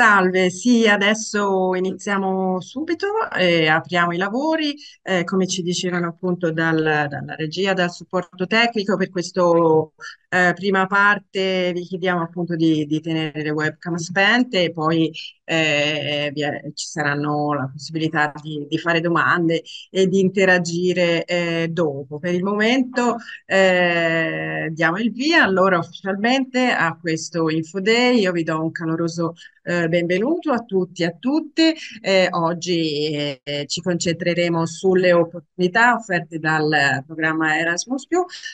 Salve, sì, adesso iniziamo subito, eh, apriamo i lavori, eh, come ci dicevano appunto dal, dalla regia, dal supporto tecnico, per questa eh, prima parte vi chiediamo appunto di, di tenere le webcam spente e poi è, eh, eh, ci saranno la possibilità di, di, fare domande e di interagire eh, dopo. Per il momento diamo il via allora ufficialmente a questo Info Day, io vi do un caloroso eh, benvenuto a tutti e a tutte. Eh, oggi eh, ci concentreremo sulle opportunità offerte dal programma Erasmus,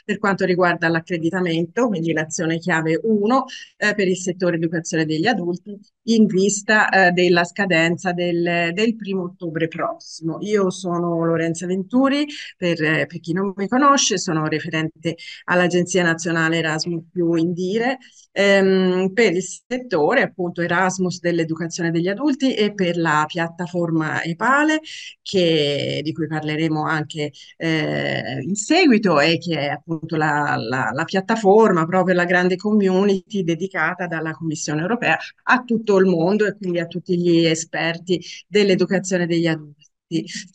per quanto riguarda l'accreditamento, quindi l'azione chiave 1 eh, per il settore educazione degli adulti, in vista eh, della scadenza del, del, primo ottobre prossimo. Io sono Lorenza Venturi, per, eh, per chi non mi conosce, sono referente all'Agenzia Nazionale Erasmus, Indire, ehm, per il settore appunto Erasmus dell'educazione degli adulti e per la piattaforma Epale, che, di cui parleremo anche eh, in seguito e che è appunto la, la, la piattaforma proprio la grande community dedicata dalla Commissione europea a tutto il mondo e quindi a tutti gli esperti dell'educazione degli adulti.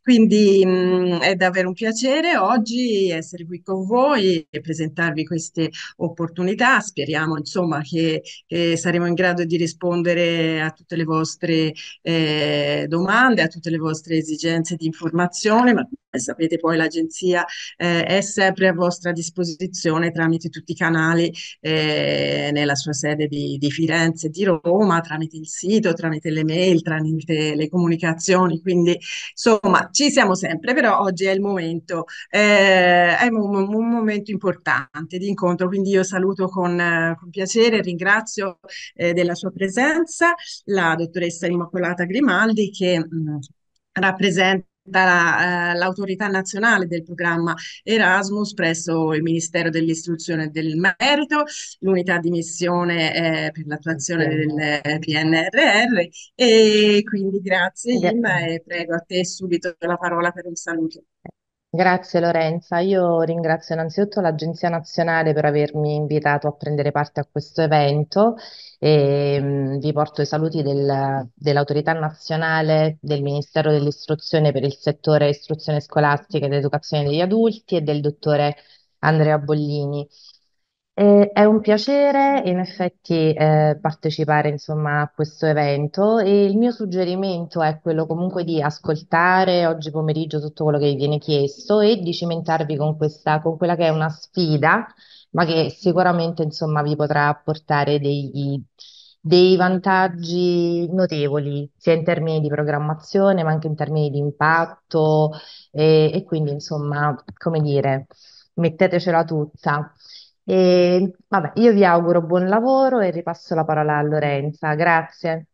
Quindi mh, mhmm, è davvero un piacere oggi essere qui con voi e presentarvi queste opportunità. Speriamo insomma che, che saremo in grado di rispondere a tutte le vostre eh, domande, a tutte le vostre esigenze di informazione, ma come sapete poi l'agenzia eh, è sempre a vostra disposizione tramite tutti i canali eh, nella sua sede di, di Firenze e di Roma, tramite il sito, tramite le mail, tramite le comunicazioni. Quindi Insomma, ci siamo sempre, però oggi è il momento, eh, è un, un, momento importante di incontro, quindi io saluto con, con piacere, ringrazio eh, della sua presenza la dottoressa Immacolata Grimaldi che mh, mm, rappresenta la, eh, l'autorità nazionale del programma Erasmus presso il Ministero dell'Istruzione e del Merito, l'unità di missione eh, per l'attuazione del eh, PNRR e quindi grazie Ima e prego a te subito la parola per un saluto. Grazie Lorenza, io ringrazio innanzitutto l'Agenzia Nazionale per avermi invitato a prendere parte a questo evento e mh, mm, vi porto i saluti del- dell'Autorità Nazionale del Ministero dell'Istruzione per il settore istruzione scolastica ed educazione degli adulti e del dottore Andrea Bollini. Eh, è un piacere in effetti eh, partecipare insomma a questo evento e il mio suggerimento è quello comunque di ascoltare oggi pomeriggio tutto quello che vi viene chiesto e di cimentarvi con questa, con quella che è una sfida, ma che sicuramente insomma vi potrà portare dei, dei vantaggi notevoli, sia in termini di programmazione, ma anche in termini di impatto e, e quindi insomma, come dire, mettetecela tutta. E, vabbè, io vi auguro buon lavoro e ripasso la parola a Lorenza. Grazie.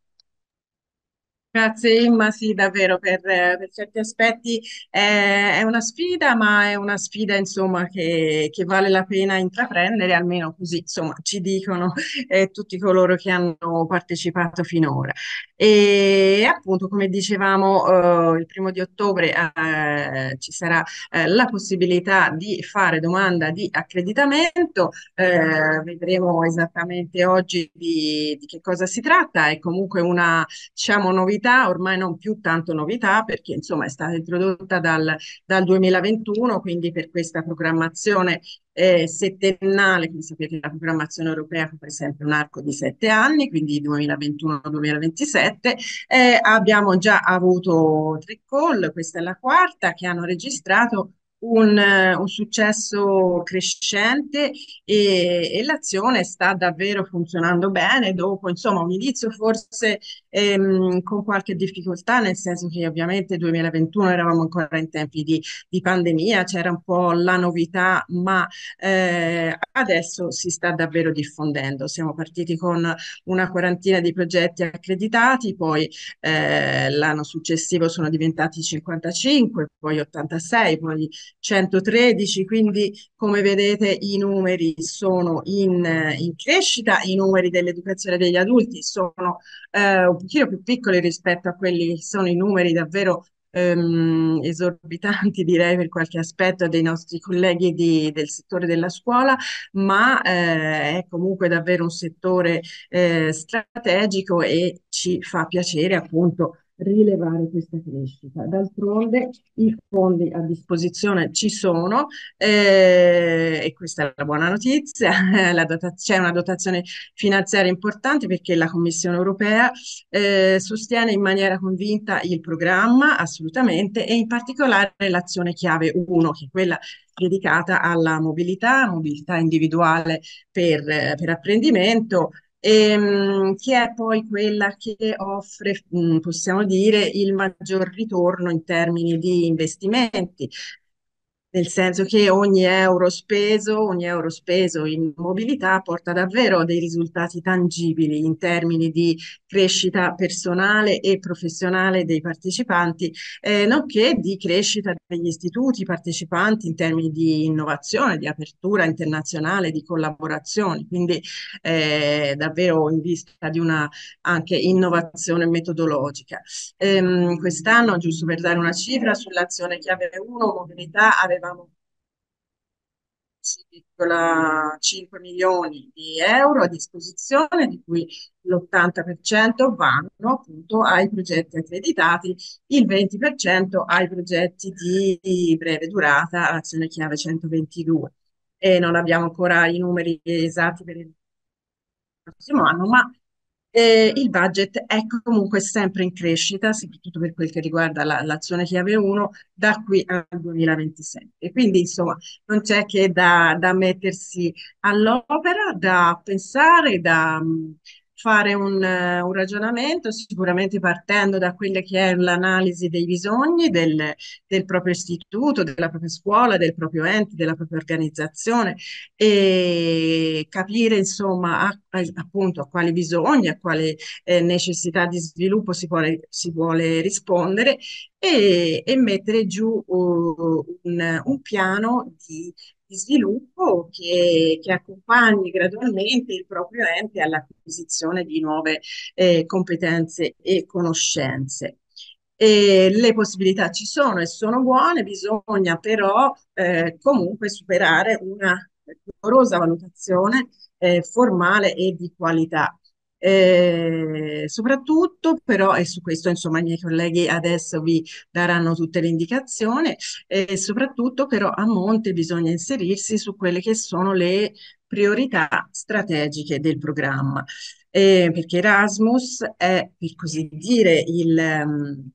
Grazie Imma, sì davvero per, per certi aspetti è, eh, è una sfida ma è una sfida insomma che, che vale la pena intraprendere almeno così insomma ci dicono eh, tutti coloro che hanno partecipato finora e appunto come dicevamo eh, il primo di ottobre eh, ci sarà eh, la possibilità di fare domanda di accreditamento eh, vedremo esattamente oggi di, di che cosa si tratta è comunque una diciamo novità novità, ormai non più tanto novità perché insomma è stata introdotta dal, dal 2021, quindi per questa programmazione eh, settennale, come sapete la programmazione europea per sempre un arco di sette anni, quindi 2021-2027, eh, abbiamo già avuto tre call, questa è la quarta, che hanno registrato un, un successo crescente e, e, l'azione sta davvero funzionando bene dopo insomma un inizio forse ehm, con qualche difficoltà nel senso che ovviamente 2021 eravamo ancora in tempi di, di pandemia c'era un po' la novità ma eh, adesso si sta davvero diffondendo siamo partiti con una quarantina di progetti accreditati poi eh, l'anno successivo sono diventati 55 poi 86 poi 113, quindi come vedete i numeri sono in, in crescita, i numeri dell'educazione degli adulti sono eh, un pochino più piccoli rispetto a quelli che sono i numeri davvero ehm, esorbitanti direi per qualche aspetto dei nostri colleghi di, del settore della scuola, ma eh, è comunque davvero un settore eh, strategico e ci fa piacere appunto rilevare questa crescita. D'altronde i fondi a disposizione ci sono eh, e questa è la buona notizia, c'è una dotazione finanziaria importante perché la Commissione europea eh, sostiene in maniera convinta il programma assolutamente e in particolare l'azione chiave 1 che è quella dedicata alla mobilità, mobilità individuale per, eh, per apprendimento ehm, che è poi quella che offre, possiamo dire, il maggior ritorno in termini di investimenti nel senso che ogni euro speso, ogni euro speso in mobilità porta davvero dei risultati tangibili in termini di crescita personale e professionale dei partecipanti, eh, nonché di crescita degli istituti partecipanti in termini di innovazione, di apertura internazionale, di collaborazioni. Quindi eh, davvero in vista di una anche innovazione metodologica. Ehm, quest'anno, giusto per dare una cifra, sull'azione chiave 1, mobilità aveva avevamo 5 milioni di euro a disposizione, di cui l'80% vanno appunto ai progetti accreditati, il 20% ai progetti di breve durata, azione chiave 122. E non abbiamo ancora i numeri esatti per il prossimo anno, ma eh, il budget è comunque sempre in crescita, soprattutto per quel che riguarda la, l'azione chiave 1, da qui al 2027. Quindi insomma non c'è che da, da mettersi all'opera, da pensare, da fare un, un, ragionamento sicuramente partendo da quella che è l'analisi dei bisogni del, del, proprio istituto, della propria scuola, del proprio ente, della propria organizzazione e capire insomma a, a, appunto a quali bisogni, a quale eh, necessità di sviluppo si vuole, si vuole rispondere e, e, mettere giù uh, un, un, piano di di sviluppo che, che, accompagni gradualmente il proprio ente all'acquisizione di nuove eh, competenze e conoscenze. E le possibilità ci sono e sono buone, bisogna però eh, comunque superare una rigorosa eh, valutazione eh, formale e di qualità. Eh, soprattutto però, e su questo insomma i miei colleghi adesso vi daranno tutte le indicazioni, e soprattutto però a monte bisogna inserirsi su quelle che sono le priorità strategiche del programma, eh, perché Erasmus è per così dire il... Um,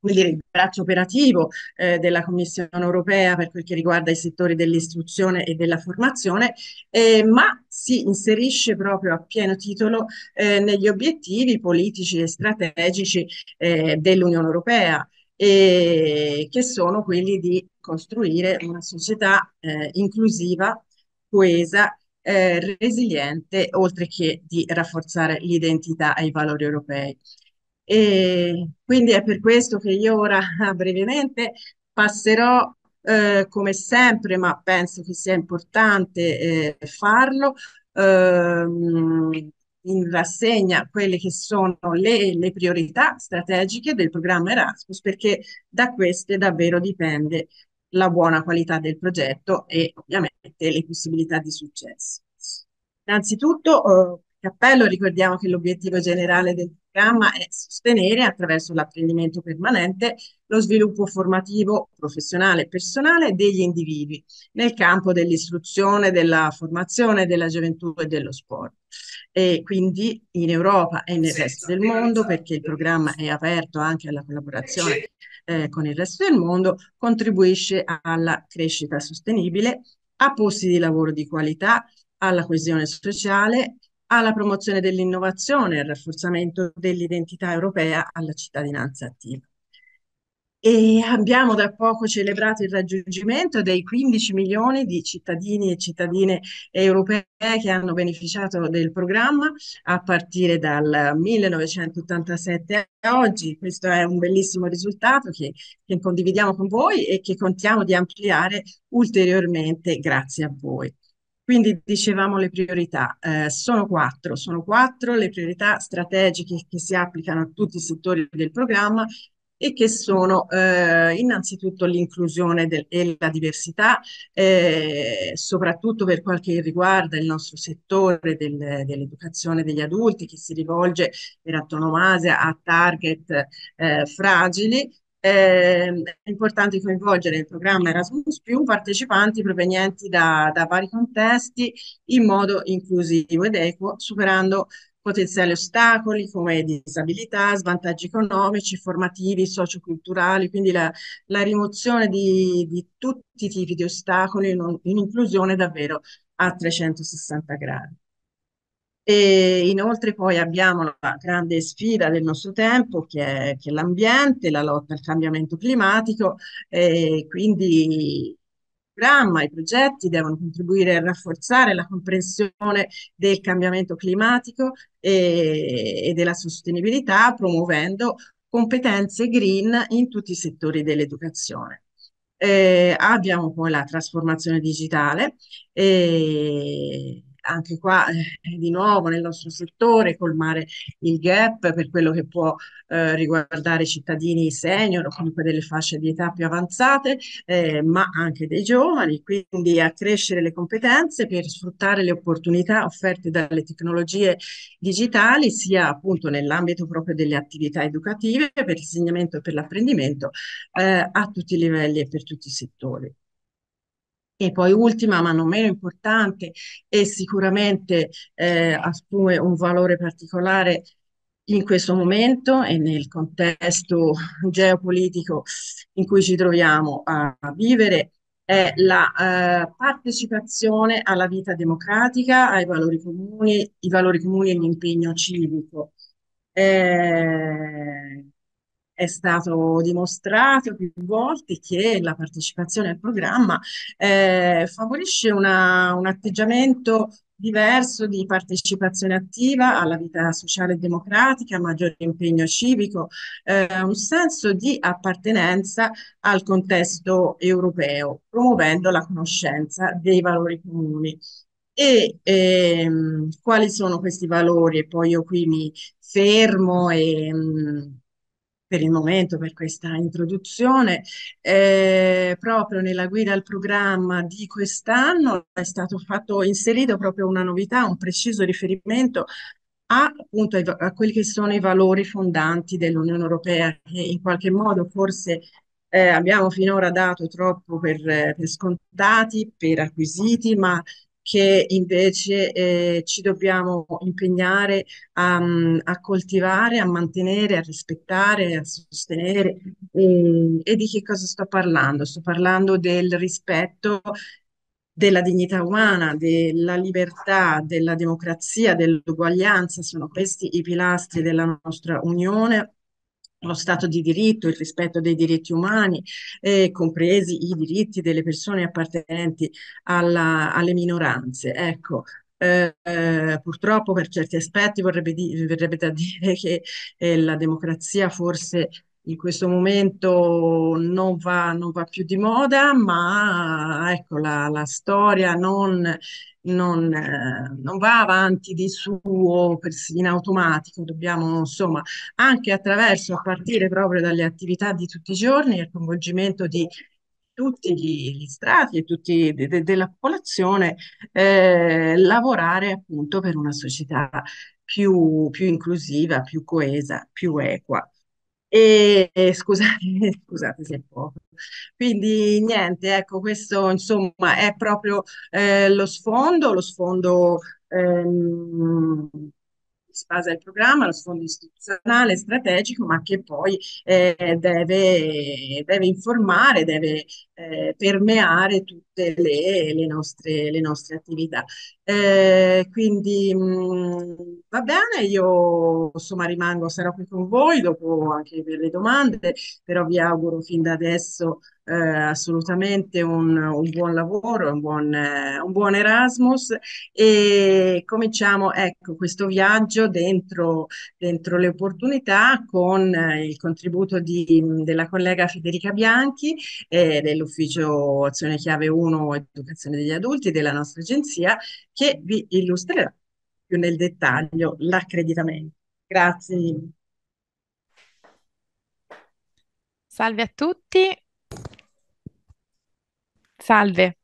come dire, il braccio operativo eh, della Commissione europea per quel che riguarda i settori dell'istruzione e della formazione, eh, ma si inserisce proprio a pieno titolo eh, negli obiettivi politici e strategici eh, dell'Unione europea, che sono quelli di costruire una società eh, inclusiva, coesa, eh, resiliente, oltre che di rafforzare l'identità e i valori europei. E quindi è per questo che io ora brevemente passerò eh, come sempre, ma penso che sia importante eh, farlo, ehm, in rassegna quelle che sono le, le, priorità strategiche del programma Erasmus, perché da queste davvero dipende la buona qualità del progetto e ovviamente le possibilità di successo. Innanzitutto, eh, cappello, ricordiamo che l'obiettivo generale del programma è sostenere attraverso l'apprendimento permanente lo sviluppo formativo, professionale e personale degli individui nel campo dell'istruzione, della formazione, della gioventù e dello sport. E quindi in Europa e nel resto del mondo, esatto. perché il programma è aperto anche alla collaborazione eh, con il resto del mondo, contribuisce alla crescita sostenibile, a posti di lavoro di qualità, alla coesione sociale alla promozione dell'innovazione e al rafforzamento dell'identità europea alla cittadinanza attiva. E abbiamo da poco celebrato il raggiungimento dei 15 milioni di cittadini e cittadine europee che hanno beneficiato del programma a partire dal 1987 a oggi. Questo è un bellissimo risultato che, che condividiamo con voi e che contiamo di ampliare ulteriormente grazie a voi. Quindi dicevamo le priorità, eh, sono quattro, sono quattro le priorità strategiche che si applicano a tutti i settori del programma e che sono eh, innanzitutto l'inclusione del, e la diversità, eh, soprattutto per quel che riguarda il nostro settore del, dell'educazione degli adulti che si rivolge per antonomasia a target eh, fragili eh, è importante coinvolgere il programma Erasmus, partecipanti provenienti da, da, vari contesti in modo inclusivo ed equo, superando potenziali ostacoli come disabilità, svantaggi economici, formativi, socioculturali, quindi la, la rimozione di, di, tutti i tipi di ostacoli in un'inclusione davvero a 360 gradi. E inoltre poi abbiamo la grande sfida del nostro tempo che è, è l'ambiente, la lotta al cambiamento climatico e quindi il programma, i progetti devono contribuire a rafforzare la comprensione del cambiamento climatico e, e della sostenibilità promuovendo competenze green in tutti i settori dell'educazione. Eh, abbiamo poi la trasformazione digitale. e anche qua eh, di nuovo nel nostro settore colmare il gap per quello che può eh, riguardare cittadini senior o comunque delle fasce di età più avanzate, eh, ma anche dei giovani, quindi accrescere le competenze per sfruttare le opportunità offerte dalle tecnologie digitali, sia appunto nell'ambito proprio delle attività educative per l'insegnamento e per l'apprendimento eh, a tutti i livelli e per tutti i settori. E poi ultima, ma non meno importante, e sicuramente eh, assume un valore particolare in questo momento e nel contesto geopolitico in cui ci troviamo a vivere, è la eh, partecipazione alla vita democratica, ai valori comuni, i valori comuni e l'impegno civico. Eh, è stato dimostrato più volte che la partecipazione al programma eh, favorisce una, un atteggiamento diverso di partecipazione attiva alla vita sociale e democratica, maggiore impegno civico, eh, un senso di appartenenza al contesto europeo, promuovendo la conoscenza dei valori comuni. E ehm, quali sono questi valori? E poi io qui mi fermo e... Mh, mm, per il momento per questa introduzione. Eh, proprio nella guida al programma di quest'anno è stato fatto, inserito proprio una novità, un preciso riferimento a, appunto, a quelli che sono i valori fondanti dell'Unione Europea, che in qualche modo forse eh, abbiamo finora dato troppo per, eh, per scontati, per acquisiti, ma che invece eh, ci dobbiamo impegnare a, mm, a, coltivare, a mantenere, a rispettare, a sostenere. E, mm, e di che cosa sto parlando? Sto parlando del rispetto della dignità umana, della libertà, della democrazia, dell'uguaglianza, sono questi i pilastri della nostra Unione lo Stato di diritto, il rispetto dei diritti umani, eh, compresi i diritti delle persone appartenenti alla, alle minoranze. Ecco, eh, purtroppo per certi aspetti vorrebbe, di, vorrebbe da dire che eh, la democrazia forse in questo momento non va, non va più di moda, ma ecco, la, la storia non, non, eh, non, va avanti di suo in automatico, dobbiamo insomma anche attraverso, a partire proprio dalle attività di tutti i giorni, e il coinvolgimento di tutti gli, gli strati e tutti de, de, della popolazione, eh, lavorare appunto per una società più, più inclusiva, più coesa, più equa. E, e scusate, scusate se è poco. Quindi niente, ecco, questo insomma è proprio eh, lo sfondo, lo sfondo ehm, si basa il programma, lo sfondo istituzionale, strategico, ma che poi eh, deve, deve, informare, deve eh, permeare tutte le, le, nostre, le nostre attività. Eh, quindi mh, mm, va bene, io insomma rimango, sarò qui con voi dopo anche per le domande, però vi auguro fin da adesso eh, assolutamente un, un, buon lavoro, un buon, eh, un buon, Erasmus e cominciamo ecco, questo viaggio dentro, dentro le opportunità con eh, il contributo di, mm, della collega Federica Bianchi eh, dell'ufficio Azione Chiave 1 Educazione degli Adulti della nostra agenzia che vi illustrerà più nel dettaglio l'accreditamento. Grazie. Salve a tutti. Salve.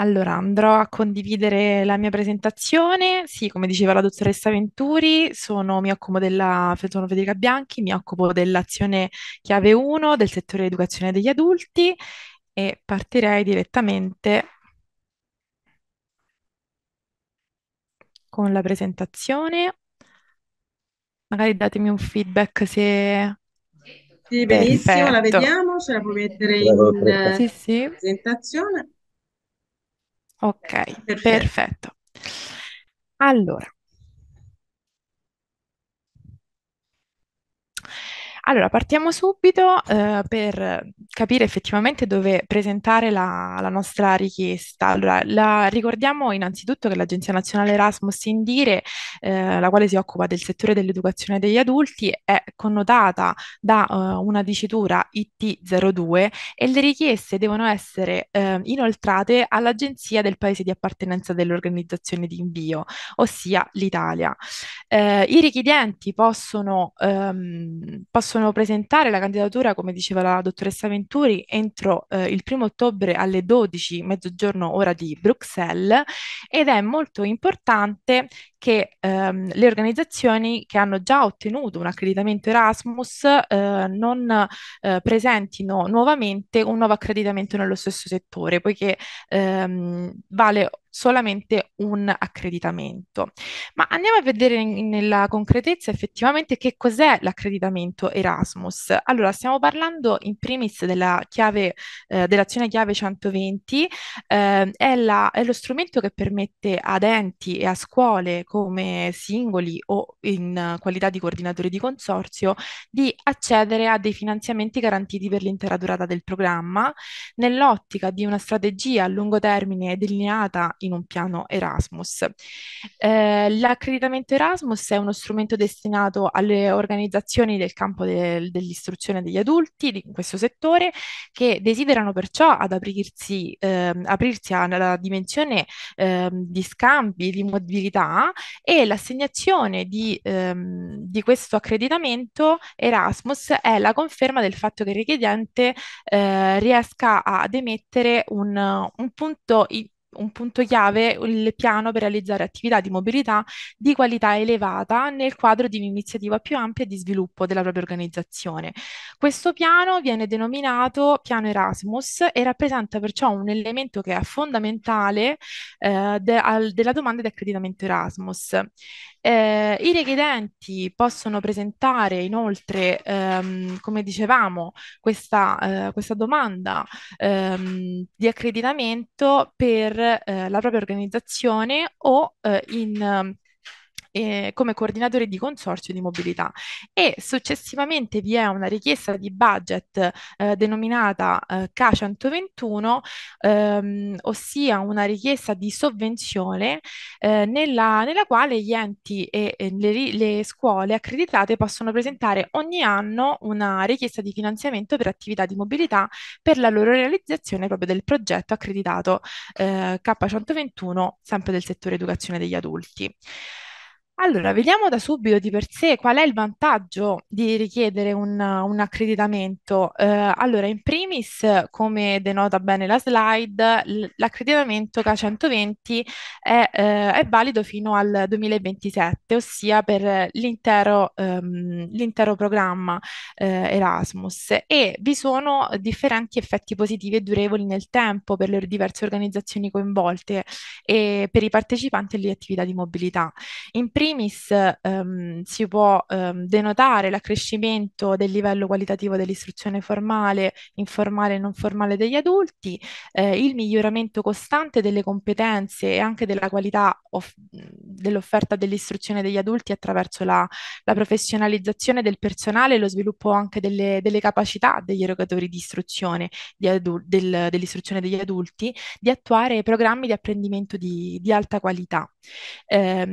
Allora, andrò a condividere la mia presentazione. Sì, come diceva la dottoressa Venturi, sono, mi occupo della, sono Federica Bianchi, mi occupo dell'azione chiave 1 del settore educazione degli adulti e partirei direttamente con la presentazione. Magari datemi un feedback se... Sì, benissimo, la Perfetto. vediamo, ce la puoi mettere in Sì, sì. presentazione. Ok, Perfetto. perfetto. Allora, Allora, partiamo subito eh, per capire effettivamente dove presentare la, la nostra richiesta. Allora, la, ricordiamo innanzitutto che l'Agenzia Nazionale Erasmus Indire, eh, la quale si occupa del settore dell'educazione degli adulti, è connotata da uh, una dicitura IT02 e le richieste devono essere eh, inoltrate all'agenzia del paese di appartenenza dell'organizzazione di invio, ossia l'Italia. Eh, I richiedenti possono, ehm, possono possono presentare la candidatura, come diceva la dottoressa Venturi, entro eh, il primo ottobre alle 12, mezzogiorno ora di Bruxelles ed è molto importante che ehm, le organizzazioni che hanno già ottenuto un accreditamento Erasmus eh, non eh, presentino nuovamente un nuovo accreditamento nello stesso settore, poiché ehm, vale solamente un accreditamento. Ma andiamo a vedere in, nella concretezza effettivamente che cos'è l'accreditamento Erasmus. Allora, stiamo parlando in primis della chiave, eh, dell'azione chiave 120, eh, è, la, è, lo strumento che permette ad enti e a scuole come singoli o in qualità di coordinatori di consorzio di accedere a dei finanziamenti garantiti per l'intera durata del programma nell'ottica di una strategia a lungo termine delineata in un piano Erasmus. Eh, l'accreditamento Erasmus è uno strumento destinato alle organizzazioni del campo de- dell'istruzione degli adulti di questo settore che desiderano perciò ad aprirsi, eh, aprirsi alla dimensione eh, di scambi, di mobilità e l'assegnazione di, ehm, di, questo accreditamento Erasmus è la conferma del fatto che il richiedente eh, riesca ad emettere un, un punto in- un punto chiave il piano per realizzare attività di mobilità di qualità elevata nel quadro di un'iniziativa più ampia di sviluppo della propria organizzazione. Questo piano viene denominato piano Erasmus e rappresenta perciò un elemento che è fondamentale eh, de- al- della domanda di accreditamento Erasmus. Eh, I richiedenti possono presentare inoltre, ehm, come dicevamo, questa, eh, questa domanda ehm, di accreditamento per per eh, la propria organizzazione o eh, in eh, come coordinatore di consorzio di mobilità e successivamente vi è una richiesta di budget eh, denominata eh, K121, ehm, ossia una richiesta di sovvenzione eh, nella, nella, quale gli enti e, e le, le scuole accreditate possono presentare ogni anno una richiesta di finanziamento per attività di mobilità per la loro realizzazione proprio del progetto accreditato eh, K121, sempre del settore educazione degli adulti. Allora, vediamo da subito di per sé qual è il vantaggio di richiedere un, un accreditamento. Eh, allora, in primis, come denota bene la slide, l- l'accreditamento K120 è, eh, è, valido fino al 2027, ossia per l'intero, ehm, l'intero programma eh, Erasmus e vi sono differenti effetti positivi e durevoli nel tempo per le diverse organizzazioni coinvolte e per i partecipanti alle attività di mobilità. In primis, primis ehm, si può ehm, denotare l'accrescimento del livello qualitativo dell'istruzione formale, informale e non formale degli adulti, eh, il miglioramento costante delle competenze e anche della qualità of- dell'offerta dell'istruzione degli adulti attraverso la, la, professionalizzazione del personale e lo sviluppo anche delle, delle capacità degli erogatori di istruzione, di adu- del, dell'istruzione degli adulti, di attuare programmi di apprendimento di, di alta qualità. Eh,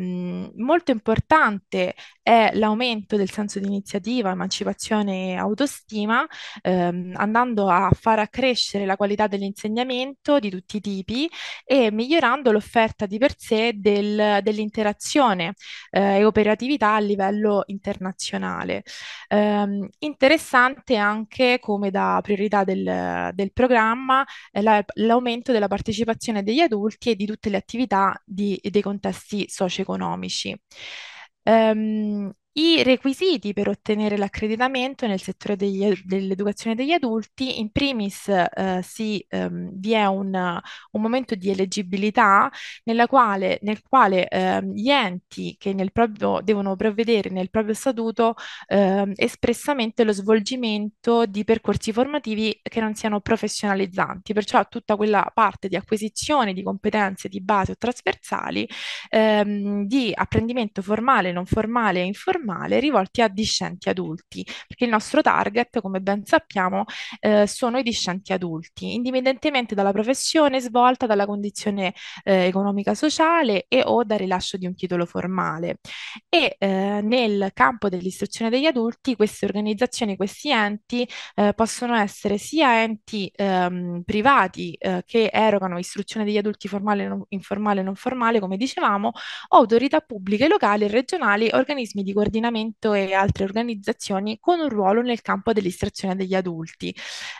molto molto importante è l'aumento del senso di iniziativa, emancipazione e autostima, ehm, andando a far accrescere la qualità dell'insegnamento di tutti i tipi e migliorando l'offerta di per sé del, dell'interazione eh, e operatività a livello internazionale. Ehm, interessante anche come da priorità del, del programma la, l'aumento della partecipazione degli adulti e di tutte le attività di, dei contesti socio-economici. Um, I requisiti per ottenere l'accreditamento nel settore degli, dell'educazione degli adulti, in primis eh, sì, ehm, vi è un, un, momento di eleggibilità quale, nel quale ehm, gli enti che proprio, devono provvedere nel proprio statuto ehm, espressamente lo svolgimento di percorsi formativi che non siano professionalizzanti, perciò tutta quella parte di acquisizione di competenze di base o trasversali, ehm, di apprendimento formale, non formale e informale normale rivolti a discenti adulti, perché il nostro target, come ben sappiamo, eh, sono i discenti adulti, indipendentemente dalla professione svolta, dalla condizione eh, economica sociale e o dal rilascio di un titolo formale. E eh, nel campo dell'istruzione degli adulti, queste organizzazioni, questi enti eh, possono essere sia enti ehm, privati eh, che erogano istruzione degli adulti formale, non, informale e non formale, come dicevamo, o autorità pubbliche locali e regionali, organismi di coordinamento coordinamento e altre organizzazioni con un ruolo nel campo dell'istruzione degli adulti.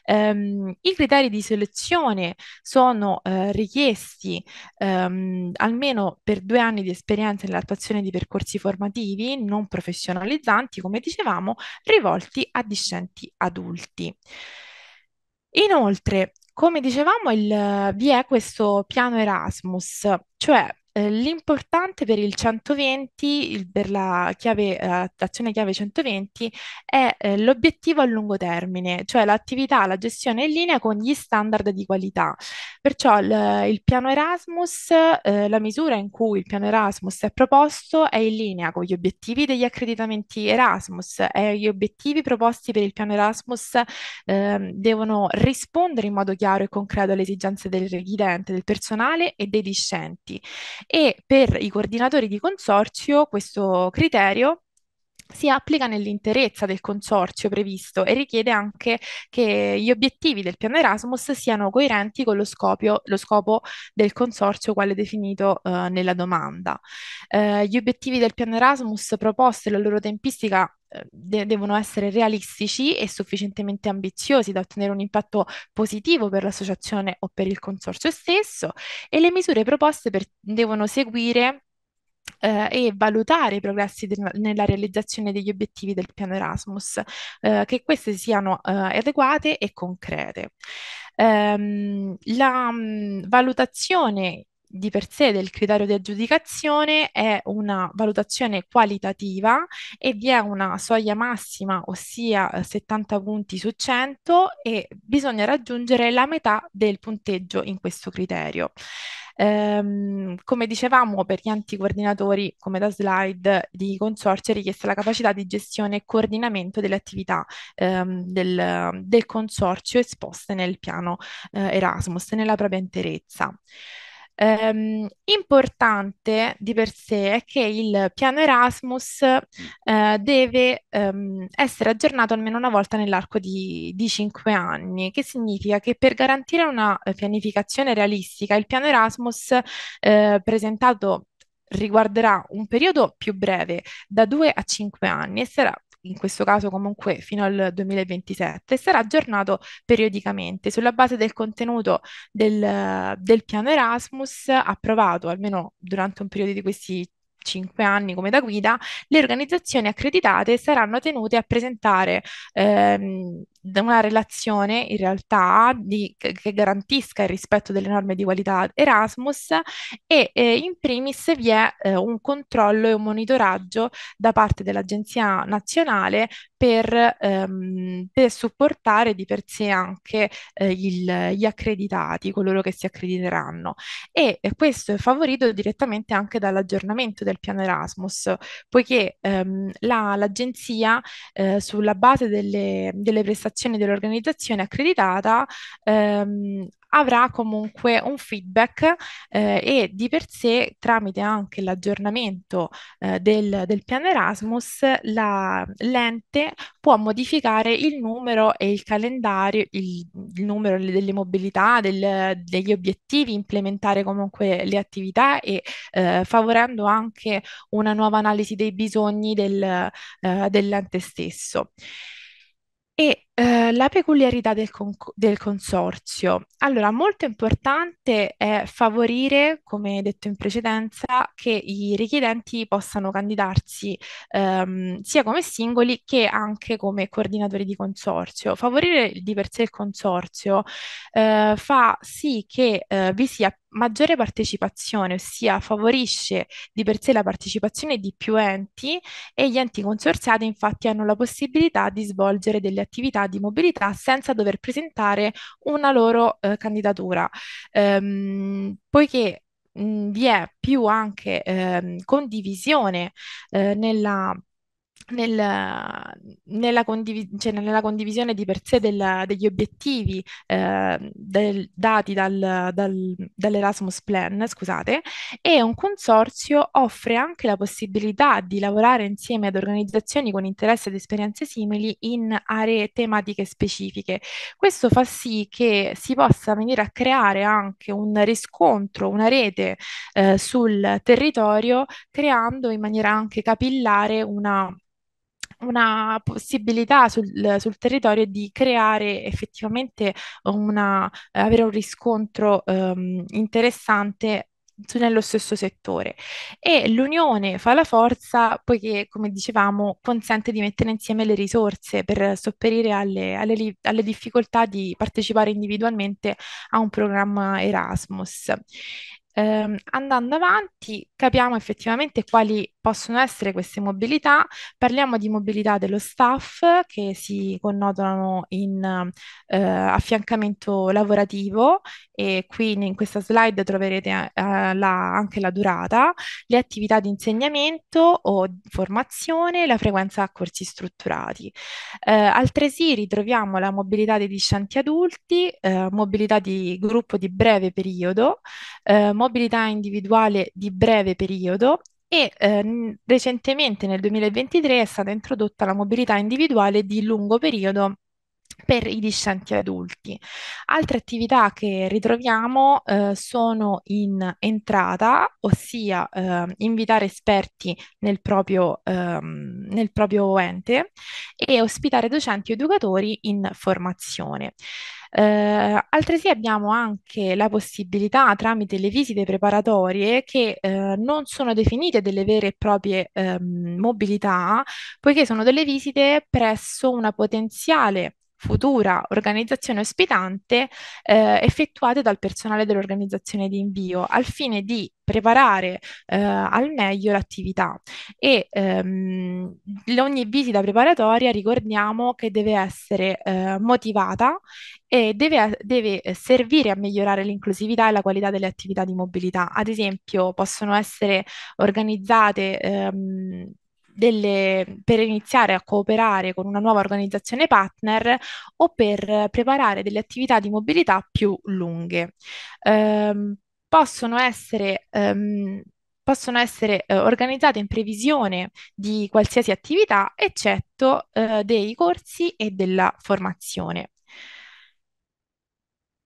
Um, I criteri di selezione sono uh, richiesti um, almeno per due anni di esperienza nell'attuazione di percorsi formativi non professionalizzanti, come dicevamo, rivolti a discenti adulti. Inoltre, come dicevamo, il, vi è questo piano Erasmus, cioè eh, l'importante per il 120, il, per la chiave, eh, chiave 120, è eh, l'obiettivo a lungo termine, cioè l'attività, la gestione in linea con gli standard di qualità. Perciò l- il piano Erasmus, eh, la misura in cui il piano Erasmus è proposto è in linea con gli obiettivi degli accreditamenti Erasmus e gli obiettivi proposti per il piano Erasmus ehm, devono rispondere in modo chiaro e concreto alle esigenze del richiedente, del personale e dei discenti e per i coordinatori di consorzio questo criterio si applica nell'interezza del consorzio previsto e richiede anche che gli obiettivi del piano Erasmus siano coerenti con lo, scopio, lo scopo del consorzio quale definito eh, nella domanda. Eh, gli obiettivi del piano Erasmus proposti e la loro tempistica de- devono essere realistici e sufficientemente ambiziosi da ottenere un impatto positivo per l'associazione o per il consorzio stesso e le misure proposte per- devono seguire eh, e valutare i progressi de- nella realizzazione degli obiettivi del piano Erasmus, eh, che queste siano eh, adeguate e concrete. Ehm, la mh, mm, valutazione di per sé del criterio di aggiudicazione è una valutazione qualitativa e vi è una soglia massima, ossia 70 eh, punti su 100 e bisogna raggiungere la metà del punteggio in questo criterio. Ehm, come dicevamo, per gli enti coordinatori, come da slide di consorzio, è richiesta la capacità di gestione e coordinamento delle attività ehm, del, del, consorzio esposte nel piano eh, Erasmus nella propria interezza. Ehm, importante di per sé è che il piano Erasmus eh, deve ehm, essere aggiornato almeno una volta nell'arco di, di 5 anni, che significa che per garantire una pianificazione realistica il piano Erasmus eh, presentato riguarderà un periodo più breve, da 2 a 5 anni, e sarà in questo caso comunque fino al 2027, sarà aggiornato periodicamente sulla base del contenuto del, del piano Erasmus approvato almeno durante un periodo di questi cinque anni come da guida, le organizzazioni accreditate saranno tenute a presentare ehm, una relazione in realtà di, che garantisca il rispetto delle norme di qualità Erasmus e eh, in primis vi è eh, un controllo e un monitoraggio da parte dell'Agenzia nazionale per, ehm, per supportare di per sé anche eh, il, gli accreditati, coloro che si accrediteranno. E eh, questo è favorito direttamente anche dall'aggiornamento del piano Erasmus, poiché ehm, la, l'Agenzia eh, sulla base delle, delle prestazioni valutazione dell'organizzazione accreditata ehm, avrà comunque un feedback eh, e di per sé tramite anche l'aggiornamento eh, del, del, piano Erasmus la, l'ente può modificare il numero e il calendario, il, il numero delle mobilità, del, degli obiettivi, implementare comunque le attività e eh, favorendo anche una nuova analisi dei bisogni del, eh, dell'ente stesso. E eh, la peculiarità del, del consorzio. Allora, molto importante è favorire, come detto in precedenza, che i richiedenti possano candidarsi ehm, sia come singoli che anche come coordinatori di consorzio. Favorire di per sé il consorzio eh, fa sì che eh, vi sia maggiore partecipazione, ossia favorisce di per sé la partecipazione di più enti e gli enti consorziati infatti hanno la possibilità di svolgere delle attività possibilità di mobilità senza dover presentare una loro eh, candidatura, ehm, poiché mh, vi è più anche ehm, condivisione eh, nella nel, nella, condiv- cioè nella, condivisione di per sé della, degli obiettivi eh, del, dati dal, dal, dall'Erasmus Plan, scusate, e un consorzio offre anche la possibilità di lavorare insieme ad organizzazioni con interesse ed esperienze simili in aree tematiche specifiche. Questo fa sì che si possa venire a creare anche un riscontro, una rete eh, sul territorio, creando in maniera anche capillare una una possibilità sul, sul, territorio di creare effettivamente una, eh, avere un riscontro ehm, interessante nello stesso settore e l'unione fa la forza poiché, come dicevamo, consente di mettere insieme le risorse per sopperire alle, alle, alle difficoltà di partecipare individualmente a un programma Erasmus ehm, andando avanti capiamo effettivamente quali possono essere queste mobilità, parliamo di mobilità dello staff che si connotano in eh, affiancamento lavorativo e qui in, in questa slide troverete eh, la, anche la durata, le attività di insegnamento o formazione, la frequenza a corsi strutturati. Eh, altresì ritroviamo la mobilità dei discenti adulti, eh, mobilità di gruppo di breve periodo, mobilità eh, mobilità individuale di breve periodo e eh, recentemente nel 2023 è stata introdotta la mobilità individuale di lungo periodo per i discenti adulti. Altre attività che ritroviamo eh, sono in entrata, ossia eh, invitare esperti nel proprio, ehm, nel proprio ente e ospitare docenti ed educatori in formazione. Eh, altresì abbiamo anche la possibilità tramite le visite preparatorie che eh, non sono definite delle vere e proprie eh, mobilità, poiché sono delle visite presso una potenziale futura organizzazione ospitante eh, effettuate dal personale dell'organizzazione di invio al fine di preparare eh, al meglio l'attività e ehm, ogni visita preparatoria ricordiamo che deve essere eh, motivata e deve, deve, servire a migliorare l'inclusività e la qualità delle attività di mobilità. Ad esempio possono essere organizzate ehm, delle, per iniziare a cooperare con una nuova organizzazione partner o per preparare delle attività di mobilità più lunghe. Ehm, possono essere, ehm, possono essere eh, organizzate in previsione di qualsiasi attività, eccetto eh, dei corsi e della formazione.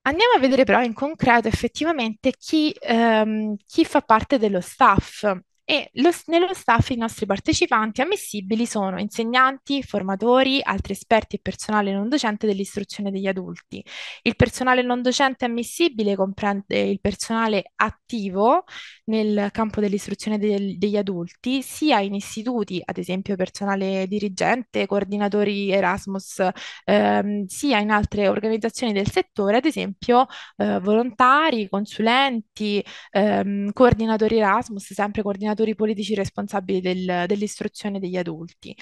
Andiamo a vedere però in concreto effettivamente chi, ehm, chi fa parte dello staff e lo, nello staff i nostri partecipanti ammissibili sono insegnanti, formatori, altri esperti e personale non docente dell'istruzione degli adulti. Il personale non docente ammissibile comprende eh, il personale attivo nel campo dell'istruzione del, degli adulti, sia in istituti, ad esempio personale dirigente, coordinatori Erasmus, ehm, sia in altre organizzazioni del settore, ad esempio eh, volontari, consulenti, ehm, coordinatori Erasmus, sempre coordinatori operatori politici responsabili del, dell'istruzione degli adulti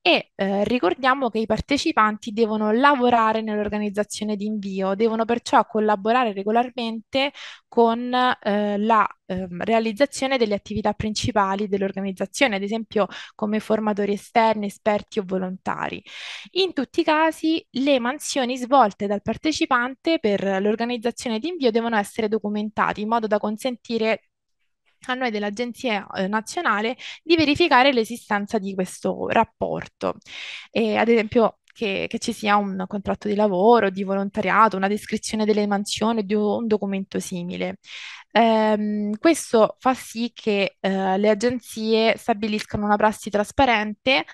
e eh, ricordiamo che i partecipanti devono lavorare nell'organizzazione di invio, devono perciò collaborare regolarmente con eh, la eh, realizzazione delle attività principali dell'organizzazione, ad esempio come formatori esterni, esperti o volontari. In tutti i casi le mansioni svolte dal partecipante per l'organizzazione di invio devono essere documentate in modo da consentire a noi dell'Agenzia eh, Nazionale di verificare l'esistenza di questo rapporto. E, ad esempio, che, che, ci sia un contratto di lavoro, di volontariato, una descrizione delle mansioni, di un documento simile. Ehm, questo fa sì che eh, le agenzie stabiliscano una prassi trasparente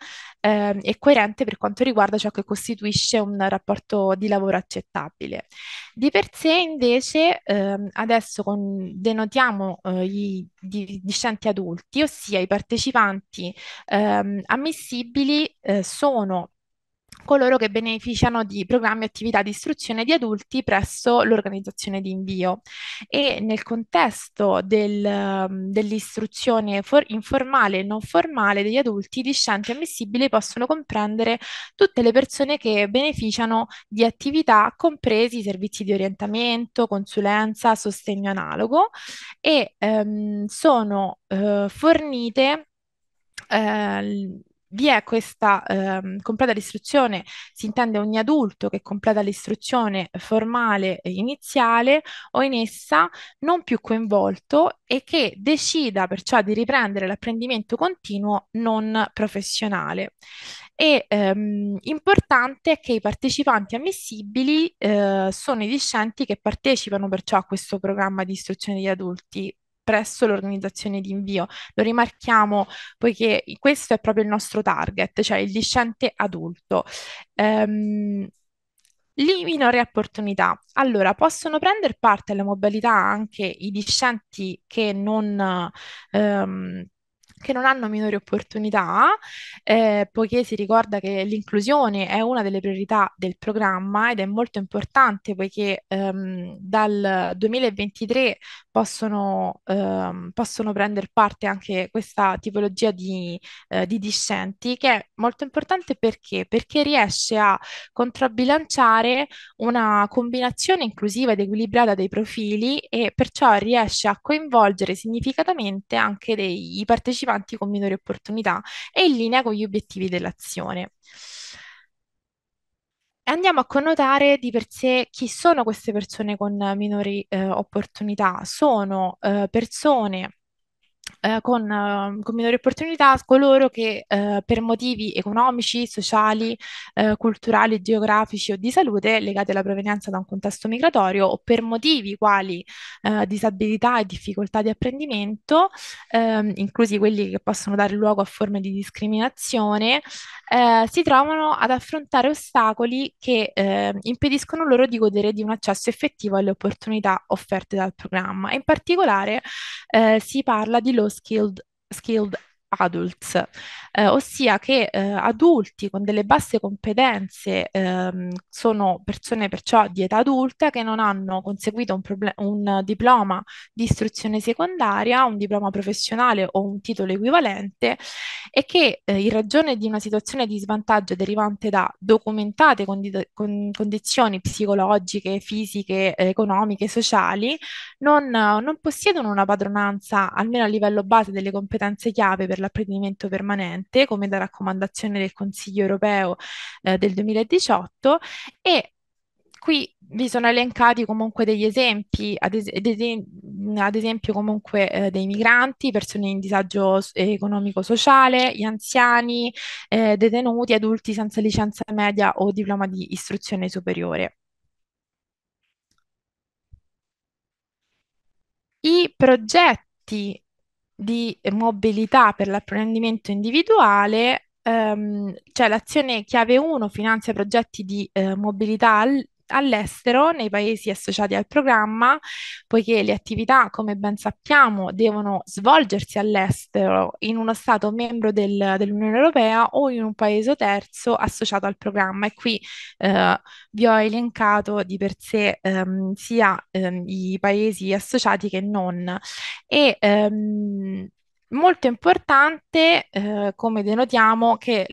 eh, e coerente per quanto riguarda ciò che costituisce un rapporto di lavoro accettabile. Di per sé, invece, ehm, adesso con, denotiamo eh, i discenti adulti, ossia i partecipanti ehm, ammissibili eh, sono coloro che beneficiano di programmi e attività di istruzione di adulti presso l'organizzazione di invio e nel contesto del, ehm, dell'istruzione for- informale e non formale degli adulti, i discenti ammissibili possono comprendere tutte le persone che beneficiano di attività compresi servizi di orientamento, consulenza, sostegno analogo e ehm, sono eh, fornite eh, vi è questa ehm, completa l'istruzione, si intende ogni adulto che completa l'istruzione formale e iniziale o in essa non più coinvolto e che decida perciò di riprendere l'apprendimento continuo non professionale. E ehm, importante è che i partecipanti ammissibili eh, sono i discenti che partecipano perciò a questo programma di istruzione di adulti presso l'organizzazione di invio. Lo rimarchiamo poiché questo è proprio il nostro target, cioè il discente adulto. Um, ehm, le minori opportunità. Allora, possono prendere parte alla modalità anche i discenti che non ehm, che non hanno minori opportunità, eh, poiché si ricorda che l'inclusione è una delle priorità del programma ed è molto importante poiché ehm, dal 2023 possono, ehm, possono, prendere parte anche questa tipologia di, eh, di discenti, che è molto importante perché? Perché riesce a controbilanciare una combinazione inclusiva ed equilibrata dei profili e perciò riesce a coinvolgere significativamente anche dei partecipanti partecipanti con minori opportunità e in linea con gli obiettivi dell'azione. Andiamo a connotare di per sé chi sono queste persone con minori eh, opportunità. Sono eh, persone eh, con, eh, con, minori opportunità coloro che eh, per motivi economici, sociali, eh, culturali, geografici o di salute legati alla provenienza da un contesto migratorio o per motivi quali eh, disabilità e difficoltà di apprendimento, ehm, inclusi quelli che possono dare luogo a forme di discriminazione, eh, si trovano ad affrontare ostacoli che ehm, impediscono loro di godere di un accesso effettivo alle opportunità offerte dal programma. In particolare si parla di loro skilled skilled adults, eh, ossia che eh, adulti con delle basse competenze ehm, sono persone perciò di età adulta che non hanno conseguito un, un diploma di istruzione secondaria, un diploma professionale o un titolo equivalente e che eh, in ragione di una situazione di svantaggio derivante da documentate condi- con condizioni psicologiche, fisiche, economiche, sociali, non, non possiedono una padronanza almeno a livello base delle competenze chiave per l'apprendimento permanente, come da raccomandazione del Consiglio europeo eh, del 2018, e qui vi sono elencati comunque degli esempi, ad, es- ad esempio comunque eh, dei migranti, persone in disagio economico-sociale, gli anziani, eh, detenuti, adulti senza licenza media o diploma di istruzione superiore. I progetti di mobilità per l'apprendimento individuale, ehm, cioè l'azione chiave 1 finanzia progetti di eh, mobilità al- all'estero, nei paesi associati al programma, poiché le attività, come ben sappiamo, devono svolgersi all'estero in uno Stato membro del, dell'Unione Europea o in un paese terzo associato al programma. E qui eh, vi ho elencato di per sé ehm, sia ehm, i paesi associati che non. E ehm, Molto importante, eh, come denotiamo, che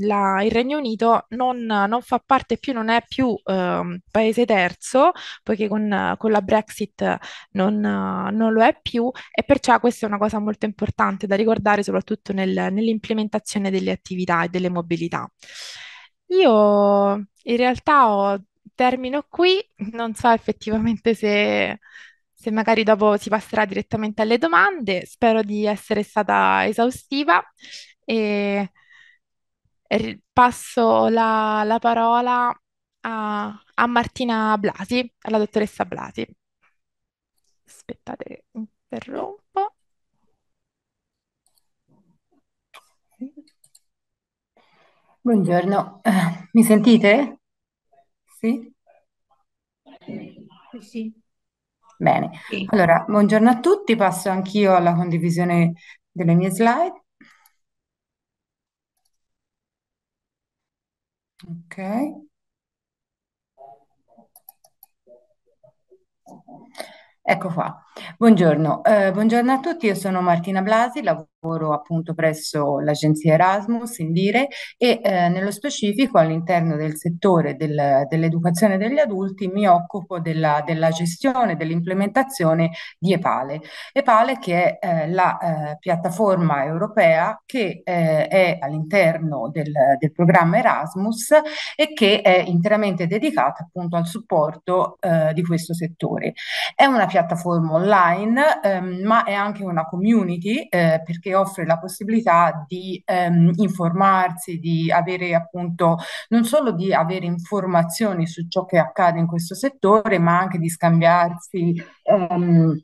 la, il Regno Unito non, non, fa parte più, non è più eh, paese terzo, poiché con, con la Brexit non, non, lo è più, e perciò questa è una cosa molto importante da ricordare, soprattutto nel, nell'implementazione delle attività e delle mobilità. Io in realtà ho, termino qui, non so effettivamente se se magari dopo si passerà direttamente alle domande. Spero di essere stata esaustiva e passo la, la parola a, a Martina Blasi, alla dottoressa Blasi. Aspettate, interrompo. Buongiorno, mi sentite? Sì? Sì. Bene, allora, buongiorno a tutti, passo anch'io alla condivisione delle mie slide. Ok. Ecco qua. Buongiorno, eh, buongiorno, a tutti, io sono Martina Blasi, lavoro appunto presso l'agenzia Erasmus, Indire e eh, nello specifico all'interno del settore del, dell'educazione degli adulti mi occupo della, della gestione, dell'implementazione di EPALE. EPALE che è eh, la eh, piattaforma europea che eh, è all'interno del, del, programma Erasmus e che è interamente dedicata appunto al supporto eh, di questo settore. È una piattaforma online online, ehm, ma è anche una community eh, perché offre la possibilità di ehm, informarsi, di avere appunto non solo di avere informazioni su ciò che accade in questo settore, ma anche di scambiarsi. Ehm,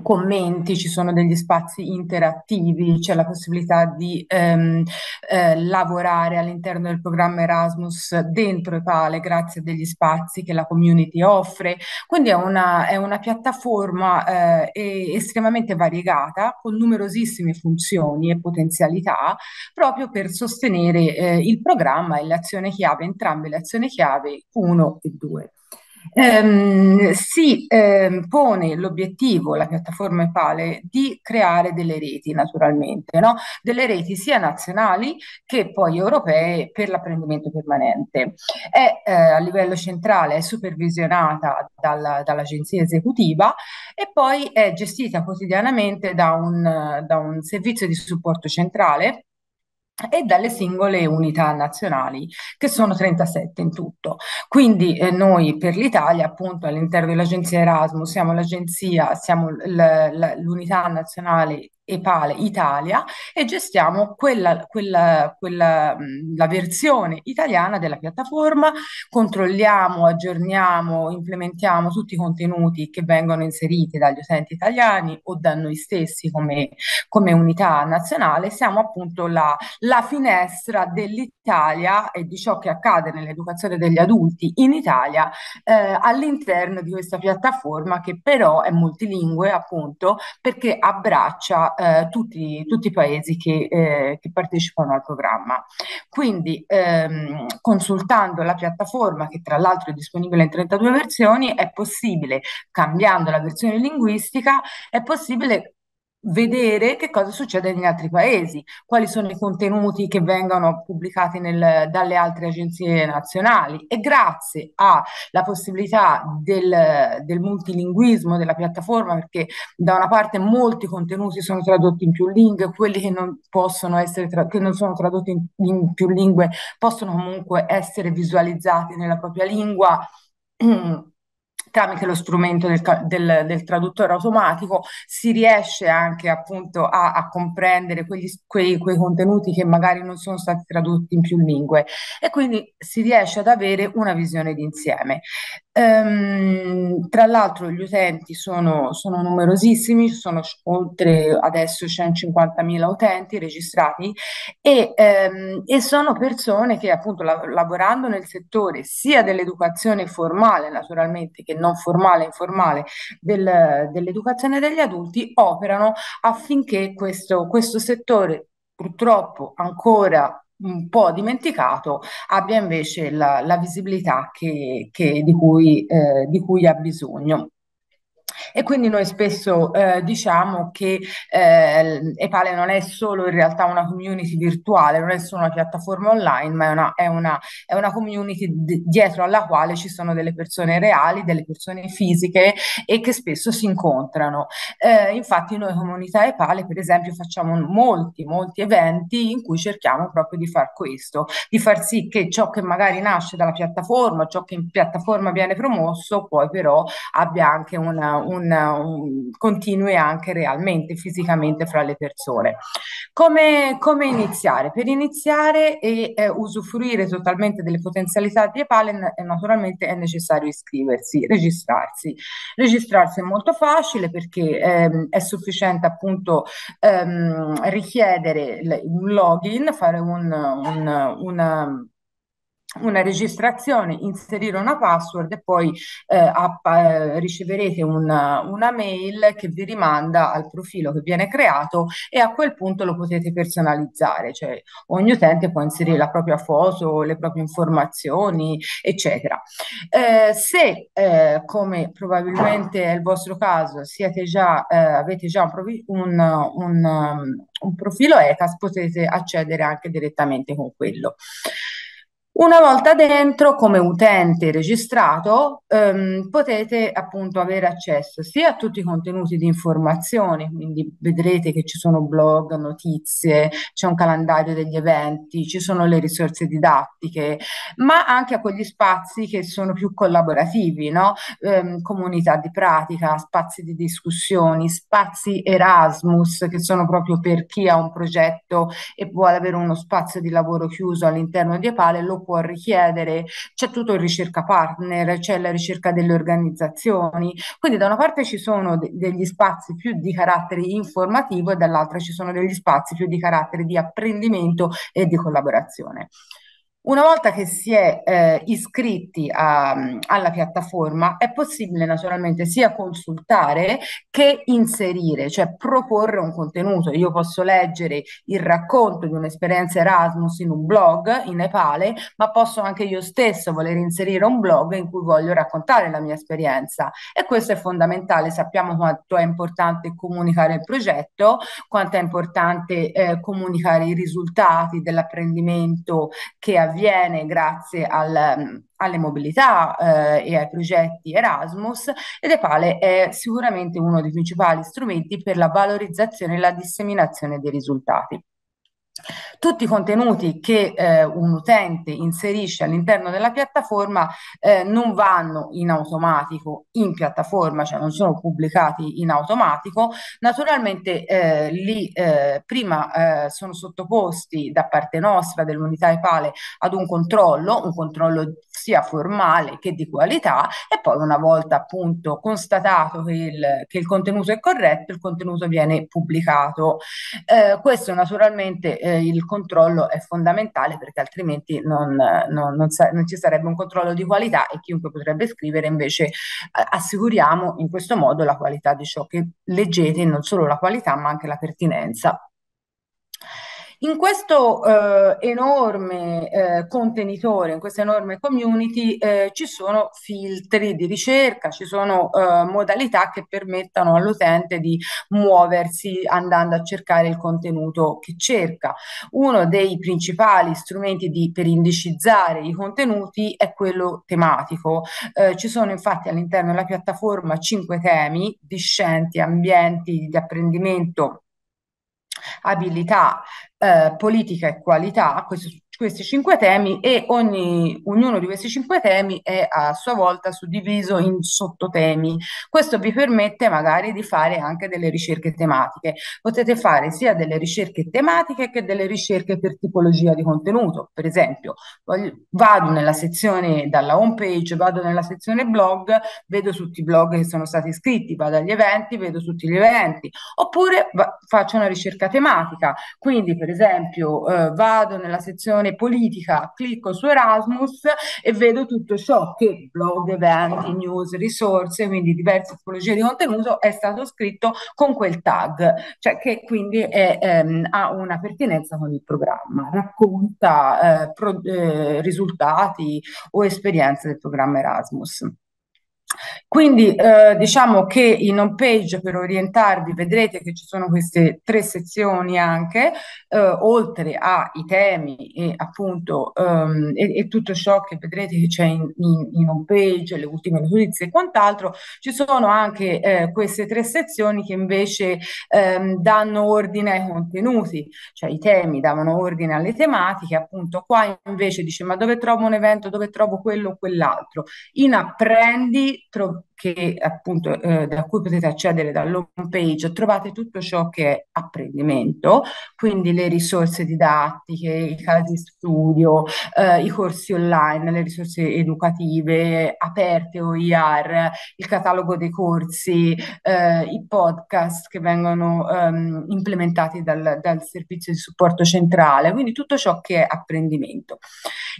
commenti, ci sono degli spazi interattivi, c'è la possibilità di ehm, eh, lavorare all'interno del programma Erasmus dentro Epale grazie a degli spazi che la community offre, quindi è una, è una piattaforma eh, estremamente variegata con numerosissime funzioni e potenzialità proprio per sostenere eh, il programma e l'azione chiave, entrambe le azioni chiave 1 e 2. Ehm, si ehm, pone l'obiettivo, la piattaforma Epale, di creare delle reti naturalmente, no? delle reti sia nazionali che poi europee per l'apprendimento permanente. È eh, a livello centrale, è supervisionata dalla, dall'agenzia esecutiva e poi è gestita quotidianamente da un, da un servizio di supporto centrale e dalle singole unità nazionali, che sono 37 in tutto. Quindi eh, noi per l'Italia, appunto all'interno dell'agenzia Erasmus, siamo l'agenzia, siamo l'unità nazionale Epale Italia e gestiamo quella, quella, quella, la versione italiana della piattaforma, controlliamo, aggiorniamo, implementiamo tutti i contenuti che vengono inseriti dagli utenti italiani o da noi stessi come, come unità nazionale, siamo appunto la, la finestra dell'Italia e di ciò che accade nell'educazione degli adulti in Italia eh, all'interno di questa piattaforma che però è multilingue appunto perché abbraccia eh, tutti, tutti, i paesi che, eh, che, partecipano al programma. Quindi ehm, consultando la piattaforma, che tra l'altro è disponibile in 32 versioni, è possibile, cambiando la versione linguistica, è possibile vedere che cosa succede negli altri paesi, quali sono i contenuti che vengono pubblicati nel, dalle altre agenzie nazionali e grazie alla possibilità del, del, multilinguismo della piattaforma, perché da una parte molti contenuti sono tradotti in più lingue, quelli che non possono essere tra, che non sono tradotti in, in più lingue possono comunque essere visualizzati nella propria lingua. tramite lo strumento del, del, del traduttore automatico si riesce anche appunto a, a comprendere quegli, quei, quei, contenuti che magari non sono stati tradotti in più lingue e quindi si riesce ad avere una visione d'insieme. Ehm, tra l'altro gli utenti sono, sono numerosissimi, sono oltre adesso 150.000 utenti registrati e, ehm, e, sono persone che appunto la- lavorando nel settore sia dell'educazione formale naturalmente che non formale e informale del, dell'educazione degli adulti operano affinché questo, questo settore purtroppo ancora un po' dimenticato, abbia invece la, la visibilità che, che, di, cui, eh, di cui ha bisogno. E quindi noi spesso eh, diciamo che eh, Epale non è solo in realtà una community virtuale, non è solo una piattaforma online, ma è una, è una, è una community d- dietro alla quale ci sono delle persone reali, delle persone fisiche e che spesso si incontrano. Eh, infatti noi comunità Epale per esempio facciamo molti, molti eventi in cui cerchiamo proprio di far questo, di far sì che ciò che magari nasce dalla piattaforma, ciò che in piattaforma viene promosso, poi però abbia anche una, un, un, continui anche realmente, fisicamente fra le persone. Come, come iniziare? Per iniziare e eh, usufruire totalmente delle potenzialità di Epalen eh, naturalmente è necessario iscriversi, registrarsi. Registrarsi è molto facile perché ehm, è sufficiente appunto ehm, richiedere le, un login, fare un, un una una registrazione, inserire una password e poi eh, app- eh, riceverete una, una, mail che vi rimanda al profilo che viene creato e a quel punto lo potete personalizzare, cioè ogni utente può inserire la propria foto, le proprie informazioni, eccetera. Eh, se, eh, come probabilmente è il vostro caso, siete già, eh, avete già un, provi- un, un, um, un profilo ECAS, potete accedere anche direttamente con quello. Una volta dentro, come utente registrato, ehm, potete appunto avere accesso sia a tutti i contenuti di informazioni, quindi vedrete che ci sono blog, notizie, c'è un calendario degli eventi, ci sono le risorse didattiche, ma anche a quegli spazi che sono più collaborativi, no? ehm, comunità di pratica, spazi di discussioni, spazi Erasmus, che sono proprio per chi ha un progetto e vuole avere uno spazio di lavoro chiuso all'interno di Epale, lo lo può richiedere, c'è tutto il ricerca partner, c'è la ricerca delle organizzazioni, quindi da una parte ci sono de- degli spazi più di carattere informativo e dall'altra ci sono degli spazi più di carattere di apprendimento e di collaborazione. Una volta che si è eh, iscritti a, alla piattaforma è possibile naturalmente sia consultare che inserire, cioè proporre un contenuto. Io posso leggere il racconto di un'esperienza Erasmus in un blog in Nepale, ma posso anche io stesso voler inserire un blog in cui voglio raccontare la mia esperienza. E questo è fondamentale, sappiamo quanto è importante comunicare il progetto, quanto è importante eh, comunicare i risultati dell'apprendimento che avviene avviene grazie al, alle mobilità eh, e ai progetti Erasmus ed Epale è sicuramente uno dei principali strumenti per la valorizzazione e la disseminazione dei risultati tutti i contenuti che eh, un utente inserisce all'interno della piattaforma eh, non vanno in automatico in piattaforma, cioè non sono pubblicati in automatico. Naturalmente eh, lì eh, prima eh, sono sottoposti da parte nostra dell'unità Epale ad un controllo, un controllo sia formale che di qualità e poi una volta appunto constatato che il, che il contenuto è corretto, il contenuto viene pubblicato. Eh, questo naturalmente eh, il controllo è fondamentale perché altrimenti non, non, non, sa- non, ci sarebbe un controllo di qualità e chiunque potrebbe scrivere, invece eh, assicuriamo in questo modo la qualità di ciò che leggete, non solo la qualità ma anche la pertinenza. In questo eh, enorme eh, contenitore, in questa enorme community, eh, ci sono filtri di ricerca, ci sono eh, modalità che permettano all'utente di muoversi andando a cercare il contenuto che cerca. Uno dei principali strumenti di, per indicizzare i contenuti è quello tematico. Eh, ci sono infatti all'interno della piattaforma cinque temi, discenti, ambienti di apprendimento abilità, eh, politica e qualità, questo questi cinque temi e ogni, ognuno di questi cinque temi è a sua volta suddiviso in sottotemi. Questo vi permette magari di fare anche delle ricerche tematiche. Potete fare sia delle ricerche tematiche che delle ricerche per tipologia di contenuto. Per esempio, voglio, vado nella sezione dalla home page, vado nella sezione blog, vedo tutti i blog che sono stati iscritti, vado agli eventi, vedo tutti gli eventi. Oppure va, faccio una ricerca tematica. Quindi, per esempio, eh, vado nella sezione politica, clicco su Erasmus e vedo tutto ciò che blog, eventi, news, risorse, quindi diverse tipologie di contenuto è stato scritto con quel tag, cioè che quindi è, ehm, ha una pertinenza con il programma, racconta eh, pro, eh, risultati o esperienze del programma Erasmus. Quindi eh, diciamo che in home page per orientarvi vedrete che ci sono queste tre sezioni anche, eh, oltre ai temi e appunto ehm, e, e, tutto ciò che vedrete che c'è in, in, in home page, le ultime notizie e quant'altro, ci sono anche eh, queste tre sezioni che invece ehm, danno ordine ai contenuti, cioè i temi davano ordine alle tematiche, appunto qua invece dice ma dove trovo un evento, dove trovo quello o quell'altro. In apprendi pro, che appunto eh, da cui potete accedere dall'home page, trovate tutto ciò che è apprendimento, quindi le risorse didattiche, i casi studio, eh, i corsi online, le risorse educative aperte OIR, il catalogo dei corsi, eh, i podcast che vengono ehm, implementati dal, dal servizio di supporto centrale, quindi tutto ciò che è apprendimento.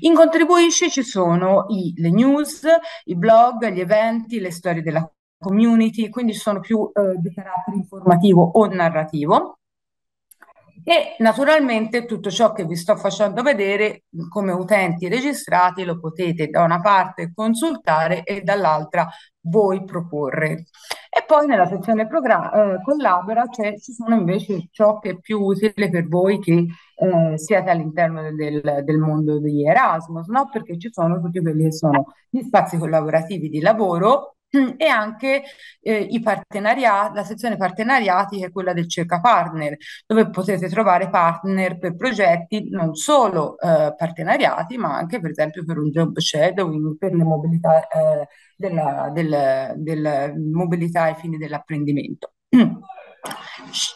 In contribuisci ci sono i, le news, i blog, gli eventi, le storie storie della community, quindi sono più eh, di carattere informativo o narrativo. E naturalmente tutto ciò che vi sto facendo vedere come utenti registrati lo potete da una parte consultare e dall'altra voi proporre. E poi nella sezione eh, collabora cioè, ci sono invece ciò che è più utile per voi che eh, siete all'interno del, del, mondo di Erasmus, no? perché ci sono tutti quelli che sono gli spazi collaborativi di lavoro Mm, e anche eh, i partenariati, la sezione partenariati che è quella del cerca partner, dove potete trovare partner per progetti non solo eh, partenariati, ma anche per esempio per un job shadowing, per le mobilità, eh, della, del, del mobilità ai fini dell'apprendimento.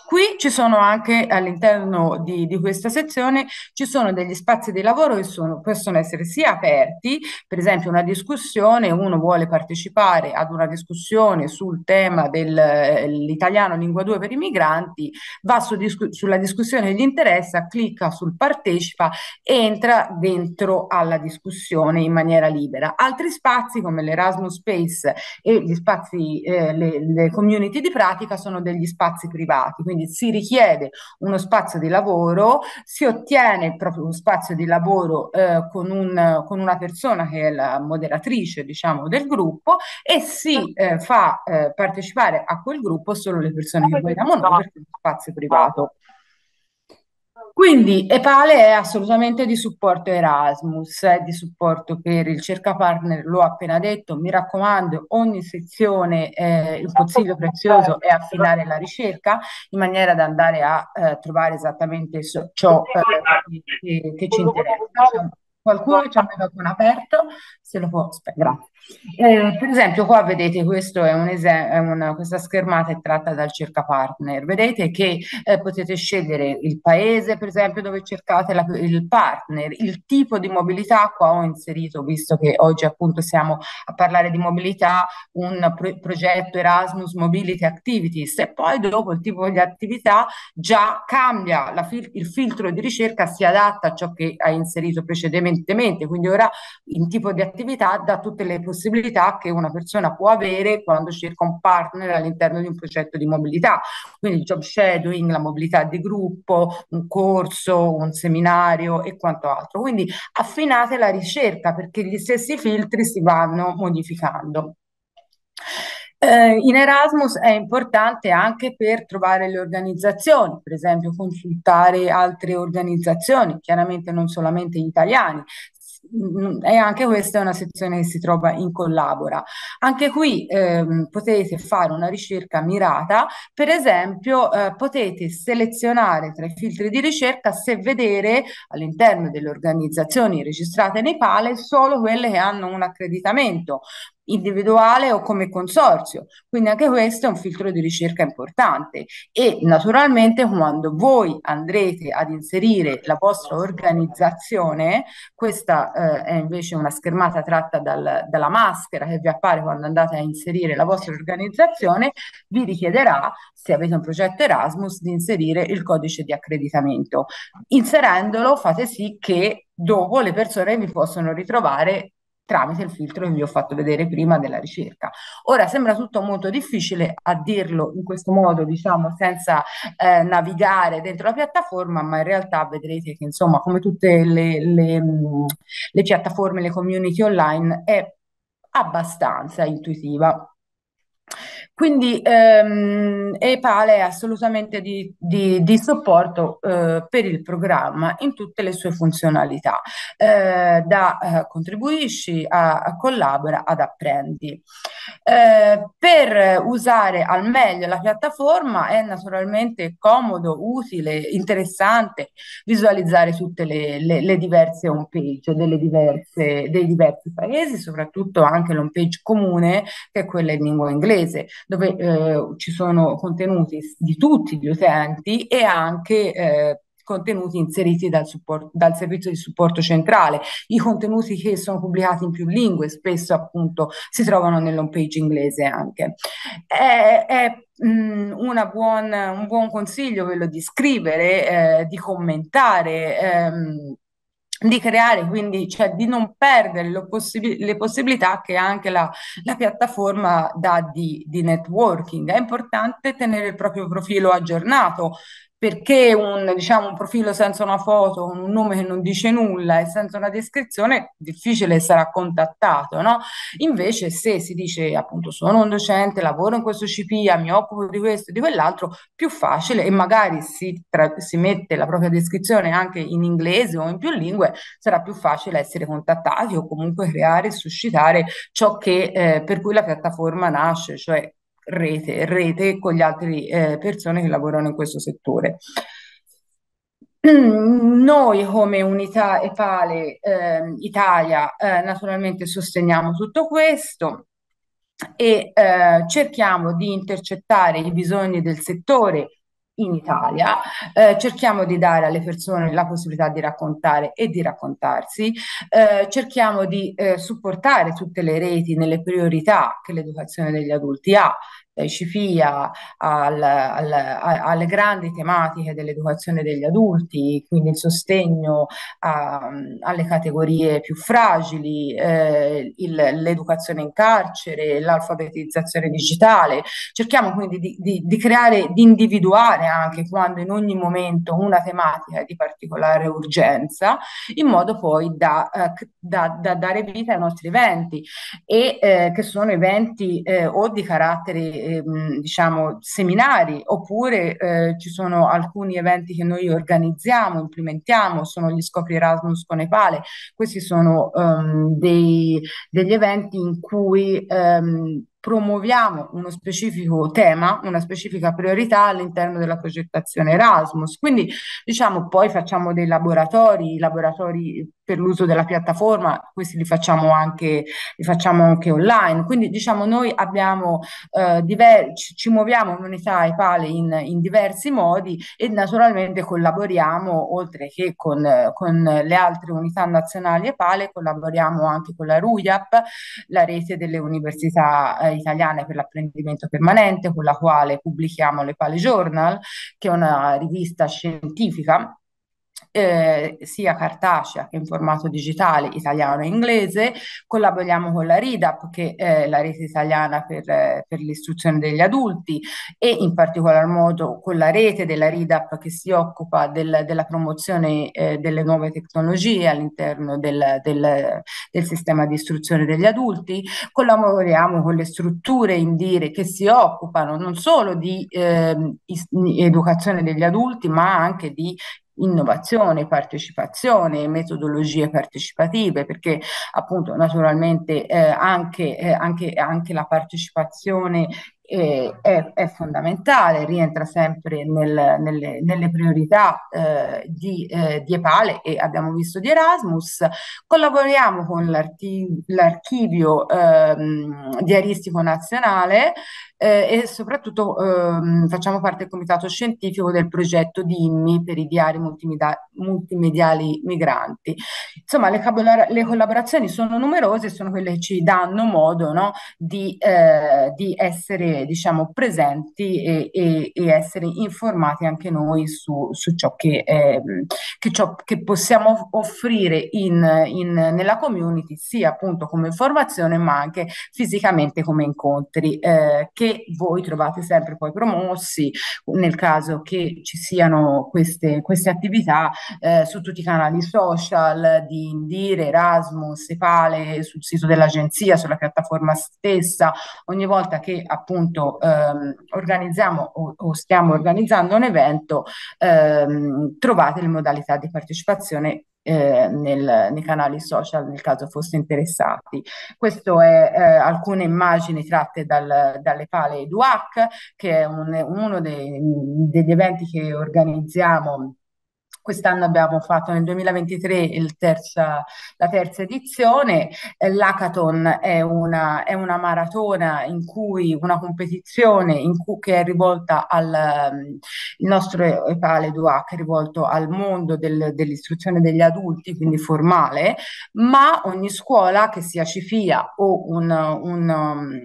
Qui ci sono anche all'interno di, di, questa sezione ci sono degli spazi di lavoro che sono, possono essere sia aperti, per esempio una discussione, uno vuole partecipare ad una discussione sul tema dell'italiano lingua 2 per i migranti, va su sulla discussione che gli interessa, clicca sul partecipa e entra dentro alla discussione in maniera libera. Altri spazi come l'Erasmus Space e gli spazi, eh, le, le community di pratica sono degli spazi spazi privati, quindi si richiede uno spazio di lavoro, si ottiene proprio uno spazio di lavoro eh, con, un, con, una persona che è la moderatrice diciamo, del gruppo e si eh, fa eh, partecipare a quel gruppo solo le persone che vogliamo noi perché è uno spazio privato. Quindi Epale è assolutamente di supporto Erasmus, è di supporto per il cerca partner, l'ho appena detto, mi raccomando ogni sezione, eh, il consiglio prezioso è affidare la ricerca in maniera da andare a eh, trovare esattamente so, ciò eh, che, che, ci interessa. Qualcuno ci ha un aperto, se lo può, grazie. Eh, per esempio, qua vedete, questo è un esempio, è una, questa schermata è tratta dal cerca partner. Vedete che eh, potete scegliere il paese, per esempio, dove cercate la, il partner, il tipo di mobilità. Qua ho inserito, visto che oggi appunto siamo a parlare di mobilità, un pro- progetto Erasmus Mobility Activities e poi dopo il tipo di attività già cambia, fil- il filtro di ricerca si adatta a ciò che hai inserito precedentemente. Quindi ora il tipo di attività dà tutte le possibilità possibilità che una persona può avere quando cerca un partner all'interno di un progetto di mobilità. Quindi job shadowing, la mobilità di gruppo, un corso, un seminario e quanto altro. Quindi affinate la ricerca perché gli stessi filtri si vanno modificando. Eh, in Erasmus è importante anche per trovare le organizzazioni, per esempio consultare altre organizzazioni, chiaramente non solamente gli italiani. Mm, mm, e anche questa è una sezione che si trova in collabora. Anche qui ehm, potete fare una ricerca mirata, per esempio eh, potete selezionare tra i filtri di ricerca se vedere all'interno delle organizzazioni registrate in PALE solo quelle che hanno un accreditamento, individuale o come consorzio. Quindi anche questo è un filtro di ricerca importante e naturalmente quando voi andrete ad inserire la vostra organizzazione, questa eh, è invece una schermata tratta dal, dalla maschera che vi appare quando andate a inserire la vostra organizzazione, vi richiederà, se avete un progetto Erasmus, di inserire il codice di accreditamento. Inserendolo fate sì che dopo le persone vi possono ritrovare tramite il filtro che vi ho fatto vedere prima della ricerca. Ora sembra tutto molto difficile a dirlo in questo modo, diciamo, senza eh, navigare dentro la piattaforma, ma in realtà vedrete che insomma, come tutte le, le, mm, le piattaforme, le community online, è abbastanza intuitiva. Quindi ehm, EPAL è assolutamente di, di, di supporto eh, per il programma in tutte le sue funzionalità, eh, da eh, contribuisci a, a, collabora ad apprendi. Eh, per usare al meglio la piattaforma è naturalmente comodo, utile, interessante visualizzare tutte le, le, le diverse home page diverse, dei diversi paesi, soprattutto anche l'home page comune che è quella in lingua inglese dove eh, ci sono contenuti di tutti gli utenti e anche eh, contenuti inseriti dal, supporto, dal, servizio di supporto centrale. I contenuti che sono pubblicati in più lingue spesso appunto si trovano nell'home page inglese anche. È, è buon, un buon consiglio quello di scrivere, eh, di commentare. Ehm, di creare, quindi cioè di non perdere possib- le possibilità che anche la, la piattaforma dà di, di, networking. È importante tenere il proprio profilo aggiornato, perché un, diciamo, un, profilo senza una foto, un nome che non dice nulla e senza una descrizione, difficile sarà contattato, no? Invece se si dice appunto sono un docente, lavoro in questo CPA, mi occupo di questo e di quell'altro, più facile e magari si, tra- si mette la propria descrizione anche in inglese o in più lingue, sarà più facile essere contattati o comunque creare e suscitare ciò che, eh, per cui la piattaforma nasce, cioè rete, rete con le altre eh, persone che lavorano in questo settore. Noi come Unità Epale eh, Italia eh, naturalmente sosteniamo tutto questo e eh, cerchiamo di intercettare i bisogni del settore in Italia, eh, cerchiamo di dare alle persone la possibilità di raccontare e di raccontarsi, eh, cerchiamo di eh, supportare tutte le reti nelle priorità che l'educazione degli adulti ha, dai CIFIA al, al, alle grandi tematiche dell'educazione degli adulti, quindi il sostegno a, ehm, alle categorie più fragili, eh, l'educazione in carcere, l'alfabetizzazione digitale. Cerchiamo quindi di, di, di, creare, di individuare anche quando in ogni momento una tematica è di particolare urgenza, in modo poi da, eh, da, da dare vita ai nostri eventi, e, eh, che sono eventi eh, o di carattere Ehm, diciamo, seminari oppure eh, ci sono alcuni eventi che noi organizziamo, implementiamo, sono gli scopri Erasmus con Epale. questi sono um, dei, degli eventi in cui um, promuoviamo uno specifico tema, una specifica priorità all'interno della progettazione Erasmus. Quindi diciamo poi facciamo dei laboratori, laboratori per l'uso della piattaforma, questi li facciamo anche, li facciamo anche online. Quindi diciamo noi abbiamo, eh, diver- ci, muoviamo in unità epale in, in, diversi modi e naturalmente collaboriamo oltre che con, con le altre unità nazionali epale, collaboriamo anche con la RUIAP, la rete delle università eh, italiane per l'apprendimento permanente, con la quale pubblichiamo le Pale Journal, che è una rivista scientifica eh, sia cartacea che in formato digitale italiano e inglese. Collaboriamo con la RIDAP, che è la rete italiana per, per l'istruzione degli adulti, e in particolar modo con la rete della RIDAP che si occupa del, della promozione eh, delle nuove tecnologie all'interno del, del, del sistema di istruzione degli adulti. Collaboriamo con le strutture indire che si occupano non solo di eh, educazione degli adulti, ma anche di innovazione, partecipazione, metodologie partecipative, perché appunto naturalmente eh, anche, eh, anche, anche la partecipazione eh, è, è, fondamentale, rientra sempre nel, nelle, nelle, priorità eh, di, eh, di, Epale e abbiamo visto di Erasmus. Collaboriamo con l'archivio ehm, Aristico nazionale eh, e soprattutto ehm, facciamo parte del comitato scientifico del progetto DIMMI per i diari multimediali migranti. Insomma, le, le, collaborazioni sono numerose, sono quelle che ci danno modo no, di, eh, di, essere diciamo, presenti e, e, e, essere informati anche noi su, su ciò, che, eh, che, ciò che, possiamo offrire in, in, nella community, sia appunto come informazione ma anche fisicamente come incontri. Eh, che se voi trovate sempre poi promossi, nel caso che ci siano queste, queste attività eh, su tutti i canali social di Indire, Erasmus, Sepale, sul sito dell'agenzia, sulla piattaforma stessa, ogni volta che appunto ehm, organizziamo o, o, stiamo organizzando un evento, ehm, trovate le modalità di partecipazione eh, nel, nei canali social nel caso foste interessati. Questo è eh, alcune immagini tratte dal, dalle pale EduAC, che è un, uno dei, degli eventi che organizziamo Quest'anno abbiamo fatto nel 2023 terza, la terza edizione. Eh, L'Hackathon è una, è una, maratona in cui una competizione cui, che è rivolta al mm, nostro EPALE 2 a che è rivolto al mondo del, dell'istruzione degli adulti, quindi formale, ma ogni scuola, che sia CIFIA o un, un,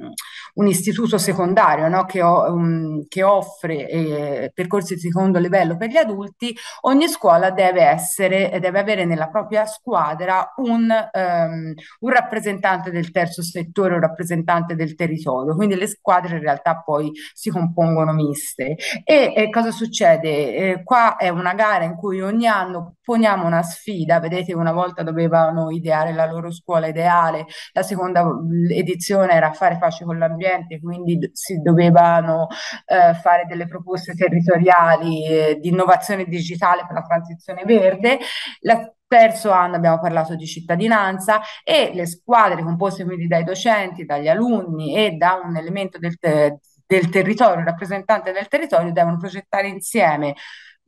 mm, un istituto secondario no? che, um, che, offre eh, percorsi di secondo livello per gli adulti, ogni scuola deve, essere, deve avere nella propria squadra un, um, un, rappresentante del terzo settore, un rappresentante del territorio, quindi le squadre in realtà poi si compongono miste. E eh, cosa succede? Eh, qua è una gara in cui ogni anno poniamo una sfida, vedete una volta dovevano ideare la loro scuola ideale, la seconda edizione era fare pace con l'ambiente, quindi si dovevano eh, fare delle proposte territoriali eh, di innovazione digitale per la transizione verde. La, terzo anno abbiamo parlato di cittadinanza e le squadre composte quindi dai docenti, dagli alunni e da un elemento del, te- del territorio, un rappresentante del territorio, devono progettare insieme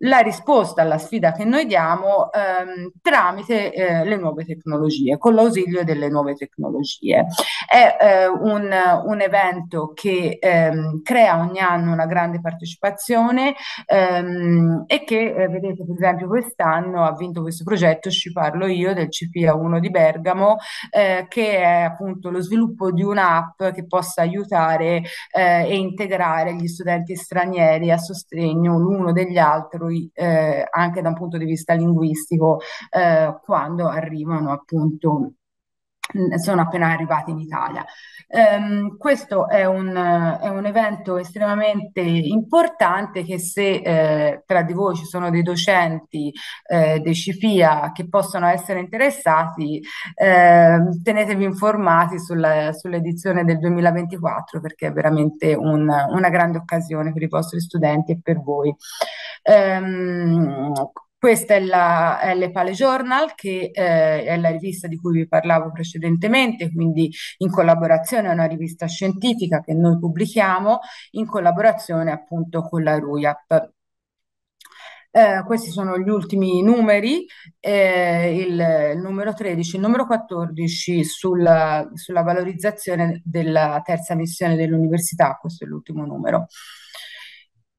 la risposta alla sfida che noi diamo ehm, tramite eh, le nuove tecnologie, con l'ausilio delle nuove tecnologie. È eh, un, un, evento che ehm, crea ogni anno una grande partecipazione ehm, e che, eh, vedete, per esempio quest'anno ha vinto questo progetto, ci parlo io, del CPA1 di Bergamo, eh, che è appunto lo sviluppo di un'app che possa aiutare eh, e integrare gli studenti stranieri a sostegno l'uno degli altri poi eh, anche da un punto di vista linguistico eh, quando arrivano appunto sono appena arrivati in Italia. Um, questo è un, è un, evento estremamente importante che se eh, tra di voi ci sono dei docenti eh, dei CIFIA che possono essere interessati, eh, tenetevi informati sulla, sull'edizione del 2024 perché è veramente un, una grande occasione per i vostri studenti e per voi. Ehm, questa è la è l'Epale Journal, che eh, è la rivista di cui vi parlavo precedentemente, quindi in collaborazione, è una rivista scientifica che noi pubblichiamo in collaborazione appunto con la RUIAP. Eh, questi sono gli ultimi numeri, eh, il, il, numero 13, il numero 14 sulla, sulla valorizzazione della terza missione dell'università, questo è l'ultimo numero.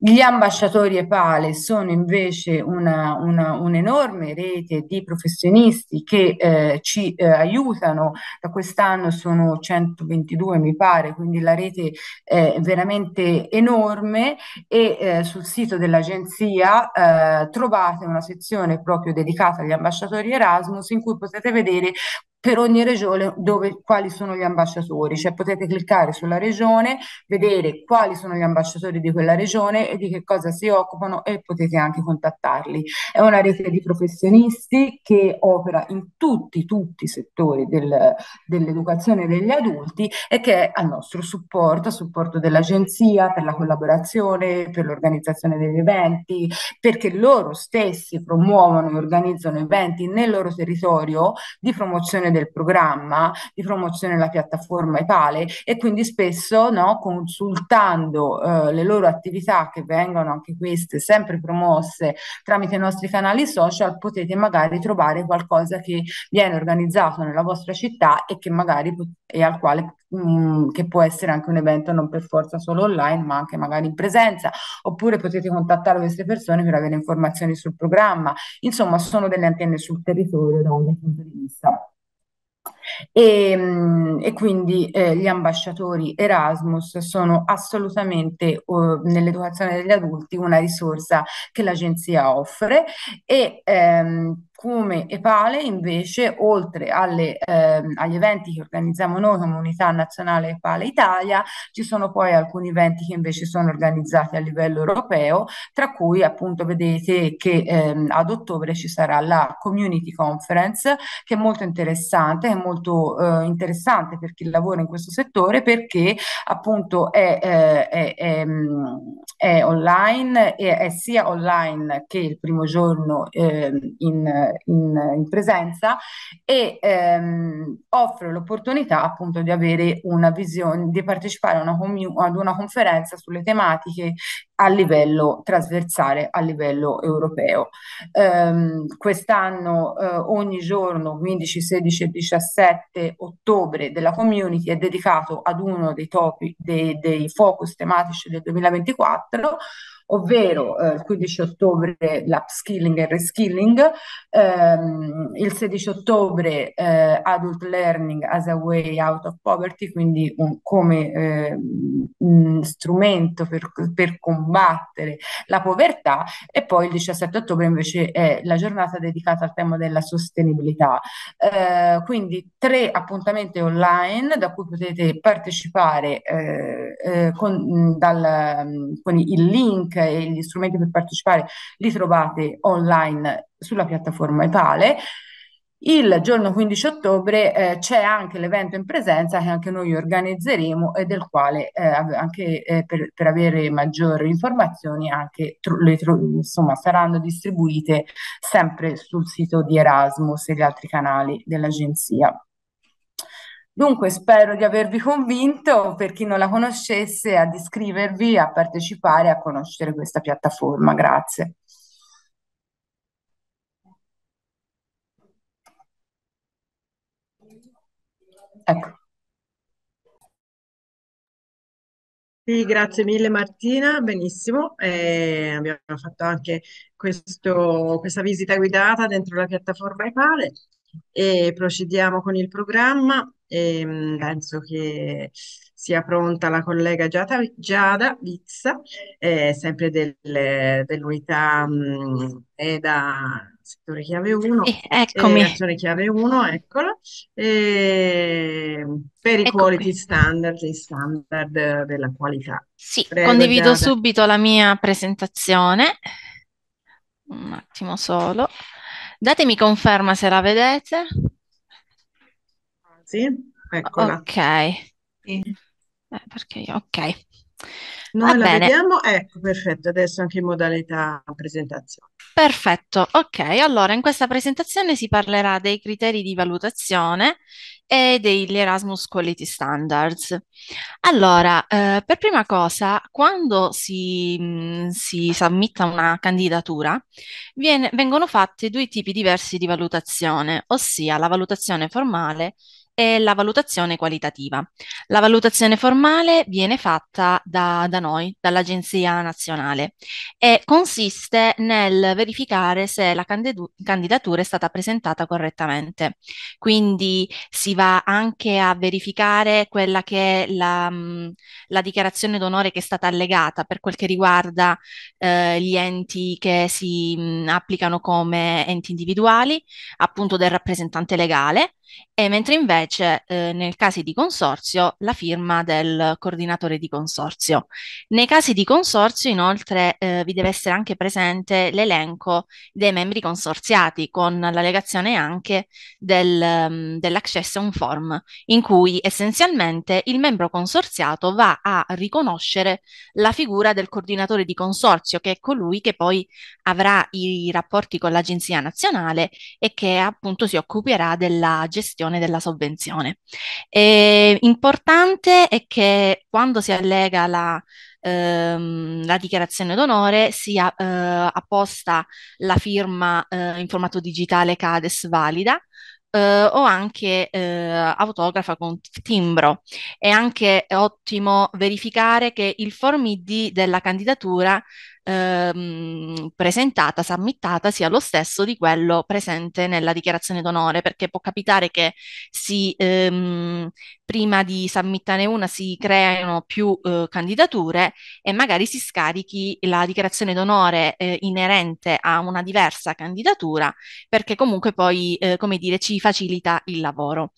Gli ambasciatori EPALE sono invece una, una, un'enorme rete di professionisti che eh, ci eh, aiutano, da quest'anno sono 122 mi pare, quindi la rete è veramente enorme e eh, sul sito dell'agenzia eh, trovate una sezione proprio dedicata agli ambasciatori Erasmus in cui potete vedere per ogni regione dove, quali sono gli ambasciatori, cioè potete cliccare sulla regione, vedere quali sono gli ambasciatori di quella regione e di che cosa si occupano e potete anche contattarli. È una rete di professionisti che opera in tutti, tutti i settori del, dell'educazione degli adulti e che è al nostro supporto, a supporto dell'agenzia per la collaborazione, per l'organizzazione degli eventi, perché loro stessi promuovono e organizzano eventi nel loro territorio di promozione del programma di promozione della piattaforma e tale e quindi spesso no, consultando eh, le loro attività che vengono anche queste sempre promosse tramite i nostri canali social potete magari trovare qualcosa che viene organizzato nella vostra città e che magari e al quale mm, che può essere anche un evento non per forza solo online ma anche magari in presenza oppure potete contattare queste persone per avere informazioni sul programma insomma sono delle antenne sul territorio da ogni punto di vista e, ehm, e quindi eh, gli ambasciatori Erasmus sono assolutamente eh, nell'educazione degli adulti una risorsa che l'agenzia offre e ehm, come Epale invece, oltre alle, ehm, agli eventi che organizziamo noi come Unità Nazionale Epale Italia, ci sono poi alcuni eventi che invece sono organizzati a livello europeo, tra cui appunto vedete che ehm, ad ottobre ci sarà la Community Conference, che è molto interessante, è molto eh, interessante per chi lavora in questo settore perché appunto è, eh, è, è, è online, è, sia online che il primo giorno eh, in in, in presenza e ehm, offro l'opportunità appunto di avere una visione, di partecipare una commun- ad una conferenza sulle tematiche a livello trasversale, a livello europeo. Ehm, quest'anno eh, ogni giorno 15, 16 e 17 ottobre della community è dedicato ad uno dei, topi, dei, dei focus tematici del 2024 ovvero eh, il 15 ottobre l'upskilling e reskilling, ehm, il 16 ottobre eh, adult learning as a way out of poverty, quindi un, come eh, un strumento per, per combattere la povertà e poi il 17 ottobre invece è la giornata dedicata al tema della sostenibilità. Eh, quindi tre appuntamenti online da cui potete partecipare eh, eh, con, dal, con il link tecnica e gli strumenti per partecipare li trovate online sulla piattaforma Epale. Il giorno 15 ottobre eh, c'è anche l'evento in presenza che anche noi organizzeremo e del quale eh, anche eh, per, per, avere maggiori informazioni anche tro- le tro- insomma, saranno distribuite sempre sul sito di Erasmus e gli altri canali dell'agenzia. Dunque, spero di avervi convinto, per chi non la conoscesse, ad iscrivervi, a partecipare, a conoscere questa piattaforma. Grazie. Ecco. Sì, grazie mille Martina, benissimo. Eh, abbiamo fatto anche questo, questa visita guidata dentro la piattaforma Epale e procediamo con il programma e ehm, penso che sia pronta la collega Giada, Giada Vizza, eh, sempre del, dell'unità mh, mm, EDA settore chiave 1, eh, eccomi. azione chiave 1, eccola, eh, per i eccomi. quality standard, i standard della qualità. Sì, Prego, condivido Giada. subito la mia presentazione, un attimo solo. Datemi conferma se la vedete. Sì, eccola. Ok. Sì. Eh, perché io, ok. Noi Va la bene. vediamo, ecco, perfetto, adesso anche in modalità presentazione. Perfetto, ok. Allora, in questa presentazione si parlerà dei criteri di valutazione e degli Erasmus Quality Standards. Allora, eh, per prima cosa, quando si, mm, si submitta una candidatura, viene, vengono fatti due tipi diversi di valutazione, ossia la valutazione formale e la valutazione qualitativa. La valutazione formale viene fatta da, da noi, dall'Agenzia Nazionale, e consiste nel verificare se la candidu- candidatura è stata presentata correttamente. Quindi si va anche a verificare quella che è la, mm, la dichiarazione d'onore che è stata allegata per quel che riguarda eh, gli enti che si mh, mm, applicano come enti individuali, appunto del rappresentante legale e mentre invece eh, nel caso di consorzio la firma del coordinatore di consorzio. Nei casi di consorzio inoltre eh, vi deve essere anche presente l'elenco dei membri consorziati con l'allegazione anche del, um, un form in cui essenzialmente il membro consorziato va a riconoscere la figura del coordinatore di consorzio che è colui che poi avrà i rapporti con l'agenzia nazionale e che appunto si occuperà della gestione della sovvenzione. E importante è che quando si allega la, ehm, la dichiarazione d'onore sia eh, apposta la firma eh, in formato digitale CADES valida, eh, o anche eh, autografa con timbro. È anche ottimo verificare che il form ID della candidatura ehm, presentata, submittata, sia lo stesso di quello presente nella dichiarazione d'onore, perché può capitare che si, ehm, prima di submittare una si creano più eh, candidature e magari si scarichi la dichiarazione d'onore eh, inerente a una diversa candidatura, perché comunque poi, eh, come dire, ci facilita il lavoro.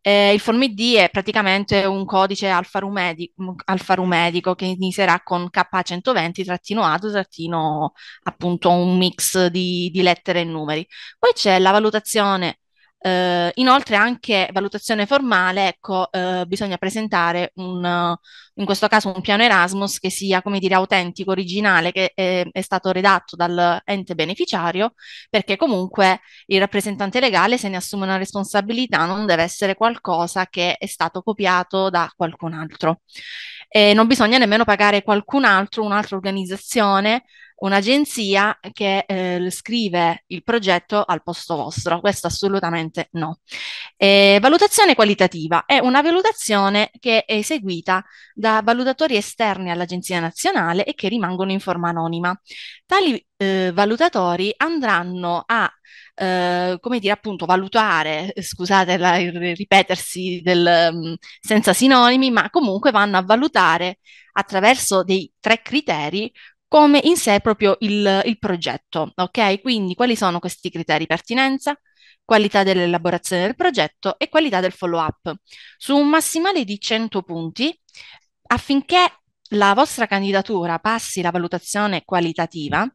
Eh, il FormID ID è praticamente un codice alfarumedico, alfarumedico che inizierà con K120-A Cosatino appunto un mix di, di lettere e numeri. Poi c'è la valutazione Uh, inoltre anche valutazione formale, ecco, uh, bisogna presentare un, in questo caso un piano Erasmus che sia, come dire, autentico, originale, che è, è stato redatto dall'ente beneficiario, perché comunque il rappresentante legale se ne assume una responsabilità, non deve essere qualcosa che è stato copiato da qualcun altro e non bisogna nemmeno pagare qualcun altro, un'altra organizzazione, un'agenzia che eh, scrive il progetto al posto vostro. Questo assolutamente no. Eh, valutazione qualitativa è una valutazione che è eseguita da valutatori esterni all'Agenzia Nazionale e che rimangono in forma anonima. Tali eh, valutatori andranno a eh, come dire, appunto, valutare, eh, scusate la, il ripetersi del, um, senza sinonimi, ma comunque vanno a valutare attraverso dei tre criteri come in sé proprio il, il progetto, ok? Quindi quali sono questi criteri? Pertinenza, qualità dell'elaborazione del progetto e qualità del follow-up, su un massimale di 100 punti affinché la vostra candidatura passi la valutazione qualitativa,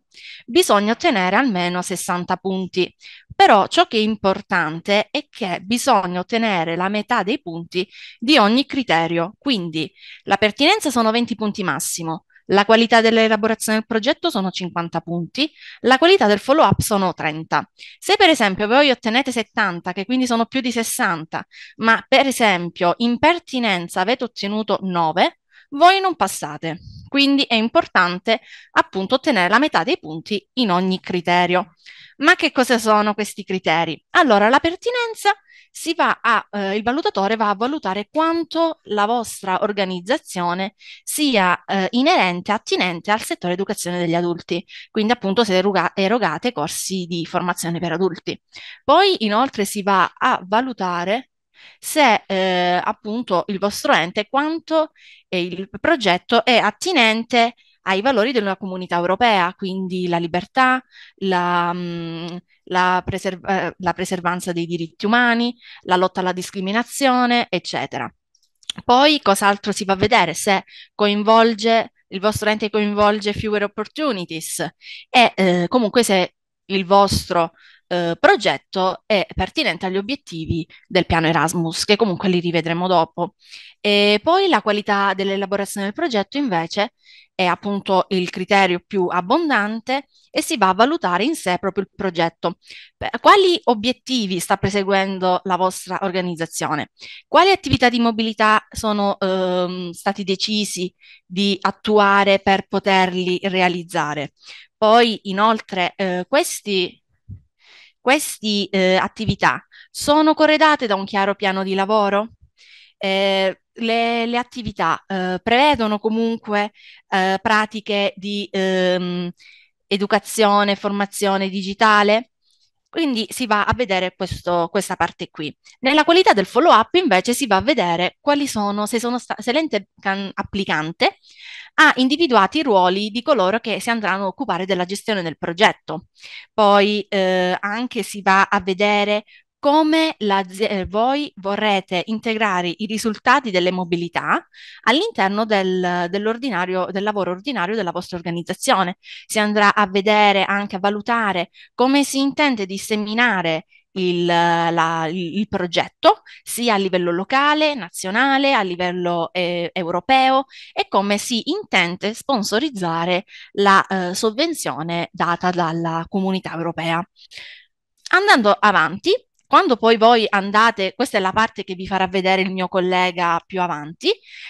bisogna ottenere almeno 60 punti. Però ciò che è importante è che bisogna ottenere la metà dei punti di ogni criterio. Quindi la pertinenza sono 20 punti massimo, la qualità dell'elaborazione del progetto sono 50 punti, la qualità del follow up sono 30. Se per esempio voi ottenete 70, che quindi sono più di 60, ma per esempio in pertinenza avete ottenuto 9, voi non passate. Quindi è importante appunto ottenere la metà dei punti in ogni criterio. Ma che cosa sono questi criteri? Allora, la pertinenza si va a, eh, il valutatore va a valutare quanto la vostra organizzazione sia eh, inerente, attinente al settore educazione degli adulti, quindi appunto se eruga- erogate corsi di formazione per adulti. Poi inoltre si va a valutare se eh, appunto il vostro ente, quanto eh, il progetto è attinente ai valori della comunità europea, quindi la libertà, la, mm, la, preserv- eh, la preservanza dei diritti umani, la lotta alla discriminazione, eccetera. Poi cos'altro si va a vedere se coinvolge il vostro ente coinvolge fewer opportunities e eh, comunque se il vostro eh, progetto è pertinente agli obiettivi del piano Erasmus, che comunque li rivedremo dopo. E poi la qualità dell'elaborazione del progetto invece è appunto il criterio più abbondante e si va a valutare in sé proprio il progetto. Quali obiettivi sta perseguendo la vostra organizzazione? Quali attività di mobilità sono ehm, stati decisi di attuare per poterli realizzare? Poi inoltre eh, questi queste eh, attività sono corredate da un chiaro piano di lavoro? Eh, le, le, attività eh, prevedono comunque eh, pratiche di ehm, educazione, formazione digitale? Quindi si va a vedere questo, questa parte qui. Nella qualità del follow up invece si va a vedere quali sono, se, sono sta- se l'ente can- applicante ha individuato i ruoli di coloro che si andranno a occupare della gestione del progetto. Poi eh, anche si va a vedere come eh, voi vorrete integrare i risultati delle mobilità all'interno del, dell'ordinario, del lavoro ordinario della vostra organizzazione. Si andrà a vedere, anche a valutare come si intende disseminare il, la, il, progetto sia a livello locale, nazionale, a livello eh, europeo e come si intende sponsorizzare la eh, sovvenzione data dalla comunità europea. Andando avanti, quando poi voi andate, questa è la parte che vi farà vedere il mio collega più avanti,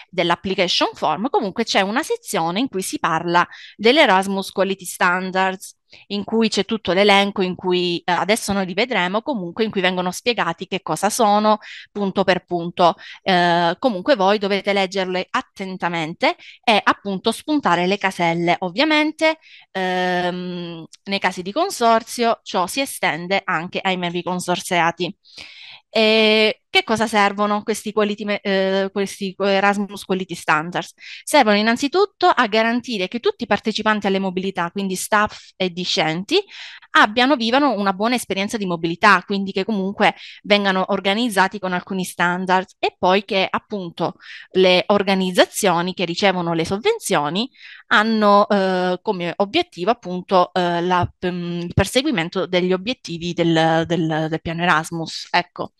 dell'application form, comunque c'è una sezione in cui si parla dell'Erasmus Quality Standards in cui c'è tutto l'elenco, in cui eh, adesso noi li vedremo, comunque in cui vengono spiegati che cosa sono punto per punto. Eh, comunque voi dovete leggerle attentamente e appunto spuntare le caselle. Ovviamente ehm, nei casi di consorzio ciò si estende anche ai membri consorziati. E che cosa servono questi, quality, eh, questi eh, Erasmus Quality Standards? Servono innanzitutto a garantire che tutti i partecipanti alle mobilità, quindi staff e discenti, abbiano, vivano una buona esperienza di mobilità, quindi che comunque vengano organizzati con alcuni standard e poi che appunto le organizzazioni che ricevono le sovvenzioni hanno eh, come obiettivo appunto eh, la, mm, il perseguimento degli obiettivi del, del, del piano Erasmus. Ecco.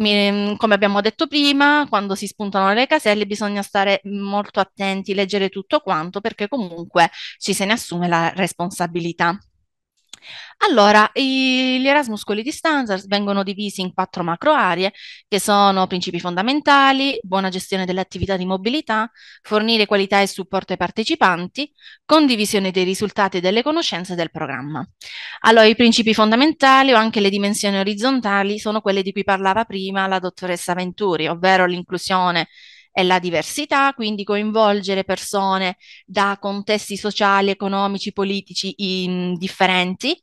Mi, come abbiamo detto prima, quando si spuntano le caselle bisogna stare molto attenti, leggere tutto quanto, perché comunque ci se ne assume la responsabilità. Allora, i, gli Erasmus Scuole di Standards vengono divisi in quattro macro aree che sono principi fondamentali, buona gestione delle attività di mobilità, fornire qualità e supporto ai partecipanti, condivisione dei risultati e delle conoscenze del programma. Allora, i principi fondamentali o anche le dimensioni orizzontali sono quelle di cui parlava prima la dottoressa Venturi, ovvero l'inclusione è la diversità, quindi coinvolgere persone da contesti sociali, economici, politici differenti,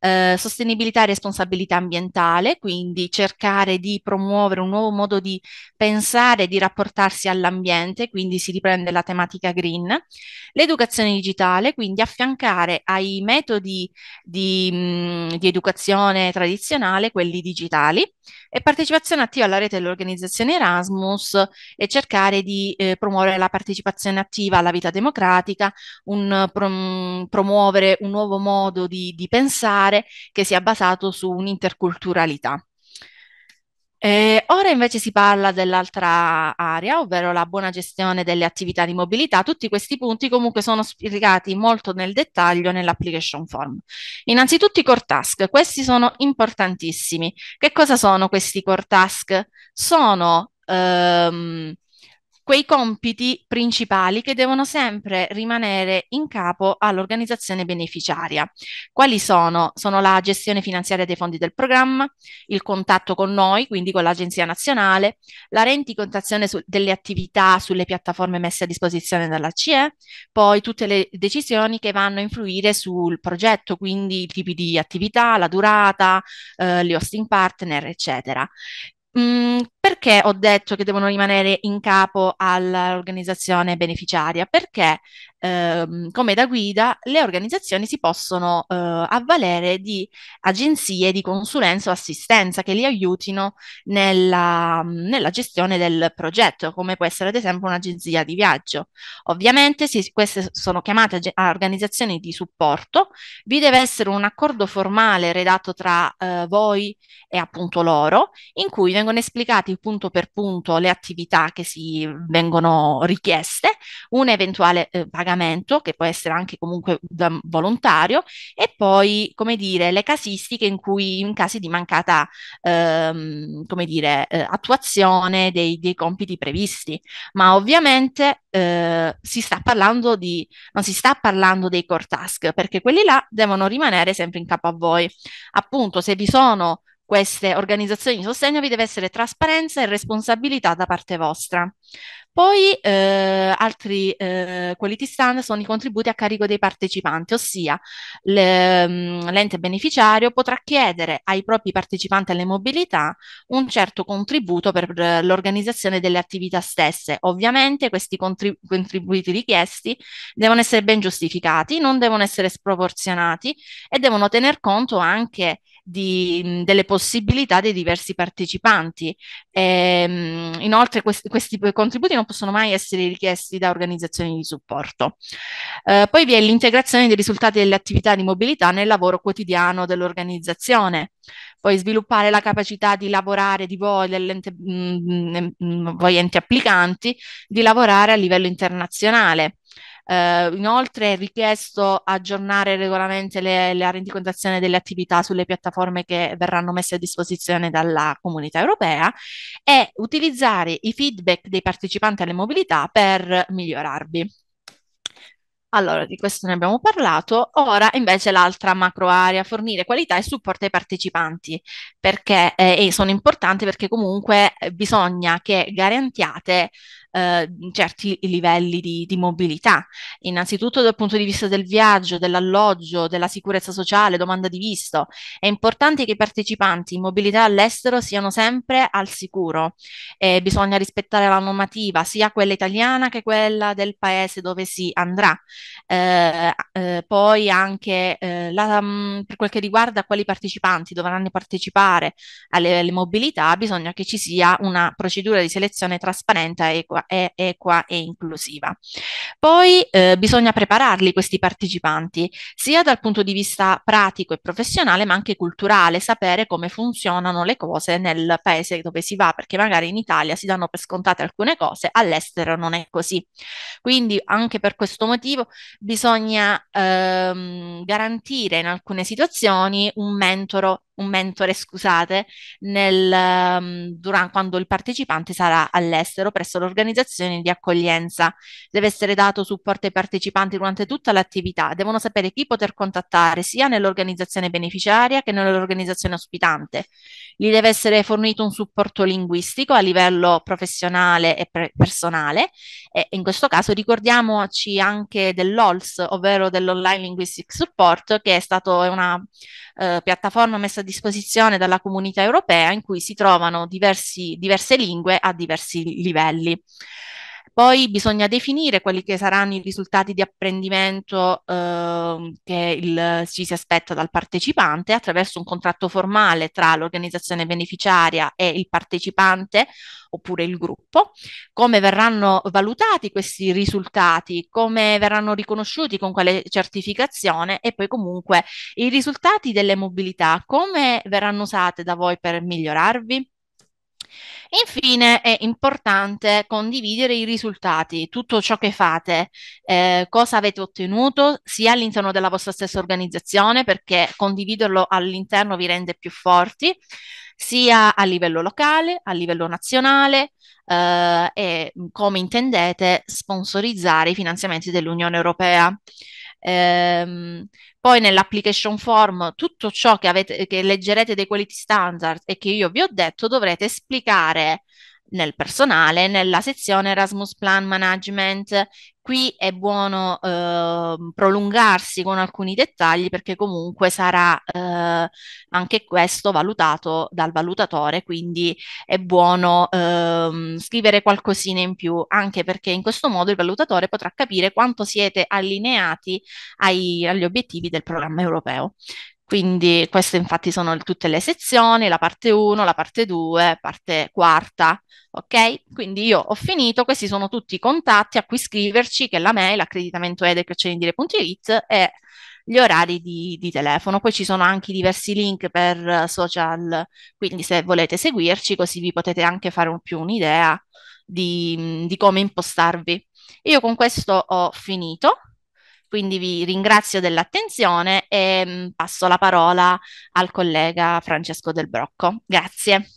eh, sostenibilità e responsabilità ambientale, quindi cercare di promuovere un nuovo modo di pensare, e di rapportarsi all'ambiente, quindi si riprende la tematica green, l'educazione digitale, quindi affiancare ai metodi di, mm, di educazione tradizionale quelli digitali, e partecipazione attiva alla rete dell'organizzazione Erasmus e cercare di eh, promuovere la partecipazione attiva alla vita democratica, un, prom- promuovere un nuovo modo di, di pensare che sia basato su un'interculturalità. Eh, ora invece si parla dell'altra area, ovvero la buona gestione delle attività di mobilità. Tutti questi punti comunque sono spiegati molto nel dettaglio nell'application form. Innanzitutto i core task, questi sono importantissimi. Che cosa sono questi core task? Sono ehm, quei compiti principali che devono sempre rimanere in capo all'organizzazione beneficiaria. Quali sono? Sono la gestione finanziaria dei fondi del programma, il contatto con noi, quindi con l'Agenzia Nazionale, la rendicontazione su- delle attività sulle piattaforme messe a disposizione dalla CE, poi tutte le decisioni che vanno a influire sul progetto, quindi i tipi di attività, la durata, eh, gli hosting partner, eccetera. Mm, perché ho detto che devono rimanere in capo all'organizzazione beneficiaria? Perché ehm, come da guida le organizzazioni si possono eh, avvalere di agenzie di consulenza o assistenza che li aiutino nella, nella, gestione del progetto, come può essere ad esempio un'agenzia di viaggio. Ovviamente si, queste sono chiamate a, organizzazioni di supporto, vi deve essere un accordo formale redatto tra eh, voi e appunto loro, in cui vengono esplicati punto per punto le attività che si vengono richieste, un eventuale eh, pagamento che può essere anche comunque da, volontario e poi, come dire, le casistiche in cui in caso di mancata, ehm, come dire, eh, attuazione dei, dei, compiti previsti. Ma ovviamente eh, si sta parlando di, non si sta parlando dei core task perché quelli là devono rimanere sempre in capo a voi. Appunto, se vi sono queste organizzazioni di sostegno vi deve essere trasparenza e responsabilità da parte vostra. Poi eh, altri eh, quality stand sono i contributi a carico dei partecipanti, ossia le, mm, l'ente beneficiario potrà chiedere ai propri partecipanti alle mobilità un certo contributo per eh, l'organizzazione delle attività stesse. Ovviamente questi contrib- contributi richiesti devono essere ben giustificati, non devono essere sproporzionati e devono tener conto anche di, delle possibilità dei diversi partecipanti. E, ehm, inoltre questi, questi, contributi non possono mai essere richiesti da organizzazioni di supporto. Eh, poi vi è l'integrazione dei risultati delle attività di mobilità nel lavoro quotidiano dell'organizzazione. Poi sviluppare la capacità di lavorare di voi, mh, mh, mm, mm, mm, voi enti applicanti, di lavorare a livello internazionale. Eh, inoltre è richiesto aggiornare regolarmente le, la rendicontazione delle attività sulle piattaforme che verranno messe a disposizione dalla comunità europea e utilizzare i feedback dei partecipanti alle mobilità per migliorarvi. Allora, di questo ne abbiamo parlato. Ora invece l'altra macro area, fornire qualità e supporto ai partecipanti, perché eh, sono importanti perché comunque eh, bisogna che garantiate eh, certi livelli di, di, mobilità. Innanzitutto dal punto di vista del viaggio, dell'alloggio, della sicurezza sociale, domanda di visto. È importante che i partecipanti in mobilità all'estero siano sempre al sicuro. Eh, bisogna rispettare la normativa, sia quella italiana che quella del paese dove si andrà. Eh, eh poi anche eh, la, mm, per quel che riguarda quali partecipanti dovranno partecipare alle, alle mobilità, bisogna che ci sia una procedura di selezione trasparente e, è equa e inclusiva. Poi eh, bisogna prepararli questi partecipanti, sia dal punto di vista pratico e professionale, ma anche culturale, sapere come funzionano le cose nel paese dove si va, perché magari in Italia si danno per scontate alcune cose, all'estero non è così. Quindi anche per questo motivo bisogna ehm, garantire in alcune situazioni un mentoro un mentore, scusate, nel, ehm, durante, quando il partecipante sarà all'estero presso l'organizzazione di accoglienza. Deve essere dato supporto ai partecipanti durante tutta l'attività. Devono sapere chi poter contattare sia nell'organizzazione beneficiaria che nell'organizzazione ospitante. Gli deve essere fornito un supporto linguistico a livello professionale e pre- personale e in questo caso ricordiamoci anche dell'OLS, ovvero dell'Online Linguistic Support, che è stata una eh, piattaforma messa disposizione dalla comunità europea in cui si trovano diversi, diverse lingue a diversi livelli. Poi bisogna definire quelli che saranno i risultati di apprendimento eh, che il, ci si aspetta dal partecipante attraverso un contratto formale tra l'organizzazione beneficiaria e il partecipante oppure il gruppo, come verranno valutati questi risultati, come verranno riconosciuti con quale certificazione e poi comunque i risultati delle mobilità, come verranno usate da voi per migliorarvi? Infine è importante condividere i risultati, tutto ciò che fate, eh, cosa avete ottenuto sia all'interno della vostra stessa organizzazione perché condividerlo all'interno vi rende più forti, sia a livello locale, a livello nazionale eh, e come intendete sponsorizzare i finanziamenti dell'Unione Europea. Eh, poi nell'application form tutto ciò che, avete, che leggerete dei quality standard e che io vi ho detto dovrete esplicare nel personale, nella sezione Erasmus Plan Management. Qui è buono eh, prolungarsi con alcuni dettagli perché comunque sarà eh, anche questo valutato dal valutatore, quindi è buono eh, scrivere qualcosina in più, anche perché in questo modo il valutatore potrà capire quanto siete allineati ai, agli obiettivi del programma europeo. Quindi queste infatti sono tutte le sezioni, la parte 1, la parte 2, parte quarta, ok? Quindi io ho finito, questi sono tutti i contatti a cui scriverci, che è la mail, accreditamento edec.it e gli orari di, di, telefono. Poi ci sono anche diversi link per social, quindi se volete seguirci così vi potete anche fare un, più un'idea di, di come impostarvi. Io con questo ho finito quindi vi ringrazio dell'attenzione e mm, passo la parola al collega Francesco Del Brocco. Grazie.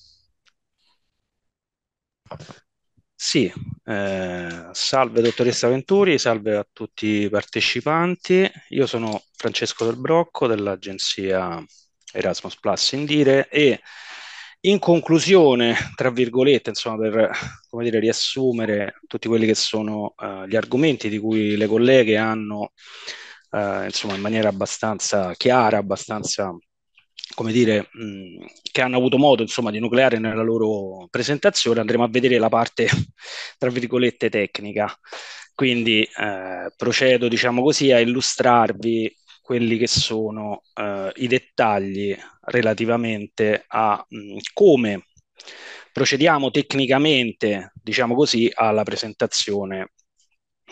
Sì, eh, salve dottoressa Venturi, salve a tutti i partecipanti. Io sono Francesco Del Brocco dell'agenzia Erasmus Plus Indire e in conclusione, tra virgolette, insomma, per come dire, riassumere tutti quelli che sono uh, gli argomenti di cui le colleghe hanno, uh, insomma, in maniera abbastanza chiara, abbastanza come dire, mh, che hanno avuto modo insomma, di nucleare nella loro presentazione, andremo a vedere la parte, tra virgolette, tecnica. Quindi eh, procedo, diciamo così, a illustrarvi quelli che sono eh, i dettagli relativamente a mh, come procediamo tecnicamente, diciamo così, alla presentazione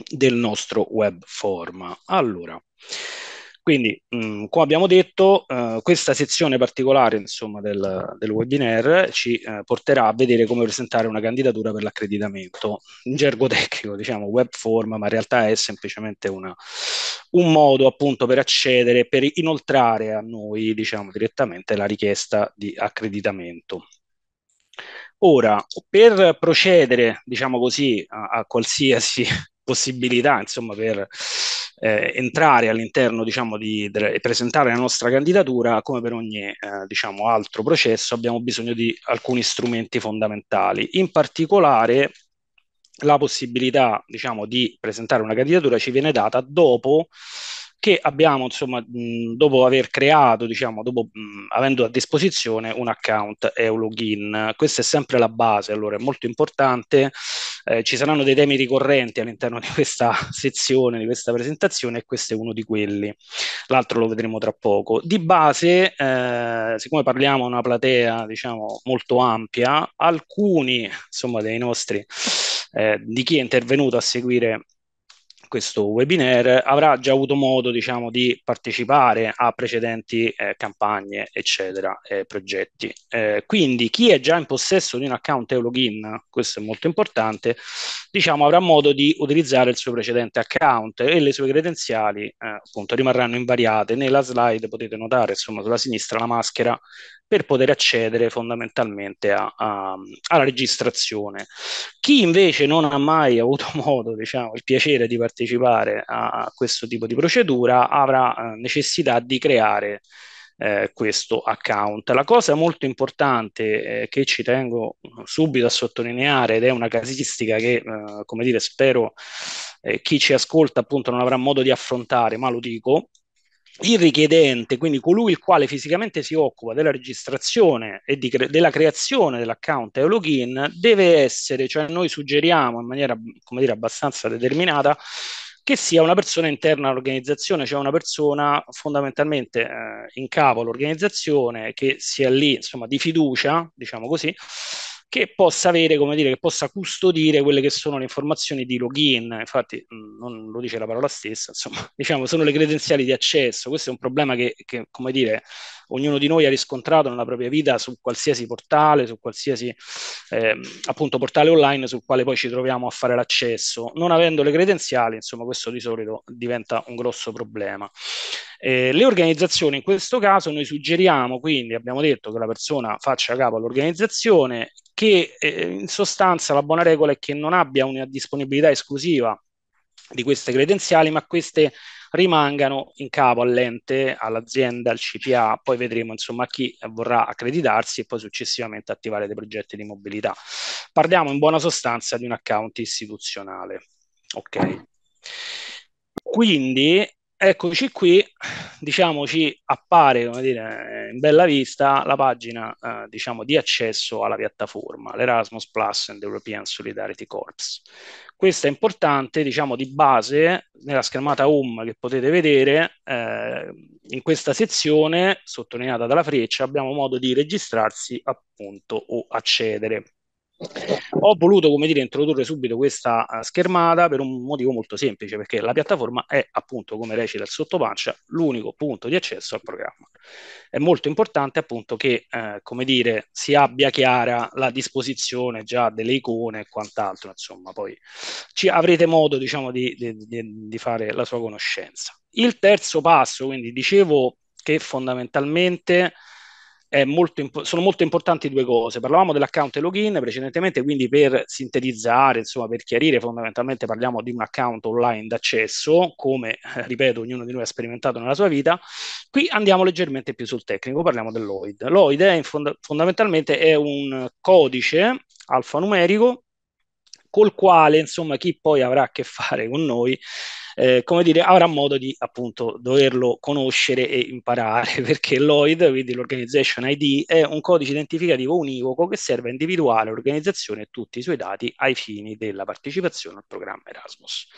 del nostro web form. Allora, quindi, mh, mm, come abbiamo detto, eh, questa sezione particolare insomma, del, del, webinar ci eh, porterà a vedere come presentare una candidatura per l'accreditamento. In gergo tecnico, diciamo web form, ma in realtà è semplicemente una, un modo appunto per accedere, per inoltrare a noi diciamo, direttamente la richiesta di accreditamento. Ora, per procedere, diciamo così, a, a qualsiasi possibilità insomma, per eh, entrare all'interno diciamo, di, e presentare la nostra candidatura, come per ogni eh, diciamo, altro processo, abbiamo bisogno di alcuni strumenti fondamentali. In particolare la possibilità diciamo, di presentare una candidatura ci viene data dopo che abbiamo, insomma, mh, dopo aver creato, diciamo, dopo mh, avendo a disposizione un account e un login. Questa è sempre la base, allora è molto importante eh, ci saranno dei temi ricorrenti all'interno di questa sezione, di questa presentazione, e questo è uno di quelli. L'altro lo vedremo tra poco. Di base, eh, siccome parliamo di una platea, diciamo, molto ampia, alcuni, insomma, dei nostri, eh, di chi è intervenuto a seguire questo webinar avrà già avuto modo diciamo, di partecipare a precedenti eh, campagne, eccetera, eh, progetti. Eh, quindi chi è già in possesso di un account e login, questo è molto importante, diciamo, avrà modo di utilizzare il suo precedente account e le sue credenziali eh, appunto rimarranno invariate. Nella slide potete notare insomma, sulla sinistra la maschera per poter accedere fondamentalmente a, a, alla registrazione. Chi invece non ha mai avuto modo, diciamo, il piacere di partecipare a, a questo tipo di procedura avrà eh, necessità di creare eh, questo account. La cosa molto importante eh, che ci tengo eh, subito a sottolineare ed è una casistica che, eh, come dire, spero eh, chi ci ascolta appunto non avrà modo di affrontare, ma lo dico, il richiedente, quindi colui il quale fisicamente si occupa della registrazione e cre- della creazione dell'account e login, deve essere, cioè noi suggeriamo in maniera come dire, abbastanza determinata, che sia una persona interna all'organizzazione, cioè una persona fondamentalmente eh, in capo all'organizzazione che sia lì, insomma, di fiducia, diciamo così, che possa avere, come dire, che possa custodire quelle che sono le informazioni di login, infatti mm, non lo dice la parola stessa, insomma, diciamo, sono le credenziali di accesso, questo è un problema che, che come dire, ognuno di noi ha riscontrato nella propria vita su qualsiasi portale, su qualsiasi eh, appunto portale online sul quale poi ci troviamo a fare l'accesso. Non avendo le credenziali, insomma, questo di solito diventa un grosso problema. Eh, le organizzazioni in questo caso noi suggeriamo, quindi abbiamo detto che la persona faccia capo all'organizzazione, che eh, in sostanza la buona regola è che non abbia una disponibilità esclusiva di queste credenziali, ma queste rimangano in capo all'ente, all'azienda, al CPA, poi vedremo insomma chi vorrà accreditarsi e poi successivamente attivare dei progetti di mobilità. Parliamo in buona sostanza di un account istituzionale. Ok. Quindi eccoci qui, diciamo ci appare dire, in bella vista la pagina eh, diciamo, di accesso alla piattaforma, l'Erasmus Plus and European Solidarity Corps. Questo è importante, diciamo, di base nella schermata home che potete vedere, eh, in questa sezione sottolineata dalla freccia abbiamo modo di registrarsi appunto o accedere. Ho voluto, come dire, introdurre subito questa eh, schermata per un motivo molto semplice, perché la piattaforma è, appunto, come recita il sottopancia, l'unico punto di accesso al programma. È molto importante, appunto, che, eh, come dire, si abbia chiara la disposizione già delle icone e quant'altro, insomma, poi ci avrete modo, diciamo, di, di, di fare la sua conoscenza. Il terzo passo, quindi, dicevo che fondamentalmente molto imp- sono molto importanti due cose. Parlavamo dell'account login precedentemente, quindi per sintetizzare, insomma, per chiarire, fondamentalmente parliamo di un account online d'accesso, come eh, ripeto, ognuno di noi ha sperimentato nella sua vita. Qui andiamo leggermente più sul tecnico, parliamo dell'OID. L'OID è fond- fondamentalmente è un codice alfanumerico col quale, insomma, chi poi avrà a che fare con noi eh, come dire, avrà modo di appunto doverlo conoscere e imparare, perché l'OID, quindi l'Organization ID, è un codice identificativo univoco che serve a individuare l'organizzazione e tutti i suoi dati ai fini della partecipazione al programma Erasmus.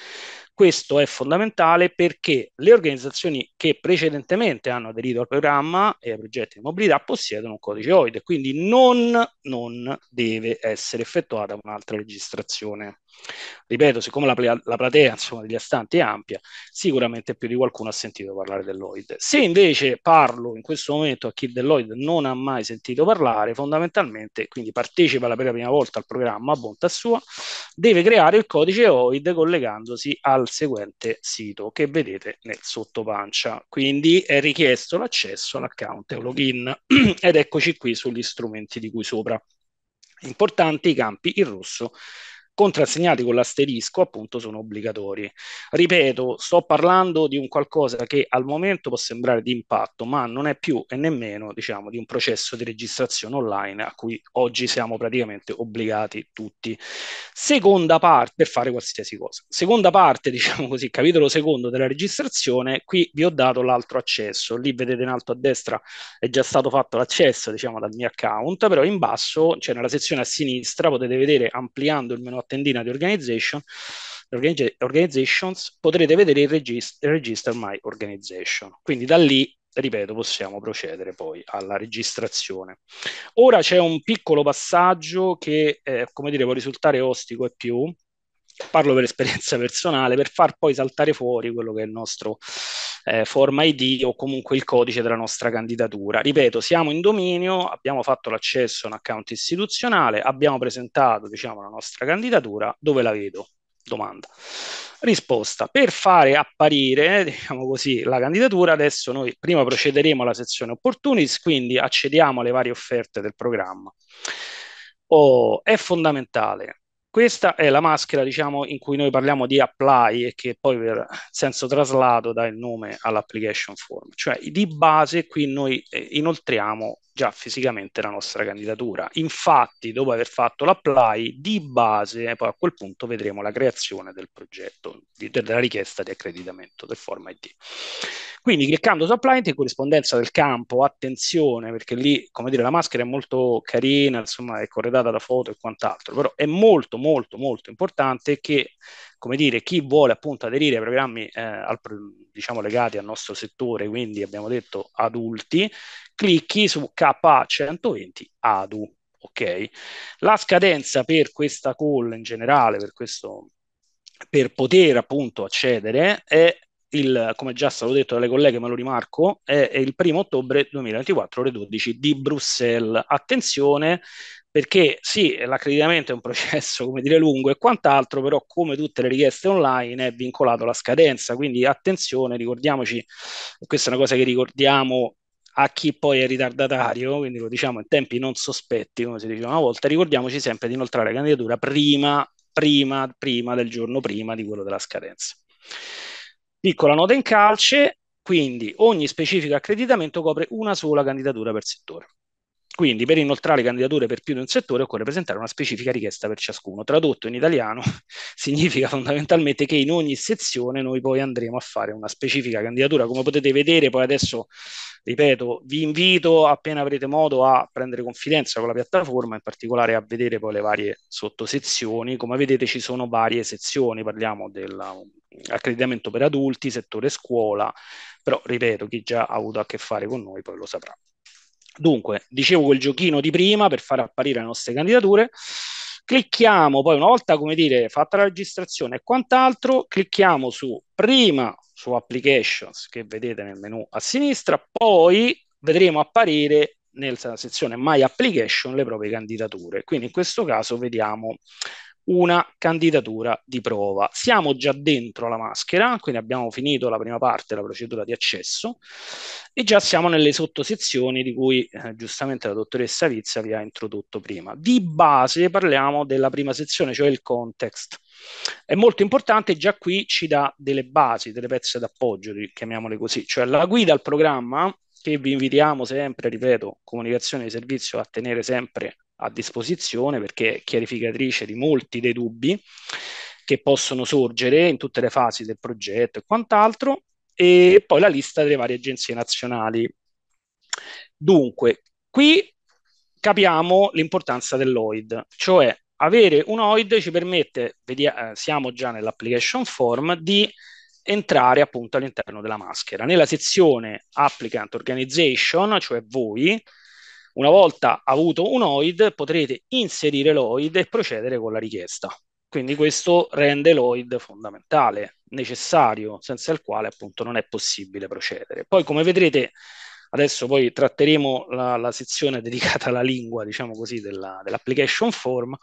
Questo è fondamentale perché le organizzazioni che precedentemente hanno aderito al programma e ai progetti di mobilità possiedono un codice OID, quindi non, non deve essere effettuata un'altra registrazione. Ripeto, siccome la, la platea insomma, degli astanti è ampia, sicuramente più di qualcuno ha sentito parlare dell'OID. Se invece parlo in questo momento a chi dell'OID non ha mai sentito parlare, fondamentalmente, quindi partecipa per la prima volta al programma a bontà sua, deve creare il codice OID collegandosi al seguente sito che vedete nel sottopancia. Quindi è richiesto l'accesso all'account e login ed eccoci qui sugli strumenti di cui sopra. Importanti i campi in rosso contrassegnati con l'asterisco, appunto, sono obbligatori. Ripeto, sto parlando di un qualcosa che al momento può sembrare di impatto, ma non è più e nemmeno, diciamo, di un processo di registrazione online a cui oggi siamo praticamente obbligati tutti. Seconda parte, per fare qualsiasi cosa. Seconda parte, diciamo così, capitolo secondo della registrazione, qui vi ho dato l'altro accesso. Lì vedete in alto a destra è già stato fatto l'accesso, diciamo, dal mio account, però in basso, cioè nella sezione a sinistra, potete vedere ampliando il menu tendina di organization, organizations, potrete vedere il register, register My Organization. Quindi da lì ripeto, possiamo procedere poi alla registrazione. Ora c'è un piccolo passaggio che, eh, come dire, può risultare ostico e più, parlo per esperienza personale, per far poi saltare fuori quello che è il nostro eh, forma ID o comunque il codice della nostra candidatura. Ripeto, siamo in dominio, abbiamo fatto l'accesso a un account istituzionale, abbiamo presentato diciamo, la nostra candidatura, dove la vedo? Domanda. Risposta. Per fare apparire, diciamo così, la candidatura, adesso noi prima procederemo alla sezione opportunities, quindi accediamo alle varie offerte del programma. Oh, è fondamentale questa è la maschera, diciamo, in cui noi parliamo di apply e che poi per senso traslato dà il nome all'application form. Cioè, di base qui noi eh, inoltriamo già fisicamente la nostra candidatura. Infatti, dopo aver fatto l'apply, di base, poi a quel punto vedremo la creazione del progetto, di, della richiesta di accreditamento del Form ID. Quindi cliccando su Apply in corrispondenza del campo, attenzione, perché lì, come dire, la maschera è molto carina, insomma, è corredata da foto e quant'altro, però è molto, molto, molto importante che come dire, chi vuole appunto aderire ai programmi eh, al, diciamo legati al nostro settore, quindi abbiamo detto adulti, clicchi su KA120 ADU. ok? La scadenza per questa call in generale, per, questo, per poter appunto accedere, è il, come già stato detto dalle colleghe, ma lo rimarco, è, è il primo ottobre 2024, ore 12 di Bruxelles. Attenzione, perché sì, l'accreditamento è un processo, come dire, lungo e quant'altro, però come tutte le richieste online è vincolato alla scadenza, quindi attenzione, ricordiamoci, questa è una cosa che ricordiamo a chi poi è ritardatario, quindi lo diciamo in tempi non sospetti, come si diceva una volta, ricordiamoci sempre di inoltrare la candidatura prima, prima, prima del giorno prima di quello della scadenza. Piccola nota in calce, quindi ogni specifico accreditamento copre una sola candidatura per settore. Quindi per inoltrare candidature per più di un settore occorre presentare una specifica richiesta per ciascuno. Tradotto in italiano significa fondamentalmente che in ogni sezione noi poi andremo a fare una specifica candidatura. Come potete vedere, poi adesso ripeto, vi invito appena avrete modo a prendere confidenza con la piattaforma, in particolare a vedere poi le varie sottosezioni. Come vedete ci sono varie sezioni, parliamo dell'accreditamento um, per adulti, settore scuola, però ripeto, chi già ha avuto a che fare con noi poi lo saprà. Dunque, dicevo quel giochino di prima per far apparire le nostre candidature. Clicchiamo poi, una volta come dire, fatta la registrazione e quant'altro, clicchiamo su prima su applications che vedete nel menu a sinistra, poi vedremo apparire nella sezione My Application le proprie candidature. Quindi in questo caso vediamo una candidatura di prova. Siamo già dentro la maschera, quindi abbiamo finito la prima parte, la procedura di accesso, e già siamo nelle sottosezioni di cui eh, giustamente la dottoressa Vizia vi ha introdotto prima. Di base parliamo della prima sezione, cioè il context. È molto importante, già qui ci dà delle basi, delle pezze d'appoggio, chiamiamole così, cioè la guida al programma che vi invitiamo sempre, ripeto, comunicazione di servizio a tenere sempre a disposizione perché è chiarificatrice di molti dei dubbi che possono sorgere in tutte le fasi del progetto e quant'altro, e poi la lista delle varie agenzie nazionali. Dunque, qui capiamo l'importanza dell'OID, cioè avere un OID ci permette, vedia- eh, siamo già nell'application form, di entrare appunto all'interno della maschera. Nella sezione applicant organization, cioè voi, una volta avuto un OID potrete inserire l'OID e procedere con la richiesta. Quindi questo rende l'OID fondamentale, necessario, senza il quale appunto non è possibile procedere. Poi come vedrete, adesso poi tratteremo la, la sezione dedicata alla lingua, diciamo così, della, dell'application form,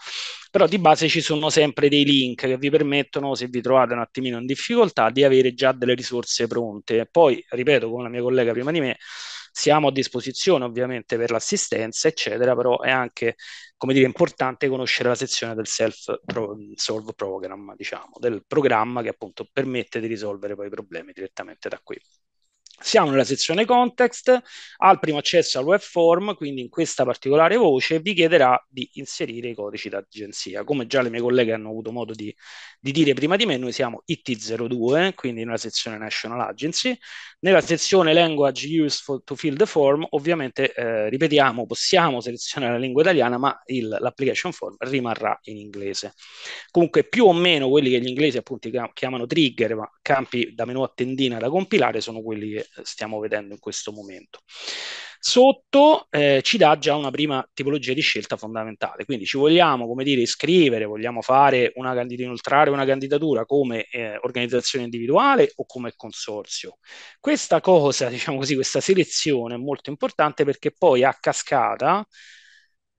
però di base ci sono sempre dei link che vi permettono, se vi trovate un attimino in difficoltà, di avere già delle risorse pronte. Poi, ripeto, come la mia collega prima di me, siamo a disposizione ovviamente per l'assistenza, eccetera, però è anche, come dire, importante conoscere la sezione del self-solve program, diciamo, del programma che appunto permette di risolvere poi i problemi direttamente da qui. Siamo nella sezione context, al primo accesso al web form, quindi in questa particolare voce vi chiederà di inserire i codici d'agenzia. Come già le mie colleghe hanno avuto modo di, di dire prima di me, noi siamo IT02, quindi nella sezione National Agency. Nella sezione Language Used for, to Fill the Form, ovviamente, eh, ripetiamo, possiamo selezionare la lingua italiana, ma il, l'application form rimarrà in inglese. Comunque, più o meno quelli che gli inglesi appunto chiamano trigger, ma campi da menu a tendina da compilare, sono quelli che stiamo vedendo in questo momento. Sotto eh, ci dà già una prima tipologia di scelta fondamentale, quindi ci vogliamo, come dire, iscrivere, vogliamo fare una candidatura, inoltrare una candidatura come eh, organizzazione individuale o come consorzio. Questa cosa, diciamo così, questa selezione è molto importante perché poi a cascata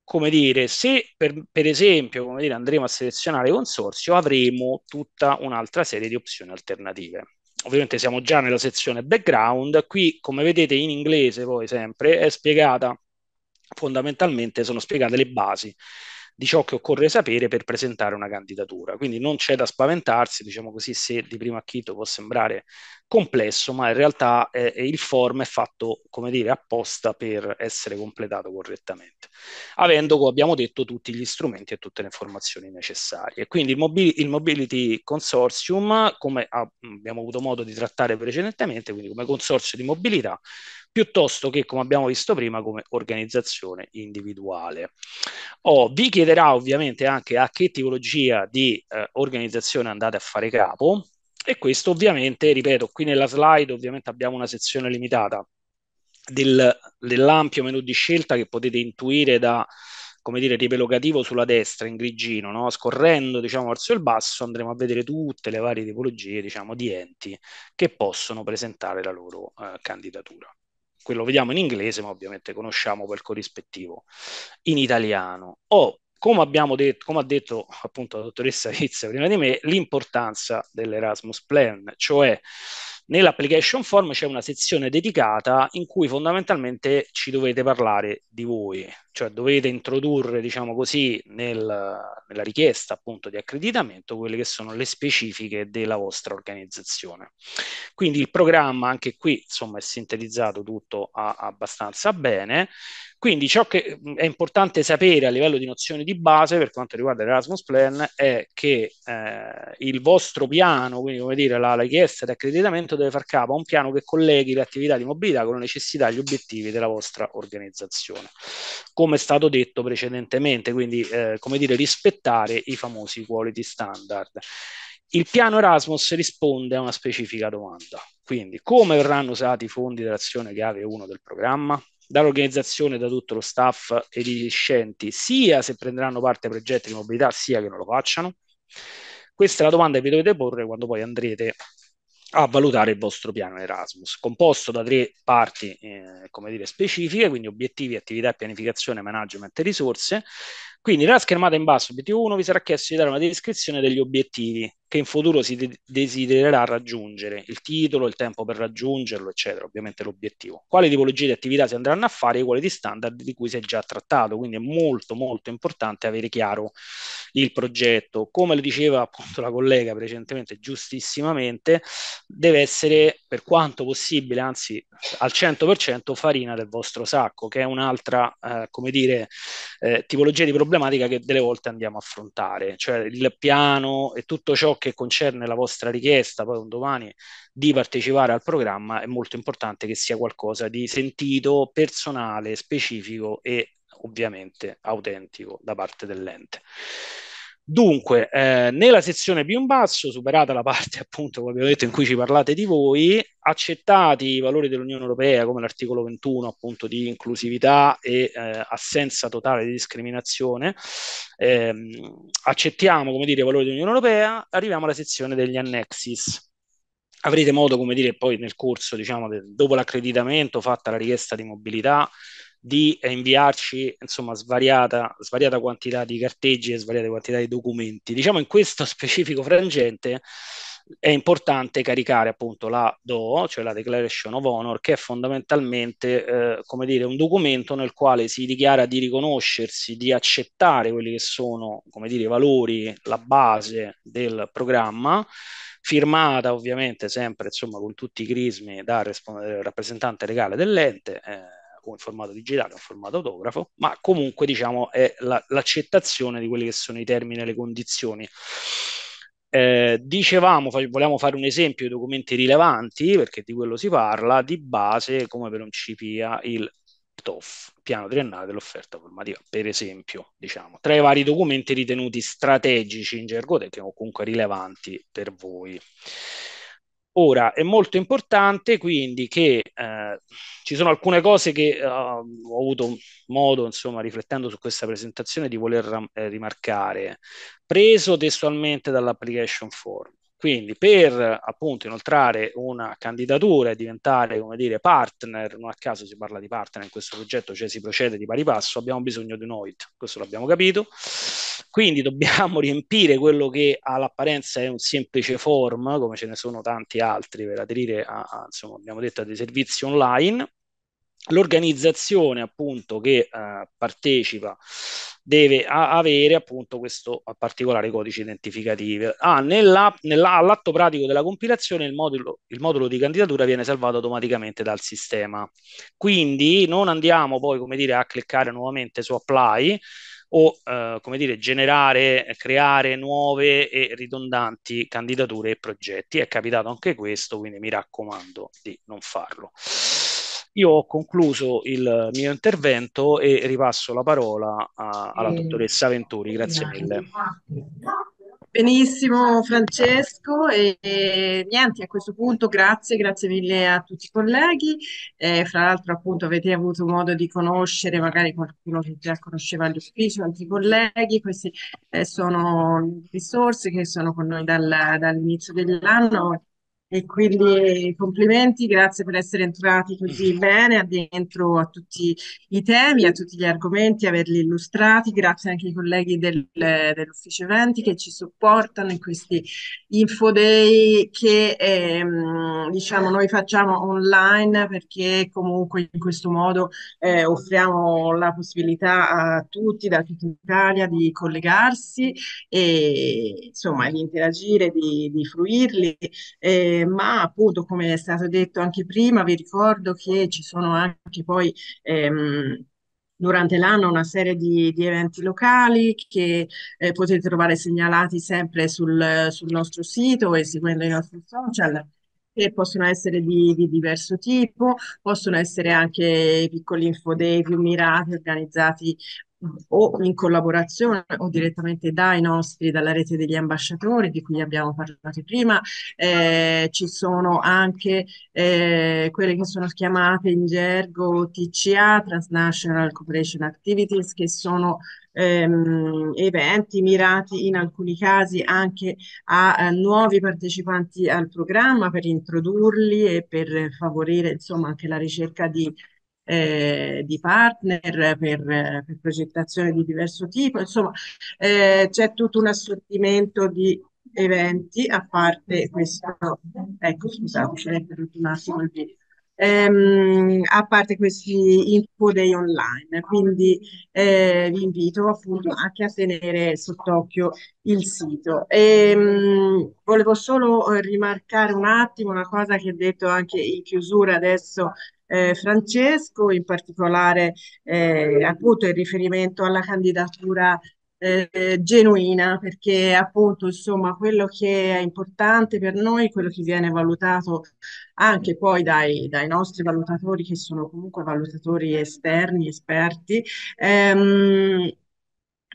come dire, se per, per esempio dire, andremo a selezionare consorzio, avremo tutta un'altra serie di opzioni alternative ovviamente siamo già nella sezione background, qui come vedete in inglese poi sempre è spiegata fondamentalmente sono spiegate le basi di ciò che occorre sapere per presentare una candidatura. Quindi non c'è da spaventarsi, diciamo così, se di primo acchito può sembrare complesso, ma in realtà eh, eh il form è fatto, come dire, apposta per essere completato correttamente, avendo, come abbiamo detto, tutti gli strumenti e tutte le informazioni necessarie. Quindi il, mobili- il Mobility Consortium, come ha, abbiamo avuto modo di trattare precedentemente, quindi come consorzio di mobilità, piuttosto che, come abbiamo visto prima, come organizzazione individuale. Oh, vi chiederà ovviamente anche a che tipologia di eh, organizzazione andate a fare capo e questo ovviamente, ripeto, qui nella slide ovviamente abbiamo una sezione limitata del, dell'ampio menu di scelta che potete intuire da come dire, riepilogativo sulla destra in grigino, no? scorrendo diciamo, verso il basso andremo a vedere tutte le varie tipologie diciamo, di enti che possono presentare la loro eh, candidatura quello vediamo in inglese, ma ovviamente conosciamo quel corrispettivo in italiano. O, oh, come, abbiamo detto, come ha detto appunto la dottoressa Rizza prima di me, l'importanza dell'Erasmus Plan, cioè Nell'application form c'è una sezione dedicata in cui fondamentalmente ci dovete parlare di voi, cioè dovete introdurre, diciamo così, nel, nella richiesta appunto di accreditamento quelle che sono le specifiche della vostra organizzazione. Quindi il programma anche qui, insomma, è sintetizzato tutto a, abbastanza bene. Quindi ciò che è importante sapere a livello di nozioni di base per quanto riguarda l'Erasmus Plan è che eh, il vostro piano, quindi come dire la, la richiesta di accreditamento deve far capo a un piano che colleghi le attività di mobilità con le necessità e gli obiettivi della vostra organizzazione. Come è stato detto precedentemente, quindi eh, come dire rispettare i famosi quality standard. Il piano Erasmus risponde a una specifica domanda, quindi come verranno usati i fondi dell'azione chiave 1 del programma? dall'organizzazione, da tutto lo staff e gli discenti, sia se prenderanno parte a progetti di mobilità, sia che non lo facciano? Questa è la domanda che vi dovete porre quando poi andrete a valutare il vostro piano Erasmus, composto da tre parti, eh, come dire, specifiche, quindi obiettivi, attività, pianificazione, management e risorse. Quindi nella schermata in basso, obiettivo 1, vi sarà chiesto di dare una descrizione degli obiettivi che in futuro si de- desidererà raggiungere, il titolo, il tempo per raggiungerlo, eccetera, ovviamente l'obiettivo. Quale tipologia di attività si andranno a fare e quali di standard di cui si è già trattato, quindi è molto molto importante avere chiaro il progetto. Come lo diceva appunto la collega precedentemente giustissimamente, deve essere per quanto possibile, anzi al 100% farina del vostro sacco, che è un'altra, eh, come dire, eh, tipologia di problematica che delle volte andiamo a affrontare, cioè il piano e tutto ciò che concerne la vostra richiesta, poi un domani, di partecipare al programma, è molto importante che sia qualcosa di sentito, personale, specifico e ovviamente autentico da parte dell'ente. Dunque, eh, nella sezione più in basso, superata la parte appunto, come abbiamo detto, in cui ci parlate di voi, accettati i valori dell'Unione Europea come l'articolo 21 appunto di inclusività e eh, assenza totale di discriminazione, eh, accettiamo come dire i valori dell'Unione Europea, arriviamo alla sezione degli annexis avrete modo, come dire, poi nel corso, diciamo, de- dopo l'accreditamento, fatta la richiesta di mobilità, di inviarci insomma svariata, svariata quantità di carteggi e svariate quantità di documenti. Diciamo in questo specifico frangente è importante caricare appunto la DO, cioè la Declaration of Honor, che è fondamentalmente eh, come dire, un documento nel quale si dichiara di riconoscersi, di accettare quelli che sono come dire, i valori, la base del programma, firmata ovviamente sempre insomma, con tutti i crismi dal, eh, rappresentante legale dell'ente. Eh, come formato digitale, in formato autografo, ma comunque diciamo è la, l'accettazione di quelli che sono i termini e le condizioni. Eh, dicevamo, fa- vogliamo fare un esempio di documenti rilevanti, perché di quello si parla, di base come per un CPA il PTOF, piano triennale dell'offerta formativa, per esempio, diciamo, tra i vari documenti ritenuti strategici in gergo tecnico o comunque rilevanti per voi. Ora è molto importante quindi che eh, ci sono alcune cose che eh, ho avuto modo, insomma, riflettendo su questa presentazione, di voler ram- eh, rimarcare, preso testualmente dall'application form. Quindi per appunto inoltrare una candidatura e diventare, come dire, partner, non a caso si parla di partner in questo progetto, cioè si procede di pari passo, abbiamo bisogno di un OIT, questo l'abbiamo capito. Quindi dobbiamo riempire quello che all'apparenza è un semplice form, come ce ne sono tanti altri per aderire a, a insomma, abbiamo detto, a dei servizi online. L'organizzazione appunto che eh, partecipa deve avere appunto questo particolare codice identificativo. Ah, nella, nella, all'atto pratico della compilazione il modulo, il modulo, di candidatura viene salvato automaticamente dal sistema. Quindi non andiamo poi, come dire, a cliccare nuovamente su apply, o eh, come dire, generare, creare nuove e ridondanti candidature e progetti. È capitato anche questo, quindi mi raccomando di non farlo. Io ho concluso il mio intervento e ripasso la parola a, alla dottoressa Venturi. Grazie mille. Benissimo Francesco e, e, niente, a questo punto grazie, grazie mille a tutti i colleghi. Eh, fra l'altro appunto avete avuto modo di conoscere magari qualcuno che già conosceva all'ufficio, altri colleghi, queste eh, sono risorse che sono con noi dal, dall'inizio dell'anno e quindi complimenti, grazie per essere entrati così mm. bene dentro a tutti i temi, a tutti gli argomenti, averli illustrati. Grazie anche ai colleghi del, dell'ufficio eventi che ci supportano in questi info day che ehm, diciamo noi facciamo online perché comunque in questo modo eh, offriamo la possibilità a tutti da tutta Italia di collegarsi e insomma di interagire, di, di fruirli. Eh, ma appunto come è stato detto anche prima vi ricordo che ci sono anche poi ehm, durante l'anno una serie di, di eventi locali che eh, potete trovare segnalati sempre sul, sul, nostro sito e seguendo i nostri social che possono essere di, di diverso tipo, possono essere anche piccoli info dei più mirati organizzati o in collaborazione o direttamente dai nostri, dalla rete degli ambasciatori di cui abbiamo parlato prima, eh, ci sono anche eh, quelle che sono chiamate in gergo TCA, Transnational Cooperation Activities, che sono ehm, eventi mirati in alcuni casi anche a, a, eh, nuovi partecipanti al programma per introdurli e per favorire insomma anche la ricerca di eh, di partner per, per, progettazione di diverso tipo, insomma eh, c'è tutto un assortimento di eventi a parte questo, ecco scusate, ce l'ho interrotto un attimo il video. Ehm, a parte questi info day online. Quindi eh, vi invito appunto anche a tenere sott'occhio il sito. Ehm, volevo solo eh, rimarcare un attimo una cosa che ho detto anche in chiusura adesso eh, Francesco, in particolare eh, appunto in riferimento alla candidatura eh, genuina, perché appunto insomma quello che è importante per noi, quello che viene valutato anche poi dai, dai nostri valutatori, che sono comunque valutatori esterni, esperti, ehm,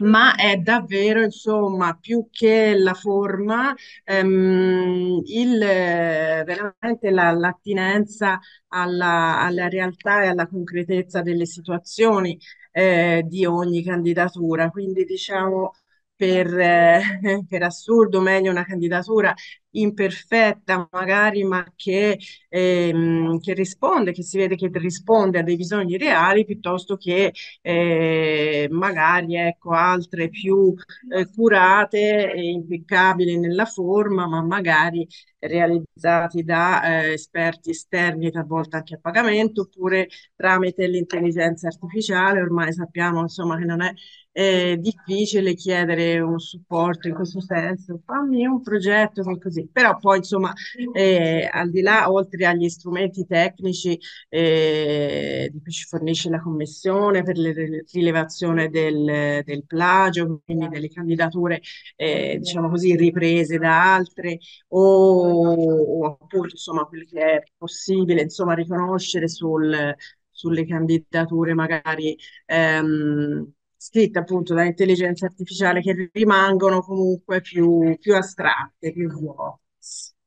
ma è davvero, insomma, più che la forma, ehm, il, eh, veramente la, l'attinenza alla, alla realtà e alla concretezza delle situazioni eh, di ogni candidatura. Quindi diciamo... Per, eh, per, assurdo, meglio una candidatura imperfetta magari, ma che, ehm, che, risponde, che si vede che risponde a dei bisogni reali piuttosto che eh, magari ecco, altre più eh, curate e impeccabili nella forma, ma magari realizzati da eh, esperti esterni talvolta anche a pagamento oppure tramite l'intelligenza artificiale, ormai sappiamo insomma che non è è eh, difficile chiedere un supporto in questo senso, fammi un progetto così però poi insomma eh, al di là, oltre agli strumenti tecnici eh, di cui ci fornisce la Commissione per la rilevazione del, del, plagio, quindi delle candidature eh, diciamo così riprese da altre o, o appunto insomma quello che è possibile insomma riconoscere sul, sulle candidature magari ehm, scritte appunto dall'intelligenza artificiale che rimangono comunque più, più astratte, più vuote.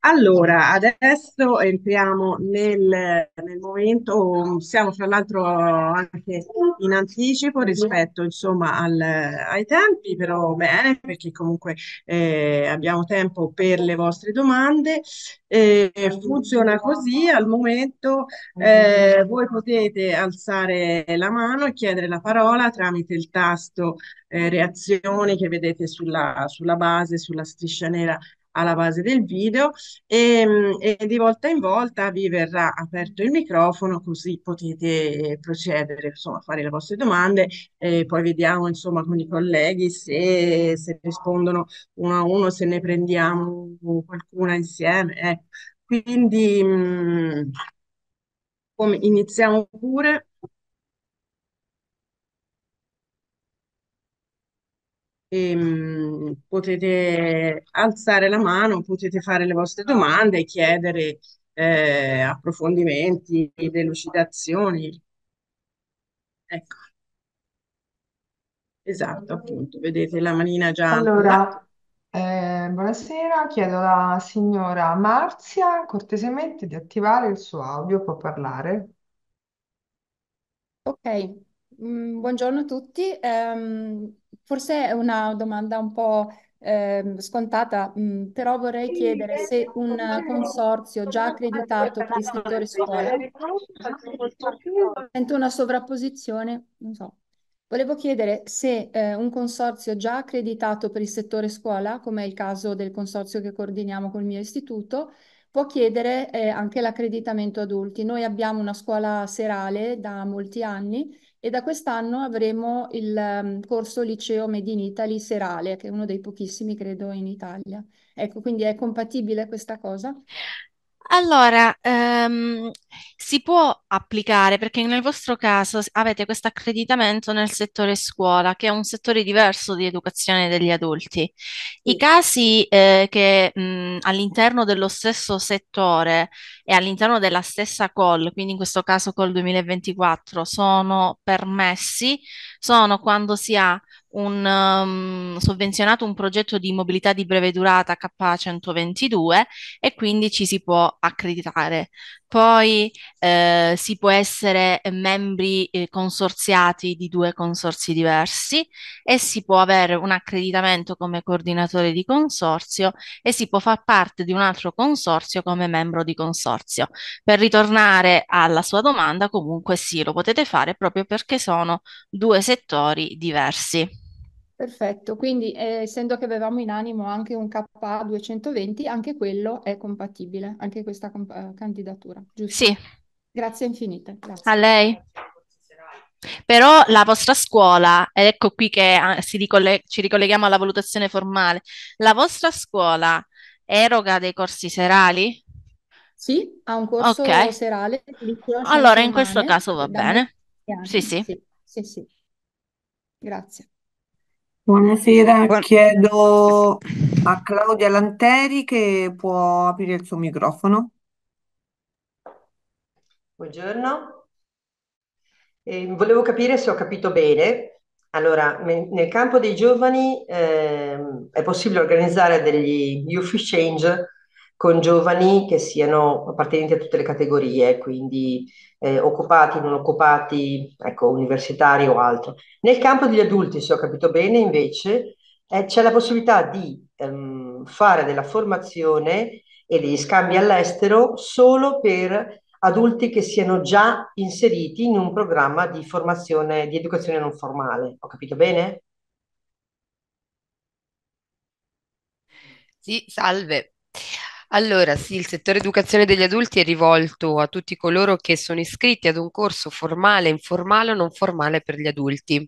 Allora, adesso entriamo nel, nel momento, siamo fra l'altro anche in anticipo rispetto insomma al, ai tempi, però bene perché comunque eh, abbiamo tempo per le vostre domande. Eh, funziona così, al momento eh, voi potete alzare la mano e chiedere la parola tramite il tasto eh, reazioni che vedete sulla, sulla base, sulla striscia nera alla base del video e, mm, e, di volta in volta vi verrà aperto il microfono così potete procedere insomma, a fare le vostre domande e poi vediamo insomma con i colleghi se, se rispondono uno a uno, se ne prendiamo qualcuna insieme. Ecco. Quindi mh, mm, come iniziamo pure. e, ehm, mh, potete alzare la mano, potete fare le vostre domande, chiedere eh, approfondimenti, delucidazioni. Ecco. Esatto, appunto, vedete la manina gialla. Allora, eh, buonasera, chiedo alla signora Marzia cortesemente di attivare il suo audio, può parlare. Ok, Mm, buongiorno a tutti. Ehm, Forse è una domanda un po' eh, scontata, mh, mm, però vorrei chiedere eh, se un consorzio già accreditato per il settore scuola ah, sento una sovrapposizione, non so. Volevo chiedere se eh, un consorzio già accreditato per il settore scuola, come è il caso del consorzio che coordiniamo col mio istituto, può chiedere eh, anche l'accreditamento adulti. Noi abbiamo una scuola serale da molti anni e da quest'anno avremo il ehm, corso liceo Made in Italy serale, che è uno dei pochissimi credo in Italia. Ecco, quindi è compatibile questa cosa? Allora, ehm, si può applicare perché nel vostro caso avete questo accreditamento nel settore scuola, che è un settore diverso di educazione degli adulti. I casi eh, che mh, mhmm, all'interno dello stesso settore e all'interno della stessa call, quindi in questo caso call 2024, sono permessi, sono quando si ha un, um, sovvenzionato un progetto di mobilità di breve durata K122 e quindi ci si può accreditare. Poi eh, si può essere membri eh, consorziati di due consorzi diversi e si può avere un accreditamento come coordinatore di consorzio e si può far parte di un altro consorzio come membro di consorzio. Per ritornare alla sua domanda, comunque sì, lo potete fare proprio perché sono due settori diversi. Perfetto, quindi eh, essendo che avevamo in animo anche un KA220, anche quello è compatibile, anche questa comp- eh, candidatura, giusto? Sì. Grazie infinite. Grazie. A lei. Però la vostra scuola, ed ecco qui che ah, ricolle- ci ricolleghiamo alla valutazione formale, la vostra scuola eroga dei corsi serali? Sì, ha un corso okay. serale. Allora in questo caso va bene. Sì, sì. Sì, sì, sì. Grazie. Buonasera, chiedo a Claudia Lanteri che può aprire il suo microfono. Buongiorno, Eh, volevo capire se ho capito bene. Allora, nel campo dei giovani ehm, è possibile organizzare degli youth exchange con giovani che siano appartenenti a tutte le categorie, quindi eh, occupati, non occupati, ecco, universitari o altro. Nel campo degli adulti, se ho capito bene, invece, eh, c'è la possibilità di ehm, fare della formazione e degli scambi all'estero solo per adulti che siano già inseriti in un programma di formazione, di educazione non formale. Ho capito bene? Sì, salve. Allora, sì, il settore educazione degli adulti è rivolto a tutti coloro che sono iscritti ad un corso formale, informale o non formale per gli adulti.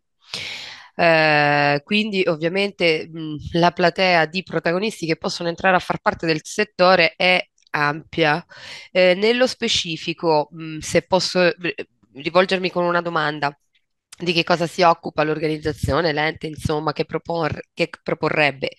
Eh, quindi ovviamente mh, la platea di protagonisti che possono entrare a far parte del settore è ampia. Eh, nello specifico, mh, se posso eh, rivolgermi con una domanda, di che cosa si occupa l'organizzazione, l'ente, insomma, che, propor- che proporrebbe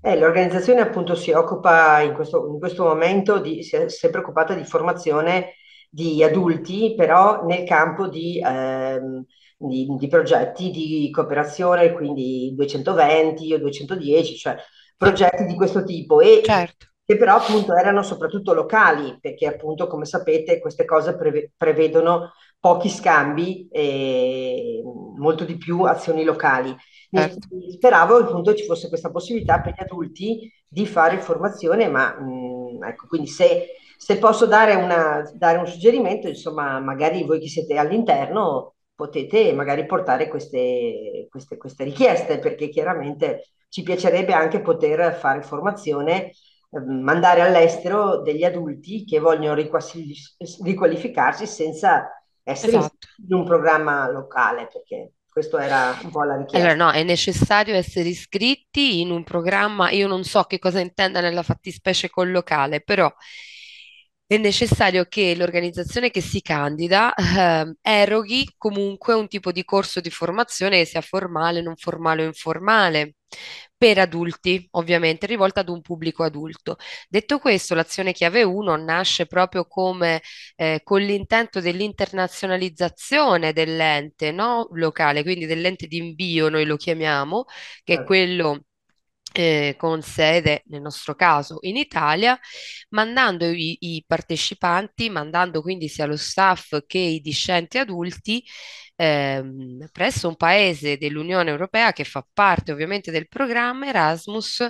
eh, l'organizzazione appunto si occupa in questo, in questo momento, di, si è sempre occupata di formazione di adulti, però nel campo di, ehm, di, di progetti di cooperazione, quindi 220 o 210, cioè progetti di questo tipo. E certo che però appunto erano soprattutto locali, perché appunto come sapete queste cose preve- prevedono pochi scambi e molto di più azioni locali. Certo. Speravo appunto ci fosse questa possibilità per gli adulti di fare formazione, ma mh, mm, ecco, quindi se, se posso dare, una, dare, un suggerimento, insomma, magari voi che siete all'interno potete magari portare queste, queste, queste richieste, perché chiaramente ci piacerebbe anche poter fare formazione mm, mandare all'estero degli adulti che vogliono riqualificarsi senza essere esatto. iscritti in un programma locale, perché questo era un po' la richiesta. Allora no, è necessario essere iscritti in un programma, io non so che cosa intenda nella fattispecie col locale, però è necessario che l'organizzazione che si candida eh, eroghi comunque un tipo di corso di formazione, sia formale, non formale o informale per adulti, ovviamente, rivolta ad un pubblico adulto. Detto questo, l'azione chiave 1 nasce proprio come eh, con l'intento dell'internazionalizzazione dell'ente no? locale, quindi dell'ente di invio, noi lo chiamiamo, che è certo. quello eh, con sede nel nostro caso in Italia, mandando i, i, partecipanti, mandando quindi sia lo staff che i discenti adulti ehm, presso un paese dell'Unione Europea che fa parte ovviamente del programma Erasmus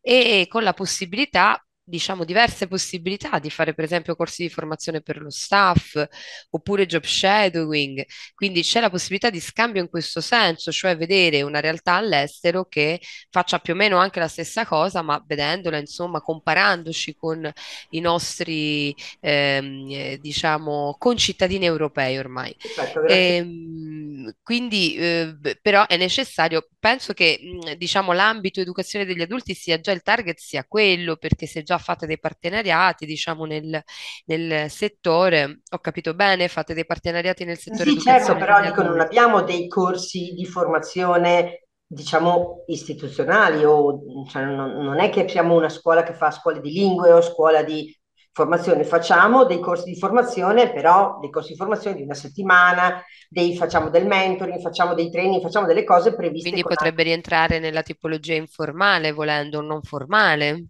e con la possibilità diciamo, diverse possibilità di fare per esempio corsi di formazione per lo staff oppure job shadowing, quindi c'è la possibilità di scambio in questo senso, cioè vedere una realtà all'estero che faccia più o meno anche la stessa cosa, ma vedendola, insomma, comparandoci con i nostri, ehm, eh, diciamo, concittadini europei ormai. Perfetto, e, ehm, quindi eh, però è necessario, penso che, mm, diciamo, l'ambito educazione degli adulti sia già il target sia quello, perché se già fate dei partenariati, diciamo, nel, nel settore. Ho capito bene? Fate dei partenariati nel settore Sì, certo, però dico, non abbiamo dei corsi di formazione diciamo istituzionali o cioè, non, non è che siamo una scuola che fa scuole di lingue o scuola di formazione, facciamo dei corsi di formazione, però dei corsi di formazione di una settimana, dei, facciamo del mentoring, facciamo dei training, facciamo delle cose previste. Quindi potrebbe altri. rientrare nella tipologia informale, volendo, o non formale.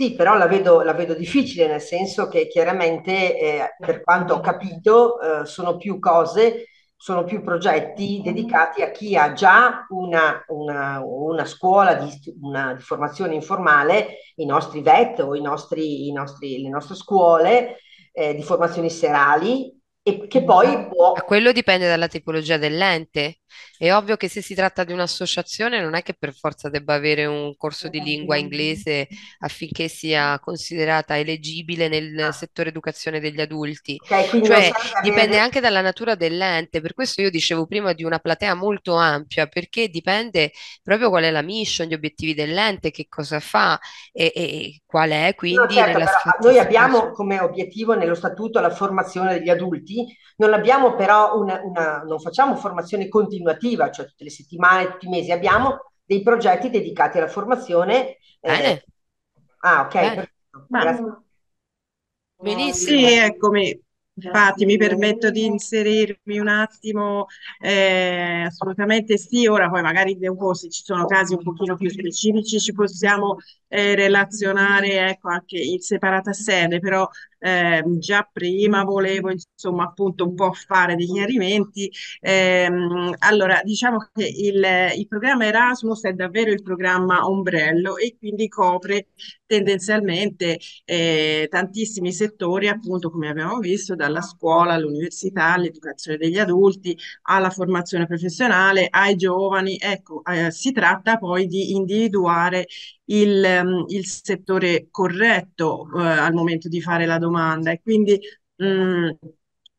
Sì, però la vedo, la vedo, difficile, nel senso che chiaramente, eh, per quanto ho capito, eh, sono più cose, sono più progetti dedicati a chi ha già una, una, una scuola di, una, di, formazione informale, i nostri VET o i nostri, i nostri, le nostre scuole eh, di formazioni serali, che poi esatto. può... Eh, quello dipende dalla tipologia dell'ente. È ovvio che se si tratta di un'associazione non è che per forza debba avere un corso di lingua inglese affinché sia considerata eleggibile nel ah. settore educazione degli adulti. Okay, cioè dipende avere... anche dalla natura dell'ente. Per questo io dicevo prima di una platea molto ampia, perché dipende proprio qual è la mission, gli obiettivi dell'ente, che cosa fa e, e qual è quindi... certo, nella... Noi abbiamo come obiettivo nello statuto la formazione degli adulti non abbiamo però una, una, non facciamo formazione continuativa, cioè tutte le settimane, tutti i mesi, abbiamo dei progetti dedicati alla formazione. Eh, Bene. Ah, ok, Bene. perfetto. Benissimo. Sì, eccomi. Infatti mi permetto di inserirmi un attimo, eh, assolutamente sì, ora poi magari dopo se ci sono casi un pochino più specifici ci possiamo eh, relazionare ecco, anche in separata sede, però eh, già prima mm-hmm. volevo insomma appunto un po' fare degli chiarimenti. Eh, allora diciamo che il, il, programma Erasmus è davvero il programma ombrello e quindi copre tendenzialmente eh, tantissimi settori appunto come abbiamo visto dalla scuola all'università all'educazione degli adulti alla formazione professionale ai giovani ecco eh, si tratta poi di individuare il, ehm, il settore corretto eh, al momento di fare la domanda e quindi mh, mm,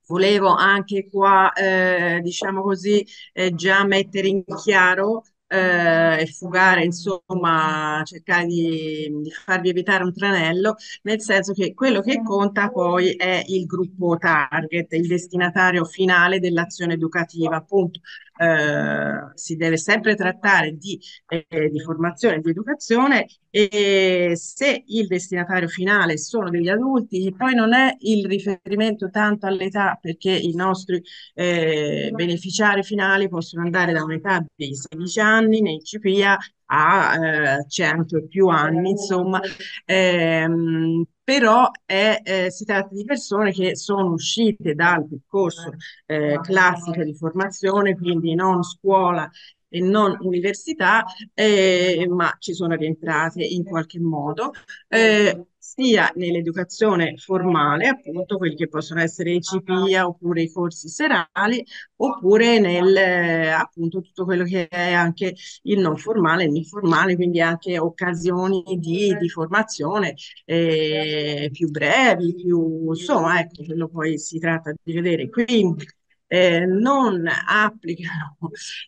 volevo anche qua, eh, diciamo così, eh, già mettere in chiaro eh, e fugare, insomma, cercare di, di, farvi evitare un tranello, nel senso che quello che conta poi è il gruppo target, il destinatario finale dell'azione educativa, appunto eh, si deve sempre trattare di, eh, di formazione, di educazione e se il destinatario finale sono degli adulti, poi non è il riferimento tanto all'età perché i nostri eh, beneficiari finali possono andare da un'età di 16 anni nei CPA a eh, 100 e più anni, insomma. Ehm, però è, eh, si tratta di persone che sono uscite dal percorso certo. eh, classico di formazione, quindi non scuola e non università, eh, ma ci sono rientrate in qualche modo. Eh, certo sia nell'educazione formale, appunto quelli che possono essere i CPIA ah, ah. oppure i corsi serali, oppure nel appunto tutto quello che è anche il non formale, l'informale, quindi anche occasioni di, di formazione eh, più brevi, più insomma, ecco, quello poi si tratta di vedere. Quindi eh, non applicano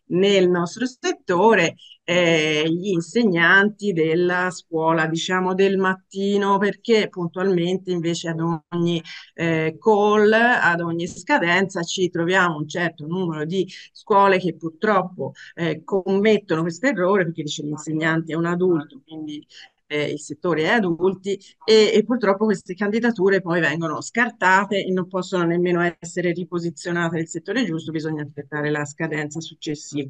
nel nostro settore eh, gli insegnanti della scuola, diciamo del mattino, perché puntualmente invece ad ogni eh, call, ad ogni scadenza ci troviamo un certo numero di scuole che purtroppo eh, commettono questo errore perché dice l'insegnante è un adulto, quindi eh, il settore è adulti e, e, purtroppo queste candidature poi vengono scartate e non possono nemmeno essere riposizionate nel settore giusto, bisogna aspettare la scadenza successiva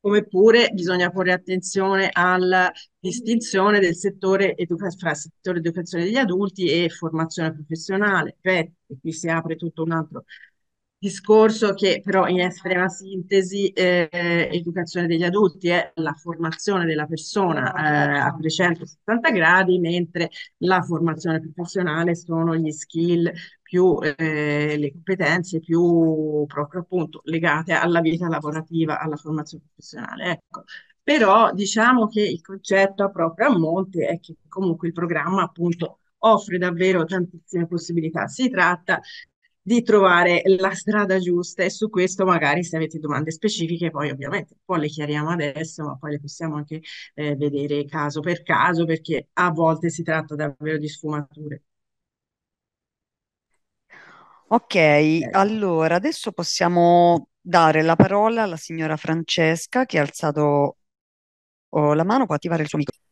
come pure bisogna porre attenzione alla distinzione del settore educa- fra settore educazione degli adulti e formazione professionale. Beh, qui si apre tutto un altro discorso che però in estrema sintesi eh, educazione degli adulti è eh, la formazione della persona eh, a 360 gradi, mentre la formazione professionale sono gli skill, più eh, le competenze più proprio appunto legate alla vita lavorativa, alla formazione professionale. Ecco. Però diciamo che il concetto proprio a monte è che comunque il programma appunto offre davvero tantissime possibilità. Si tratta di trovare la strada giusta e su questo magari se avete domande specifiche poi ovviamente poi le chiariamo adesso ma poi le possiamo anche eh, vedere caso per caso perché a volte si tratta davvero di sfumature. Ok, allora adesso possiamo dare la parola alla signora Francesca che ha alzato oh, la mano, può attivare il suo microfono.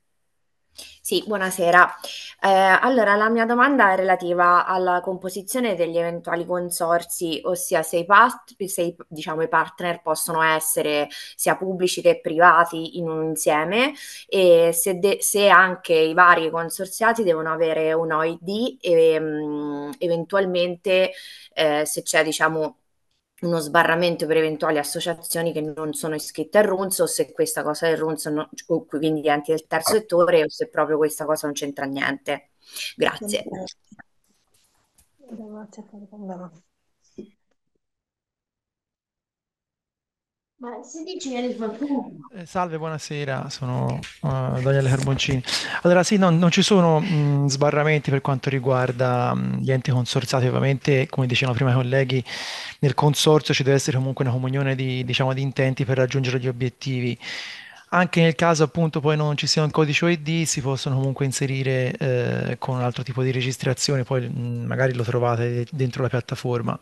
Sì, buonasera. Eh, allora, la mia domanda è relativa alla composizione degli eventuali consorsi, ossia se, i, part- se i- diciamo, i partner possono essere sia pubblici che privati in un insieme e se, de- se anche i vari consorziati devono avere un OID e mh, mm, eventualmente eh, se c'è, diciamo, uno sbarramento per eventuali associazioni che non sono iscritte al RUNS o se questa cosa del RUNS, non, quindi enti del terzo settore, o se proprio questa cosa non c'entra niente. Grazie. Grazie. Ma si dice che eri qualcuno. Eh, salve, buonasera, sono uh, Daniele Carboncini. Allora sì, no, non ci sono mh, mm, sbarramenti per quanto riguarda mh, mm, gli enti consorziati, ovviamente come dicevano prima i colleghi, nel consorzio ci deve essere comunque una comunione di, diciamo, di intenti per raggiungere gli obiettivi. Anche nel caso appunto poi non ci sia un codice OED si possono comunque inserire eh, con un altro tipo di registrazione, poi mh, mm, magari lo trovate dentro la piattaforma.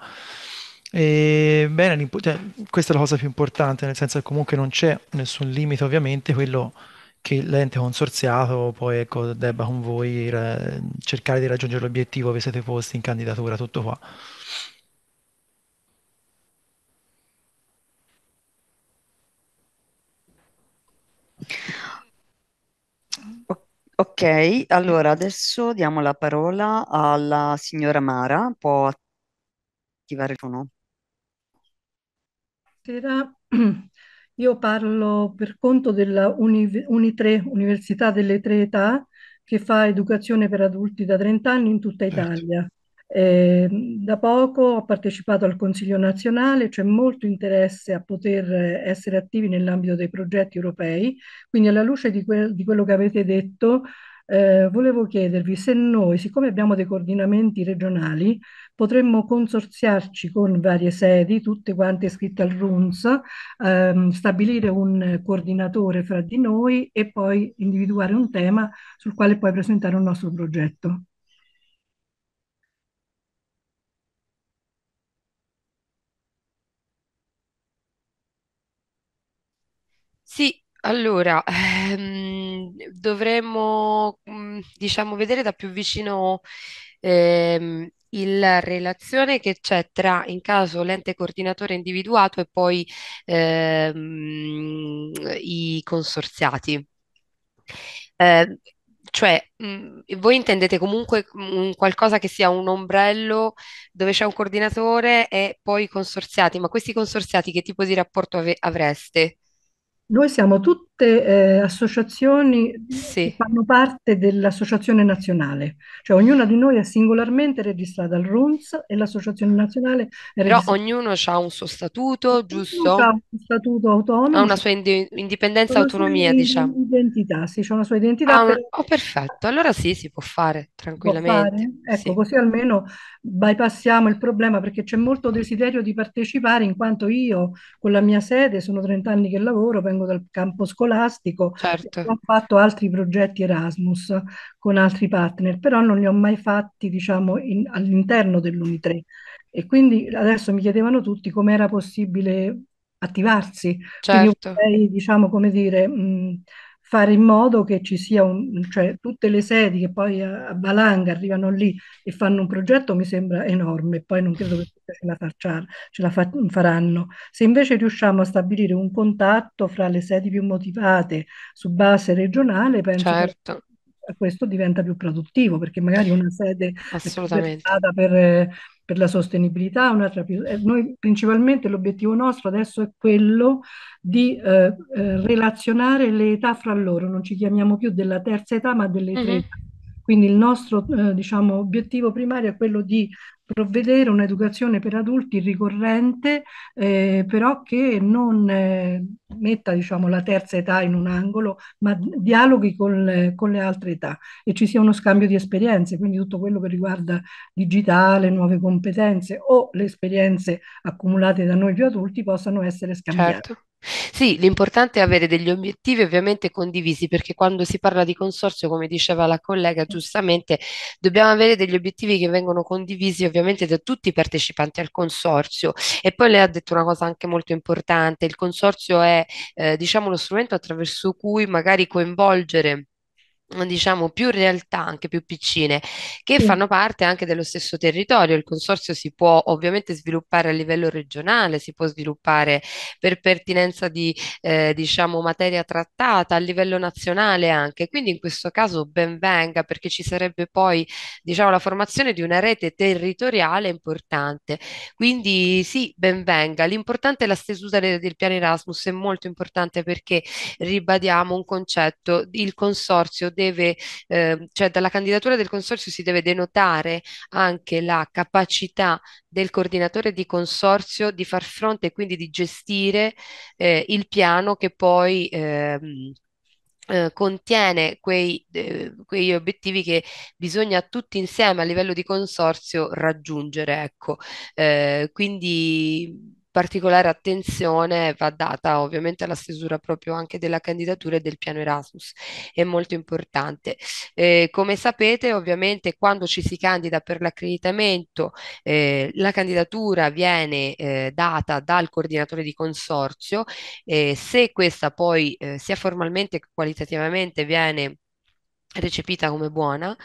E, ehm, bene, cioè, questa è la cosa più importante, nel senso che comunque non c'è nessun limite, ovviamente, quello che l'ente consorziato poi ecco, debba con voi eh, cercare di raggiungere l'obiettivo che siete posti in candidatura, tutto qua. Ok, allora adesso diamo la parola alla signora Mara, può attivare il suono. Buonasera, io parlo per conto della Univ Unitre, Università delle Tre Età, che fa educazione per adulti da 30 anni in tutta certo. Italia. Eh, da poco ho partecipato al Consiglio nazionale, c'è molto interesse a poter essere attivi nell'ambito dei progetti europei, quindi alla luce di, que di quello che avete detto, eh, volevo chiedervi se noi, siccome abbiamo dei coordinamenti regionali, potremmo consorziarci con varie sedi, tutte quante iscritte al RUNS, ehm, stabilire un coordinatore fra di noi e poi individuare un tema sul quale poi presentare un nostro progetto. Sì, allora, ehm, dovremmo, mm, diciamo, vedere da più vicino ehm, la relazione che c'è tra, in caso, l'ente coordinatore individuato e poi ehm, i consorziati. Eh, cioè, mh, mm, voi intendete comunque un mm, qualcosa che sia un ombrello dove c'è un coordinatore e poi i consorziati, ma questi consorziati che tipo di rapporto ave- avreste? noi siamo tutti tutte eh, associazioni sì. che fanno parte dell'associazione nazionale, cioè ognuna di noi è singolarmente registrata al RUNS e l'associazione nazionale è Però registrata. ognuno ha un suo statuto, giusto? Ha un statuto autonomo. Ha una sua ind- indipendenza, autonomia, diciamo. Identità, sì, c'è una sua identità. Ah, per... oh, perfetto, allora sì, si può fare tranquillamente. Può fare. Ecco, sì. così almeno bypassiamo il problema perché c'è molto desiderio di partecipare in quanto io con la mia sede, sono 30 anni che lavoro, vengo dal campo scolastico, scolastico, certo. ho fatto altri progetti Erasmus con altri partner, però non li ho mai fatti diciamo, in, all'interno dell'Uni3. E quindi adesso mi chiedevano tutti come era possibile attivarsi. Certo. Quindi vorrei, diciamo, come dire, mh, fare in modo che ci sia un, cioè tutte le sedi che poi a, a Balanga arrivano lì e fanno un progetto mi sembra enorme, poi non credo che ce la, facciano, ce la fa, faranno. Se invece riusciamo a stabilire un contatto fra le sedi più motivate su base regionale, penso certo. che questo diventa più produttivo perché magari una sede è per, per la sostenibilità, un'altra più... Eh, noi principalmente l'obiettivo nostro adesso è quello di eh, eh, relazionare le età fra loro, non ci chiamiamo più della terza età ma delle tre mhm. età. Quindi il nostro eh, diciamo, obiettivo primario è quello di provvedere a un'educazione per adulti ricorrente, eh, però che non eh, metta diciamo, la terza età in un angolo, ma dialoghi con le, con le altre età e ci sia uno scambio di esperienze, quindi tutto quello che riguarda digitale, nuove competenze o le esperienze accumulate da noi più adulti possano essere scambiate. Certo. Sì, l'importante è avere degli obiettivi ovviamente condivisi, perché quando si parla di consorzio, come diceva la collega giustamente, dobbiamo avere degli obiettivi che vengono condivisi ovviamente da tutti i partecipanti al consorzio. E poi lei ha detto una cosa anche molto importante, il consorzio è eh, diciamo lo strumento attraverso cui magari coinvolgere diciamo più realtà anche più piccine che fanno parte anche dello stesso territorio il consorzio si può ovviamente sviluppare a livello regionale si può sviluppare per pertinenza di eh, diciamo materia trattata a livello nazionale anche quindi in questo caso ben venga perché ci sarebbe poi diciamo la formazione di una rete territoriale importante quindi sì ben venga l'importante è la stesura del, del piano Erasmus è molto importante perché ribadiamo un concetto il consorzio deve, eh, cioè dalla candidatura del consorzio si deve denotare anche la capacità del coordinatore di consorzio di far fronte e quindi di gestire eh, il piano che poi ehm, eh, contiene quei, eh, quegli obiettivi che bisogna tutti insieme a livello di consorzio raggiungere, ecco. Eh, quindi particolare attenzione va data ovviamente alla stesura proprio anche della candidatura e del piano Erasmus, è molto importante. Eh, come sapete ovviamente quando ci si candida per l'accreditamento eh, la candidatura viene eh, data dal coordinatore di consorzio e se questa poi eh, sia formalmente che qualitativamente viene recepita come buona,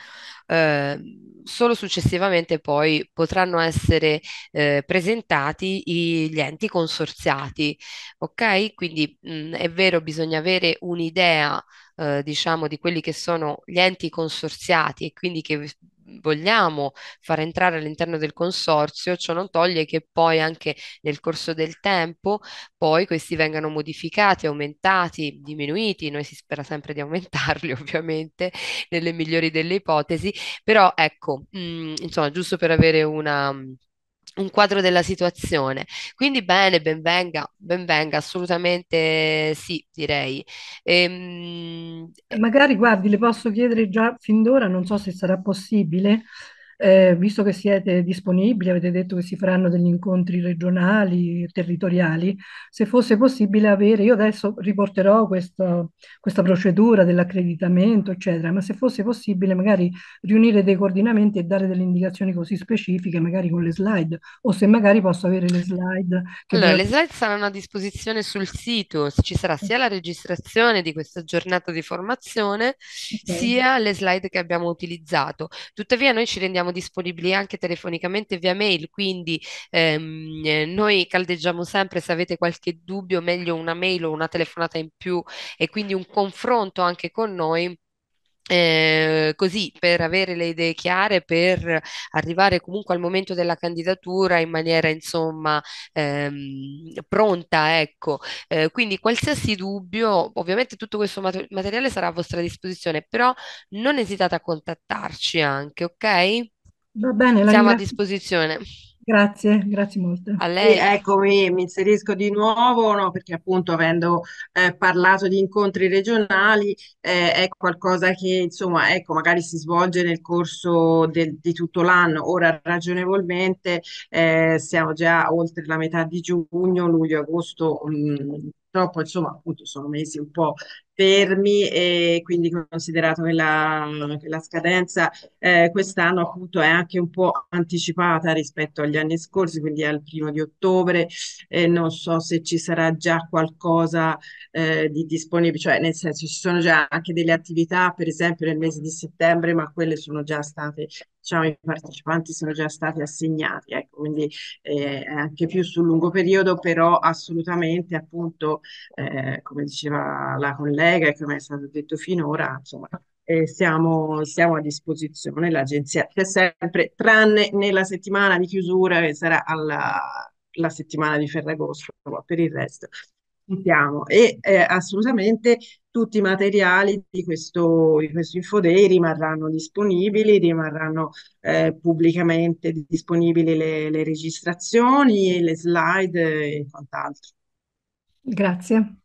eh, solo successivamente poi potranno essere eh, presentati i, gli enti consorziati, ok? Quindi mh, mm, è vero, bisogna avere un'idea, eh, diciamo, di quelli che sono gli enti consorziati e quindi che vogliamo far entrare all'interno del consorzio, ciò non toglie che poi anche nel corso del tempo poi questi vengano modificati, aumentati, diminuiti, noi si spera sempre di aumentarli ovviamente nelle migliori delle ipotesi, però ecco, mh, mm, insomma, giusto per avere una un quadro della situazione. Quindi bene, benvenga, benvenga, assolutamente sì, direi. Ehm... Magari, guardi, le posso chiedere già fin d'ora, non so se sarà possibile, eh, visto che siete disponibili, avete detto che si faranno degli incontri regionali, territoriali, se fosse possibile avere, io adesso riporterò questo, questa procedura dell'accreditamento, eccetera, ma se fosse possibile magari riunire dei coordinamenti e dare delle indicazioni così specifiche, magari con le slide, o se magari posso avere le slide. Allora, le slide saranno a disposizione sul sito, ci sarà sia la registrazione di questa giornata di formazione, okay. sia le slide che abbiamo utilizzato. Tuttavia noi ci rendiamo siamo disponibili anche telefonicamente via mail, quindi ehm, noi caldeggiamo sempre se avete qualche dubbio, meglio una mail o una telefonata in più e quindi un confronto anche con noi. Eh, così per avere le idee chiare, per arrivare comunque al momento della candidatura in maniera insomma ehm, pronta, ecco. Eh, quindi qualsiasi dubbio, ovviamente tutto questo mat- materiale sarà a vostra disposizione, però non esitate a contattarci anche, ok? Va bene, la siamo ringrazio. a disposizione. Grazie, grazie molto. A lei. Sì, eccomi, mi inserisco di nuovo, no, perché appunto avendo eh, parlato di incontri regionali, eh, è qualcosa che insomma, ecco, magari si svolge nel corso del, di tutto l'anno. Ora ragionevolmente eh, siamo già oltre la metà di giugno, luglio, agosto, mh, mm, purtroppo insomma appunto sono mesi un po' fermi e quindi considerato che la, che la scadenza eh, quest'anno appunto è anche un po' anticipata rispetto agli anni scorsi, quindi al primo di ottobre, eh, non so se ci sarà già qualcosa eh, di disponibile, cioè nel senso ci sono già anche delle attività per esempio nel mese di settembre, ma quelle sono già state diciamo, i partecipanti sono già stati assegnati, ecco, quindi eh, anche più sul lungo periodo, però assolutamente appunto, eh, come diceva la collega e come è stato detto finora, insomma, eh, siamo, siamo, a disposizione, l'agenzia c'è sempre, tranne nella settimana di chiusura che sarà alla, la settimana di Ferragosto, ma per il resto. Siamo. E eh, assolutamente tutti i materiali di questo, di questo Infoday rimarranno disponibili, rimarranno eh, pubblicamente disponibili le, le, registrazioni, le slide e quant'altro. Grazie.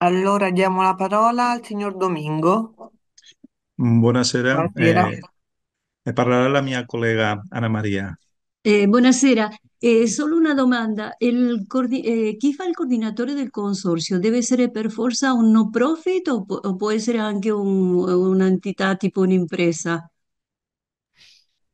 Allora diamo la parola al signor Domingo. Buonasera, Buonasera. Eh, parlerà la mia collega Anna Maria. Eh, buonasera, eh, solo una domanda. Il, eh, chi fa il coordinatore del consorzio deve essere per forza un no profit o, o può essere anche un'entità un tipo un'impresa?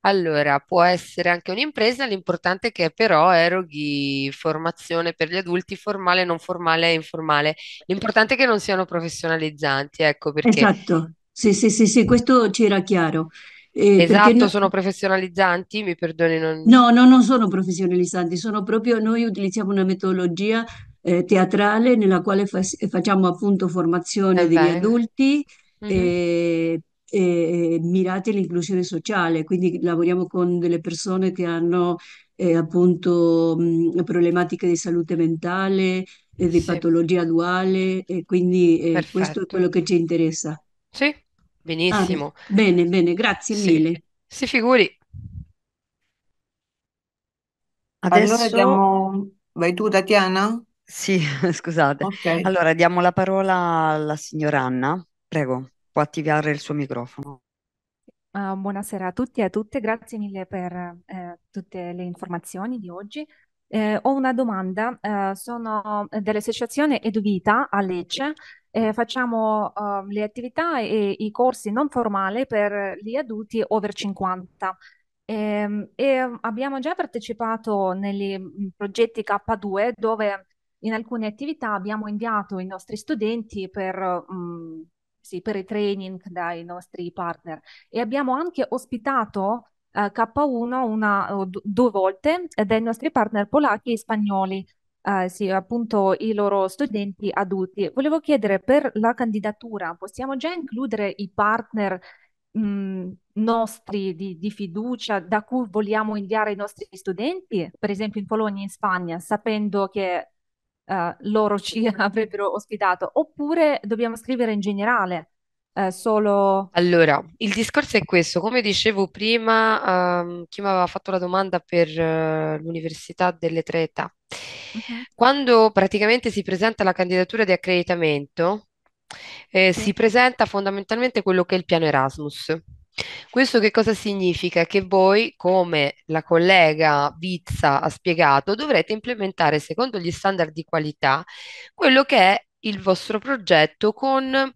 Allora, può essere anche un'impresa, l'importante è che però eroghi formazione per gli adulti, formale, non formale e informale. L'importante è che non siano professionalizzanti, ecco perché. Esatto, sì, sì, sì, sì, questo c'era chiaro. Eh, esatto, sono professionalizzanti, mi perdoni. Non... No, no, non sono professionalizzanti, sono proprio noi utilizziamo una metodologia eh, teatrale nella quale fa- facciamo appunto formazione degli bene. adulti. Mm-hmm. Eh, mirate all'inclusione sociale, quindi lavoriamo con delle persone che hanno eh, appunto mh, problematiche di salute mentale, eh, di sì. patologia duale, e quindi questo è quello che ci interessa. Sì, Ah, Benissimo. bene, bene, grazie Sì, mille. si figuri. Allora Adesso, diamo... Vai tu, Tatiana? sì, scusate. Allora diamo la parola alla signora Anna. Prego, può attivare il suo microfono. Ah, buonasera a tutti e a tutte, grazie mille per eh, tutte le informazioni di oggi. Eh, ho una domanda, eh, sono dell'associazione Eduvita a Lecce eh, facciamo uh, le attività e i corsi non formali per gli adulti over 50. E, ehm, e abbiamo già partecipato nei progetti K2 dove in alcune attività abbiamo inviato i nostri studenti per, um, sì, per i training dai nostri partner e abbiamo anche ospitato uh, eh, K1 una, due volte eh, dai nostri partner polacchi e spagnoli eh, sì, appunto i loro studenti adulti. Volevo chiedere per la candidatura, possiamo già includere i partner mh, mm, nostri di, di fiducia da cui vogliamo inviare i nostri studenti, per esempio in Polonia e in Spagna, sapendo che eh, loro ci avrebbero ospitato, oppure dobbiamo scrivere in generale? eh, solo... Allora, il discorso è questo, come dicevo prima, ehm, chi mi aveva fatto la domanda per eh, l'Università delle Tre Età, mhm. quando praticamente si presenta la candidatura di accreditamento, eh, si presenta fondamentalmente quello che è il piano Erasmus. Questo che cosa significa? Che voi, come la collega Vizza ha spiegato, dovrete implementare secondo gli standard di qualità quello che è il vostro progetto con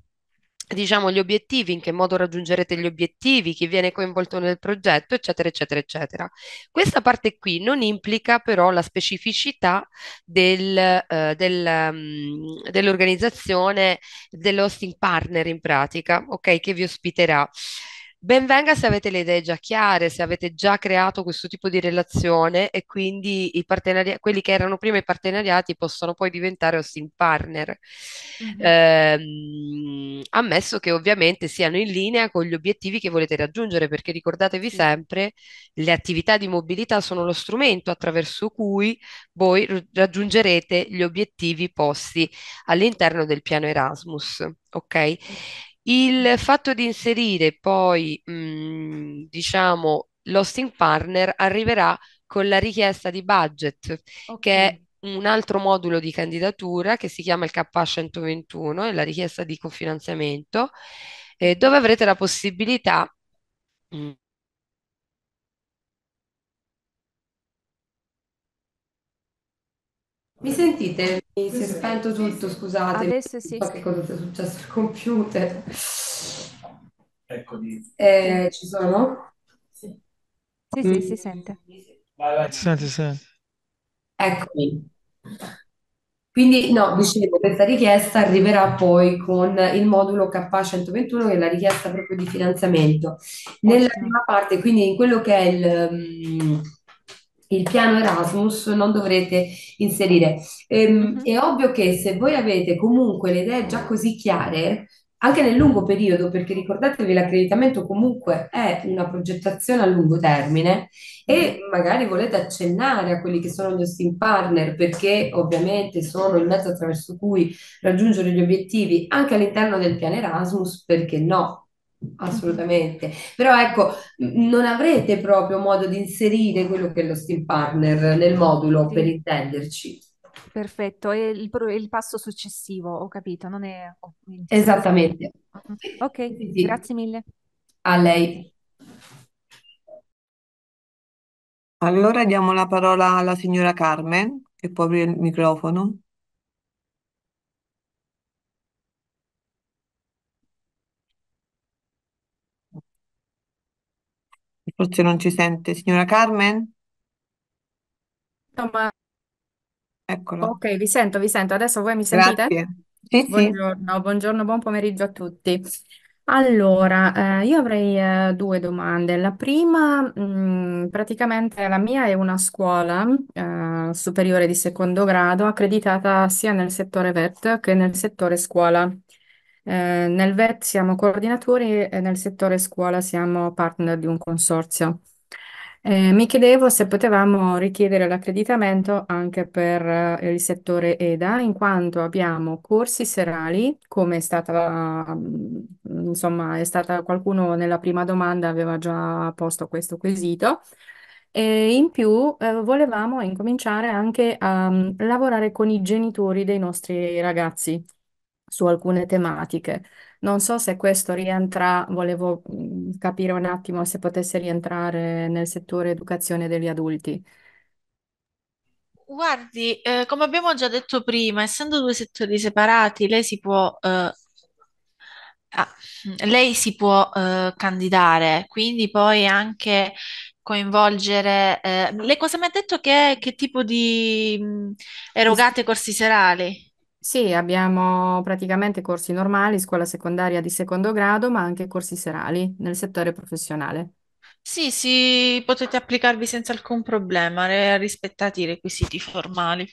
diciamo, gli obiettivi, in che modo raggiungerete gli obiettivi, chi viene coinvolto nel progetto, eccetera, eccetera, eccetera. Questa parte qui non implica però la specificità del, eh, del, um, dell'organizzazione, dell'hosting partner in pratica, ok, che vi ospiterà. Benvenga se avete le idee già chiare, se avete già creato questo tipo di relazione e quindi quelli che erano prima i partenariati possono poi diventare hosting partner, mm-hmm. ehm, ammesso che ovviamente siano in linea con gli obiettivi che volete raggiungere, perché ricordatevi sempre, le attività di mobilità sono lo strumento attraverso cui voi raggiungerete gli obiettivi posti all'interno del piano Erasmus. Ok? Il fatto di inserire poi, mh, mhmm, diciamo, l'hosting partner arriverà con la richiesta di budget, okay. che è un altro modulo di candidatura che si chiama il KA121, è la richiesta di cofinanziamento, eh, dove avrete la possibilità mh, mhmm, Mi sentite? Mi si è spento tutto, scusate. Adesso sì. So che cosa sia successo al computer. Eccoli. Eh, ci sono? Sì. Sì, si sente. Vai, vai. Senti, senti. si Eccomi. Quindi, no, dicevo, questa richiesta arriverà poi con il modulo K121, che è la richiesta proprio di finanziamento. Nella prima parte, quindi in quello che è il... Um, il piano Erasmus non dovrete inserire. Ehm, uh-huh. È ovvio che se voi avete comunque le idee già così chiare, anche nel lungo periodo, perché ricordatevi l'accreditamento comunque è una progettazione a lungo termine e mhm. magari volete accennare a quelli che sono gli hosting partner perché ovviamente sono il mezzo attraverso cui raggiungere gli obiettivi anche all'interno del piano Erasmus, perché no? Assolutamente, però ecco, non avrete proprio modo di inserire quello che è lo Steam Partner nel modulo, sì. per intenderci. Perfetto, è il, il, passo successivo, ho capito, non è... Oh, Esattamente. Ah, ok, sì, sì. grazie mille. A lei. Allora diamo la parola alla signora Carmen, che può aprire il microfono. Forse non ci sente. Signora Carmen? No, ma... Eccola. Ok, vi sento, vi sento. Adesso voi mi sentite? Grazie. Sì, sì. Buongiorno, buongiorno, buon pomeriggio a tutti. Allora, eh, io avrei eh, due domande. La prima, mh, mm, praticamente la mia è una scuola eh, superiore di secondo grado accreditata sia nel settore VET che nel settore scuola. Eh, nel VET siamo coordinatori e nel settore scuola siamo partner di un consorzio. Eh, mi chiedevo se potevamo richiedere l'accreditamento anche per eh, il settore EDA, in quanto abbiamo corsi serali, come è stata, mm, insomma, è stata qualcuno nella prima domanda aveva già posto questo quesito. E in più eh, volevamo incominciare anche a um, lavorare con i genitori dei nostri ragazzi, su alcune tematiche. Non so se questo rientra, volevo mhmm, capire un attimo se potesse rientrare nel settore educazione degli adulti. Guardi, eh, come abbiamo già detto prima, essendo due settori separati, lei si può, eh, ah, mhmm, lei si può eh, candidare, quindi poi anche coinvolgere... eh, lei cosa mi ha detto che, che tipo di mh, mhmm, erogate corsi serali? Sì, abbiamo praticamente corsi normali, scuola secondaria di secondo grado, ma anche corsi serali nel settore professionale. Sì, sì, potete applicarvi senza alcun problema, re- eh, rispettati i requisiti formali.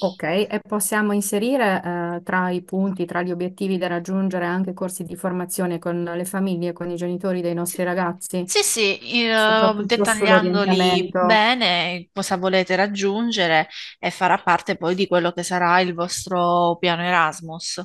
Ok, e possiamo inserire eh, tra i punti, tra gli obiettivi da raggiungere anche corsi di formazione con le famiglie, con i genitori dei nostri ragazzi, Sì, sì, soprattutto dettagliandoli sull'orientamento. bene cosa volete raggiungere e farà parte poi di quello che sarà il vostro piano Erasmus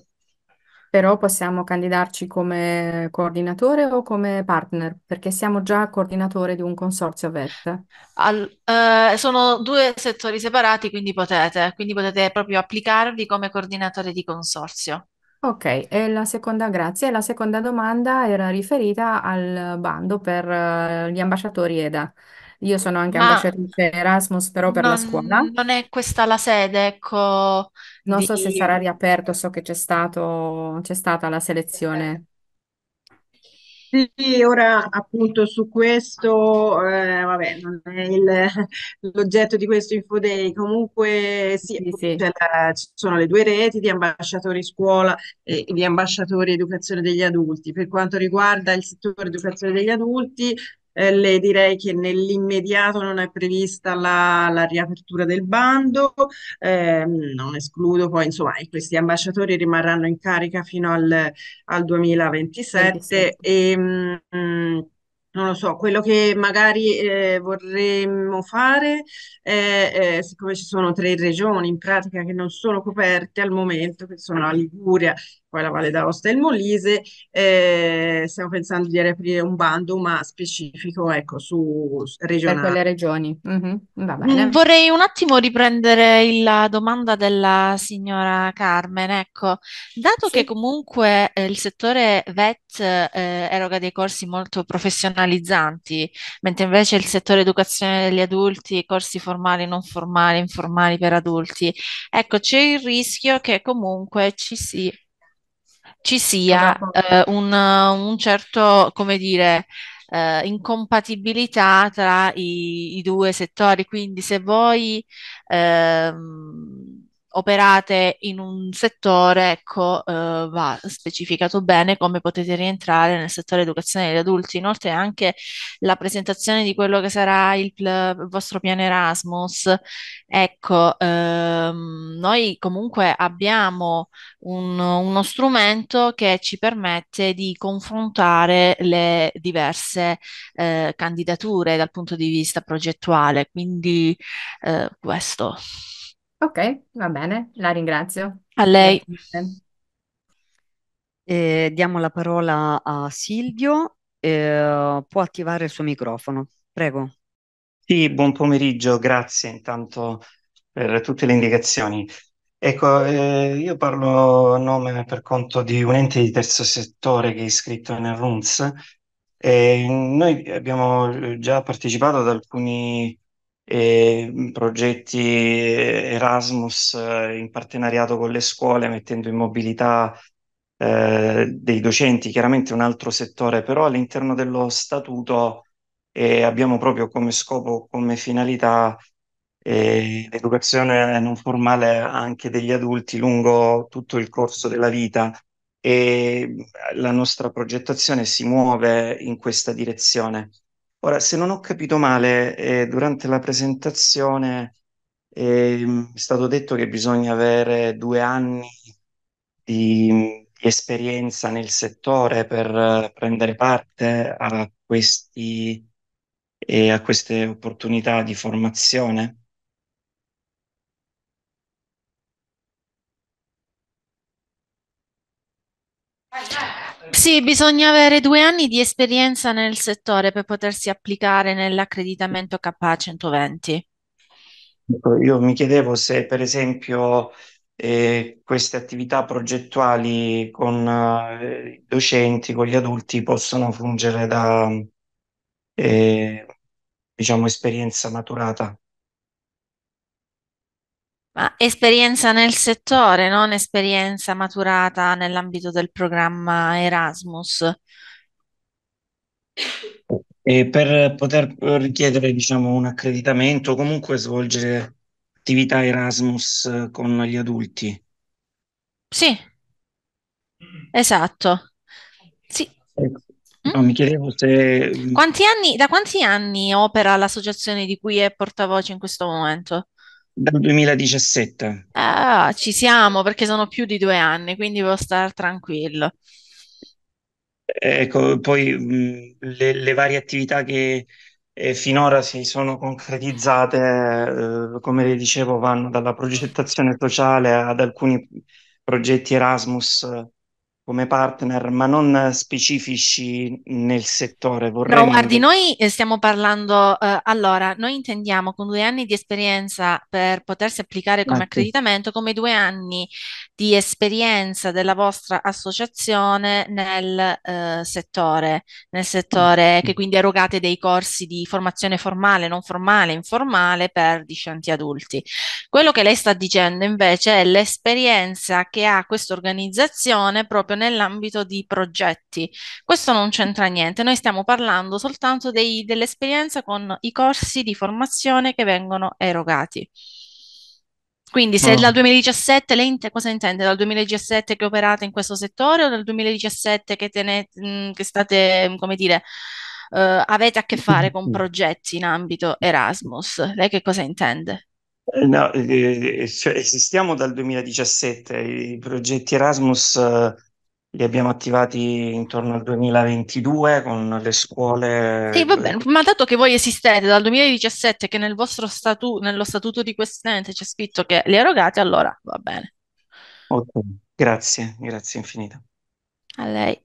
però possiamo candidarci come coordinatore o come partner, perché siamo già coordinatore di un consorzio VET. Al, eh, sono due settori separati, quindi potete, quindi potete proprio applicarvi come coordinatore di consorzio. Ok, e la seconda, grazie. La seconda domanda era riferita al bando per eh, gli ambasciatori EDA. Io sono anche Ma ambasciatrice Erasmus, però per la scuola. non, non è questa la sede, ecco, Non so se di... sarà riaperto, so che c'è stato, c'è stata la selezione. Sì, ora appunto su questo, eh, vabbè, non è l'oggetto di questo Info Day, comunque sì, Sì, sì. c'è la- ci sono le due reti di ambasciatori scuola e di ambasciatori educazione degli adulti. Per quanto riguarda il settore educazione degli adulti, eh, le direi che nell'immediato non è prevista la, la riapertura del bando, eh, non escludo poi, insomma, questi ambasciatori rimarranno in carica fino al, al 2027 27. e mh, mm, mm, non lo so, quello che magari eh, vorremmo fare è, eh, siccome ci sono tre regioni in pratica che non sono coperte al momento, che sono la Liguria, poi la Valle d'Aosta e il Molise, eh, stiamo pensando di riaprire un bando ma specifico ecco, su regionale. Per quelle regioni. Mm-hmm, Vorrei un attimo riprendere la domanda della signora Carmen. Ecco, dato sì. che comunque eh, il settore VET eh, eroga dei corsi molto professionalizzanti, mentre invece il settore educazione degli adulti, corsi formali, non formali, informali per adulti, ecco, c'è il rischio che comunque ci si ci sia eh, un, eh, un, certo, come dire, eh, incompatibilità tra i, i, due settori. Quindi se voi ehm, operate in un settore, ecco, eh, va specificato bene come potete rientrare nel settore educazione degli adulti. Inoltre anche la presentazione di quello che sarà il, il vostro piano Erasmus. Ecco, ehm, noi comunque abbiamo un, uno strumento che ci permette di confrontare le diverse eh, candidature dal punto di vista progettuale, quindi eh, questo. Ok, va bene, la ringrazio. A lei. Eh, diamo la parola a Silvio, eh, può attivare il suo microfono. Prego. Sì, buon pomeriggio, grazie intanto per tutte le indicazioni. Ecco, eh, io parlo a nome per conto di un ente di terzo settore che è iscritto nel RUNS. E noi abbiamo eh, già partecipato ad alcuni e progetti Erasmus eh, in partenariato con le scuole, mettendo in mobilità eh, dei docenti, chiaramente un altro settore, però all'interno dello statuto eh, abbiamo proprio come scopo, come finalità eh, l'educazione non formale anche degli adulti lungo tutto il corso della vita e la nostra progettazione si muove in questa direzione. Ora, se non ho capito male, eh, durante la presentazione eh, è stato detto che bisogna avere due anni di, di esperienza nel settore per eh, prendere parte a, questi, eh, a queste opportunità di formazione. Sì, bisogna avere due anni di esperienza nel settore per potersi applicare nell'accreditamento KA120. Ecco, io mi chiedevo se, per esempio, eh, queste attività progettuali con eh, i docenti, con gli adulti, possono fungere da, eh, diciamo, esperienza maturata. Ma esperienza nel settore, non esperienza maturata nell'ambito del programma Erasmus. E per poter richiedere, diciamo, un accreditamento o comunque svolgere attività Erasmus con gli adulti. Sì, esatto. Ecco. Mm? mi chiedevo se... Mm, quanti anni, da quanti anni opera l'associazione di cui è portavoce in questo momento? Dal 2017. Ah, ci siamo perché sono più di due anni, quindi devo stare tranquillo. Ecco, poi mh, le, le, varie attività che eh, finora si sono concretizzate, eh, come le dicevo, vanno dalla progettazione sociale ad alcuni progetti Erasmus come partner, ma non specifici nel settore. Vorrei... No, guardi, noi eh, stiamo parlando, eh, allora, noi intendiamo con due anni di esperienza per potersi applicare come ah, accreditamento, come due anni di esperienza della vostra associazione nel eh, settore, nel settore che mm. quindi erogate dei corsi di formazione formale, non formale, informale per discenti adulti. Quello che lei sta dicendo invece è l'esperienza che ha questa organizzazione proprio nell'ambito di progetti. Questo non c'entra niente, noi stiamo parlando soltanto dei, dell'esperienza con i corsi di formazione che vengono erogati. Quindi se no. Ah. dal 2017, lei int- cosa intende? Dal 2017 che operate in questo settore o dal 2017 che, tenete, che state, come dire, uh, avete a che fare con mm. progetti in ambito Erasmus? Lei che cosa intende? Eh, no, eh, eh, cioè, esistiamo dal 2017, i progetti Erasmus li abbiamo attivati intorno al 2022 con le scuole. Sì, va bene, ma dato che voi esistete dal 2017, che nel vostro statu- nello statuto di quest'ente c'è scritto che li erogate, allora va bene. Ok, grazie, grazie infinita. A lei.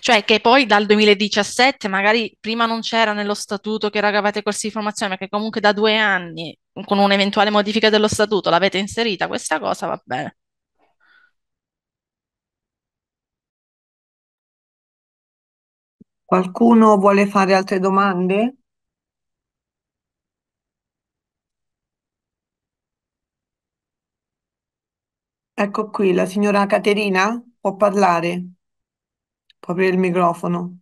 Cioè che poi dal 2017, magari prima non c'era nello statuto che erogavate corsi di formazione, ma che comunque da due anni, con un'eventuale modifica dello statuto, l'avete inserita, questa cosa va bene. Qualcuno vuole fare altre domande? Ecco qui, la signora Caterina può parlare, può aprire il microfono.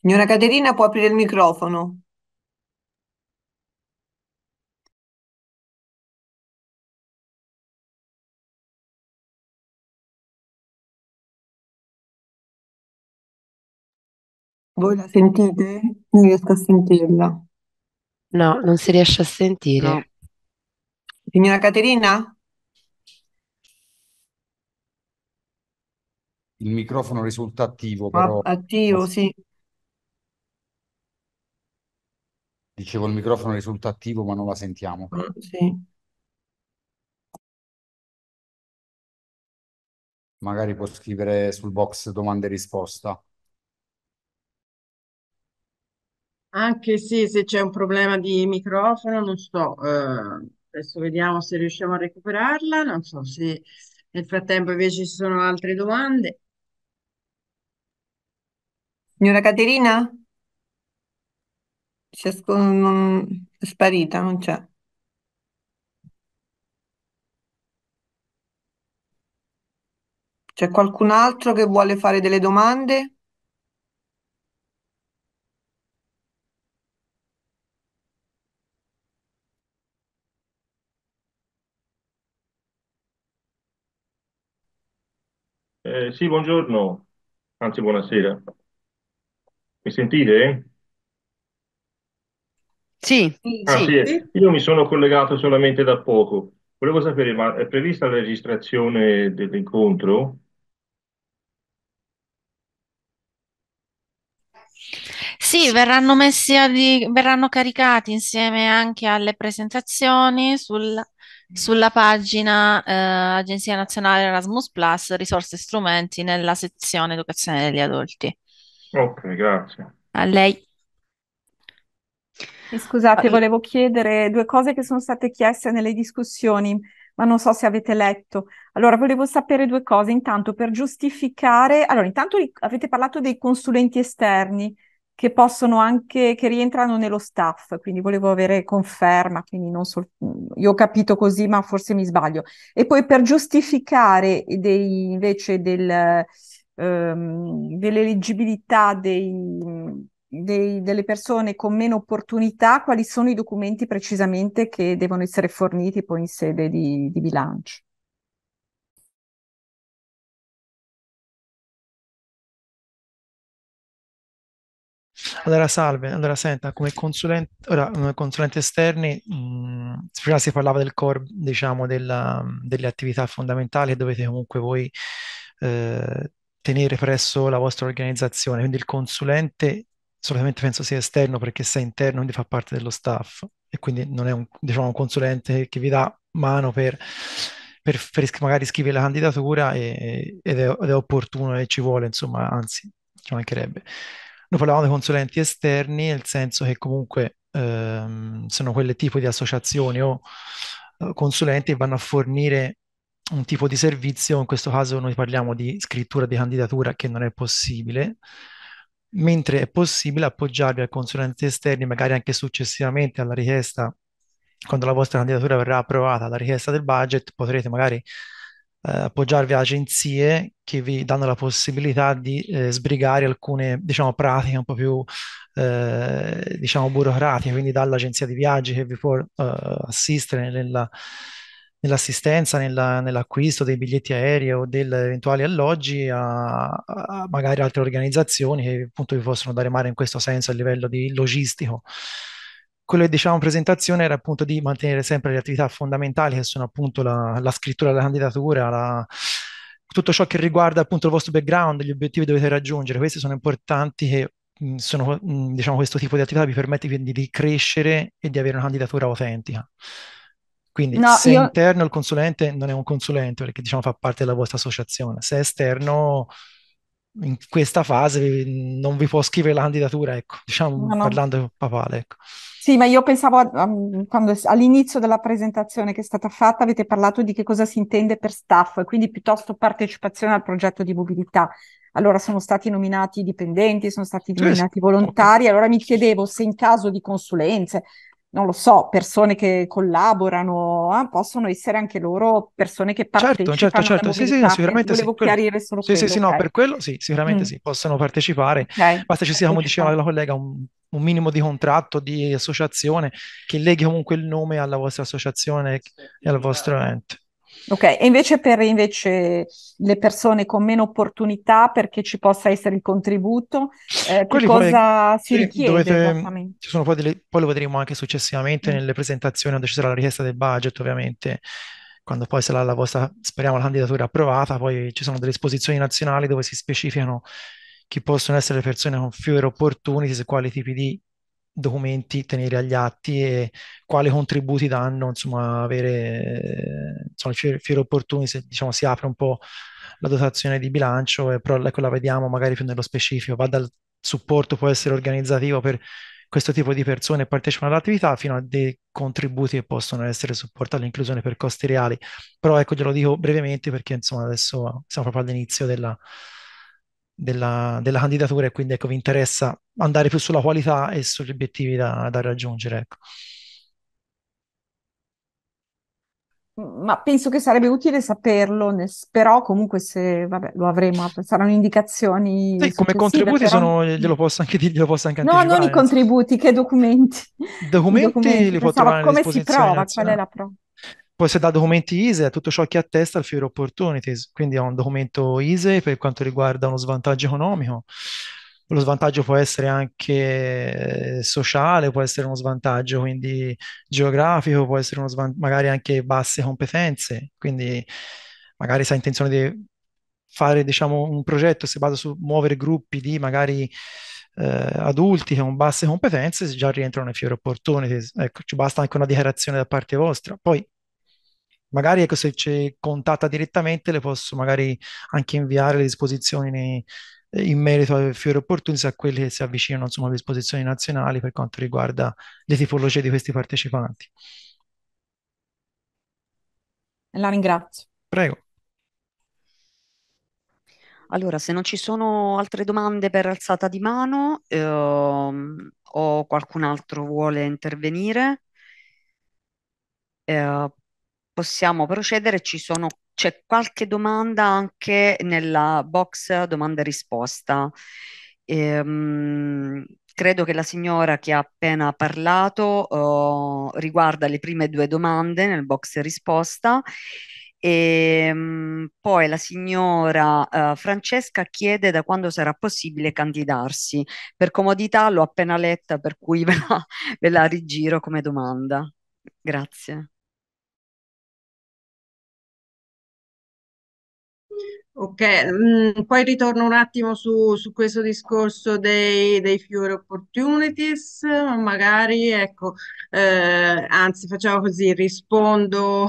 Signora Caterina può aprire il microfono. Voi la sentite? Non riesco a sentirla. No, non si riesce a sentire. No. Signora Caterina? Il microfono risulta attivo, ah, però. attivo, sì. Dicevo, il microfono risulta attivo, ma non la sentiamo. Ah, sì. Magari può scrivere sul box domande e risposta. Anche se, se c'è un problema di microfono, non so, eh, adesso vediamo se riusciamo a recuperarla, non so se nel frattempo invece ci sono altre domande. Signora Caterina? è sparita, non c'è. C'è qualcun altro che vuole fare delle domande? Eh, sì, buongiorno, anzi buonasera. Mi sentite? Sì, Ah, sì, sì, eh, io mi sono collegato solamente da poco. Volevo sapere, ma è prevista la registrazione dell'incontro? Sì, verranno messi a di- verranno caricati insieme anche alle presentazioni sul sulla pagina eh, Agenzia Nazionale Erasmus Plus, risorse e strumenti nella sezione educazione degli adulti. Ok, grazie. A lei. scusate, volevo chiedere due cose che sono state chieste nelle discussioni, ma non so se avete letto. Allora, volevo sapere due cose. Intanto, per giustificare, allora, intanto avete parlato dei consulenti esterni che possono anche, che rientrano nello staff, quindi volevo avere conferma, quindi non sol- io ho capito così, ma forse mi sbaglio. E poi per giustificare dei, invece del, ehm, dell'eleggibilità dei, dei, delle persone con meno opportunità, quali sono i documenti precisamente che devono essere forniti poi in sede di, di bilancio? Allora, salve, allora senta, come consulente, ora, come consulenti esterni, mh, mm, prima si parlava del core, diciamo, della- delle attività fondamentali che dovete comunque voi eh, tenere presso la vostra organizzazione, quindi il consulente solitamente penso sia esterno perché se è interno, quindi fa parte dello staff e quindi non è un, diciamo, un consulente che vi dà mano per, per- per magari scrivere la candidatura e- ed è, ed è opportuno e ci vuole, insomma, anzi, ci mancherebbe. Noi parlavamo di consulenti esterni, nel senso che comunque ehm, sono quelle tipo di associazioni o eh, consulenti che vanno a fornire un tipo di servizio, in questo caso noi parliamo di scrittura di candidatura che non è possibile, mentre è possibile appoggiarvi a consulenti esterni, magari anche successivamente alla richiesta, quando la vostra candidatura verrà approvata, alla richiesta del budget, potrete magari eh, appoggiarvi a agenzie che vi danno la possibilità di eh, sbrigare alcune, diciamo, pratiche un po' più, eh, diciamo, burocratiche, quindi dall'agenzia di viaggi che vi può eh, assistere nella, nell'assistenza, nella, nell'acquisto dei biglietti aerei o degli eventuali alloggi a, a, magari altre organizzazioni che appunto vi possono dare mano in questo senso a livello di logistico quello che dicevamo in presentazione era appunto di mantenere sempre le attività fondamentali che sono appunto la, la scrittura della candidatura, la, tutto ciò che riguarda appunto il vostro background, gli obiettivi che dovete raggiungere, questi sono importanti che mm, sono, mm, diciamo, questo tipo di attività vi permette quindi di crescere e di avere una candidatura autentica. Quindi no, se io... interno il consulente non è un consulente perché diciamo fa parte della vostra associazione, se è esterno in questa fase mm, non vi può scrivere la candidatura, ecco, diciamo no, no. parlando papale, ecco. Sì, ma io pensavo a, um, quando, all'inizio della presentazione che è stata fatta avete parlato di che cosa si intende per staff, quindi piuttosto partecipazione al progetto di mobilità. Allora sono stati nominati dipendenti, sono stati nominati volontari, allora mi chiedevo se in caso di consulenze, non lo so, persone che collaborano, eh, possono essere anche loro persone che partecipano. Certo, certo, certo, sì, sì, sicuramente Volevo sì. Quello... chiarire solo sì, quello, sì, sì, okay. no, per quello sì, sicuramente mm. sì, possono partecipare. Okay. Basta ci sia, come diceva la collega, un, un, minimo di contratto, di associazione, che leghi comunque il nome alla vostra associazione e al vostro ente. Ok, e invece per invece, le persone con meno opportunità perché ci possa essere il contributo, eh, che cosa poi, si richiede dovete, Ci sono poi, delle, poi lo vedremo anche successivamente mm. nelle presentazioni quando ci sarà la richiesta del budget, ovviamente quando poi sarà la vostra, speriamo, la candidatura approvata, poi ci sono delle esposizioni nazionali dove si specificano chi possono essere le persone con fewer opportunities quali tipi di documenti tenere agli atti e quali contributi danno, insomma, avere insomma, fiero opportuni se diciamo, si apre un po' la dotazione di bilancio, e, però ecco la vediamo magari più nello specifico, va dal supporto può essere organizzativo per questo tipo di persone partecipano all'attività fino a dei contributi che possono essere supporto all'inclusione per costi reali. Però ecco, glielo dico brevemente perché insomma adesso siamo proprio all'inizio della, della, della, candidatura e quindi ecco, vi interessa andare più sulla qualità e sugli obiettivi da, da raggiungere. Ecco. Ma penso che sarebbe utile saperlo, però comunque se vabbè, lo avremo, saranno indicazioni. Sì, come contributi però... sono, glielo posso anche, glielo posso anche No, non i contributi, che documenti. Documenti, documenti li può trovare Come si prova? Qual è la prova? Poi se da documenti ISE è tutto ciò che attesta il Fair Opportunities, quindi è un documento ISE per quanto riguarda uno svantaggio economico. Lo svantaggio può essere anche eh, sociale, può essere uno svantaggio quindi geografico, può essere uno svantaggio magari anche basse competenze, quindi magari se ha intenzione di fare diciamo, un progetto si basa su muovere gruppi di magari eh, adulti con basse competenze, già rientrano nel Fair Opportunities. Ecco, ci basta anche una dichiarazione da parte vostra. Poi Magari ecco, se ci contatta direttamente le posso magari anche inviare le disposizioni nei, eh, in merito ai fiori opportuni a quelle che si avvicinano insomma, alle disposizioni nazionali per quanto riguarda le tipologie di questi partecipanti. La ringrazio. Prego. Allora, se non ci sono altre domande per alzata di mano, ehm, o qualcun altro vuole intervenire, eh, possiamo procedere, ci sono, c'è qualche domanda anche nella box domanda e risposta. Ehm, credo che la signora che ha appena parlato eh, riguarda le prime due domande nel box risposta. E, ehm, poi la signora uh, Francesca chiede da quando sarà possibile candidarsi. Per comodità l'ho appena letta, per cui ve la, ve la rigiro come domanda. Grazie. Ok, mm, poi ritorno un attimo su, su questo discorso dei, dei fewer opportunities, magari, ecco, eh, anzi facciamo così, rispondo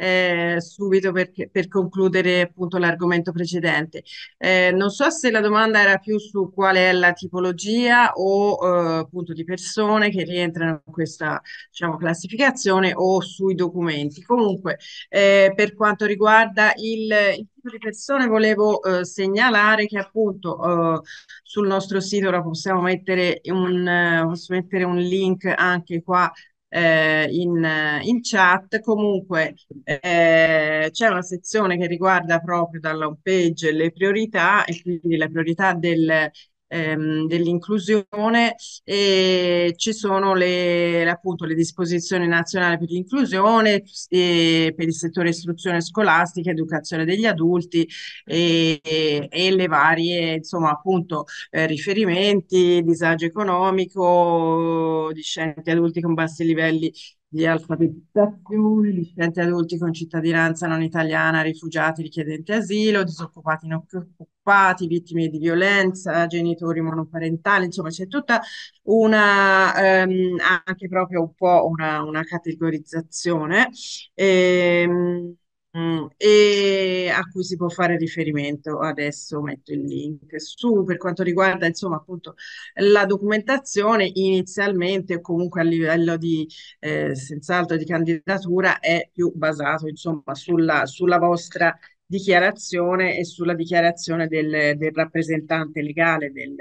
eh, subito per, per, concludere appunto l'argomento precedente. Eh, non so se la domanda era più su qual è la tipologia o eh, appunto di persone che rientrano in questa diciamo, classificazione o sui documenti. Comunque, eh, per quanto riguarda il, il di persone volevo eh, segnalare che appunto eh, sul nostro sito ora possiamo mettere un, eh, posso mettere un link anche qua eh, in, in, chat. Comunque eh, c'è una sezione che riguarda proprio dalla home page le priorità e quindi le priorità del, ehm, dell'inclusione e ci sono le, appunto le disposizioni nazionali per l'inclusione e per il settore istruzione scolastica, educazione degli adulti e, e, e le varie insomma appunto eh, riferimenti, disagio economico, discenti adulti con bassi livelli di alfabetizzazione, discenti adulti con cittadinanza non italiana, rifugiati, richiedenti asilo, disoccupati, non occupati, vittime di violenza, genitori monoparentali, insomma c'è tutta una, ehm, anche proprio un po' una, una categorizzazione. Ehm, Mm, e a cui si può fare riferimento. Adesso metto il link su per quanto riguarda insomma appunto la documentazione inizialmente o comunque a livello di eh, senz'altro di candidatura è più basato insomma sulla, sulla vostra dichiarazione e sulla dichiarazione del, del rappresentante legale del,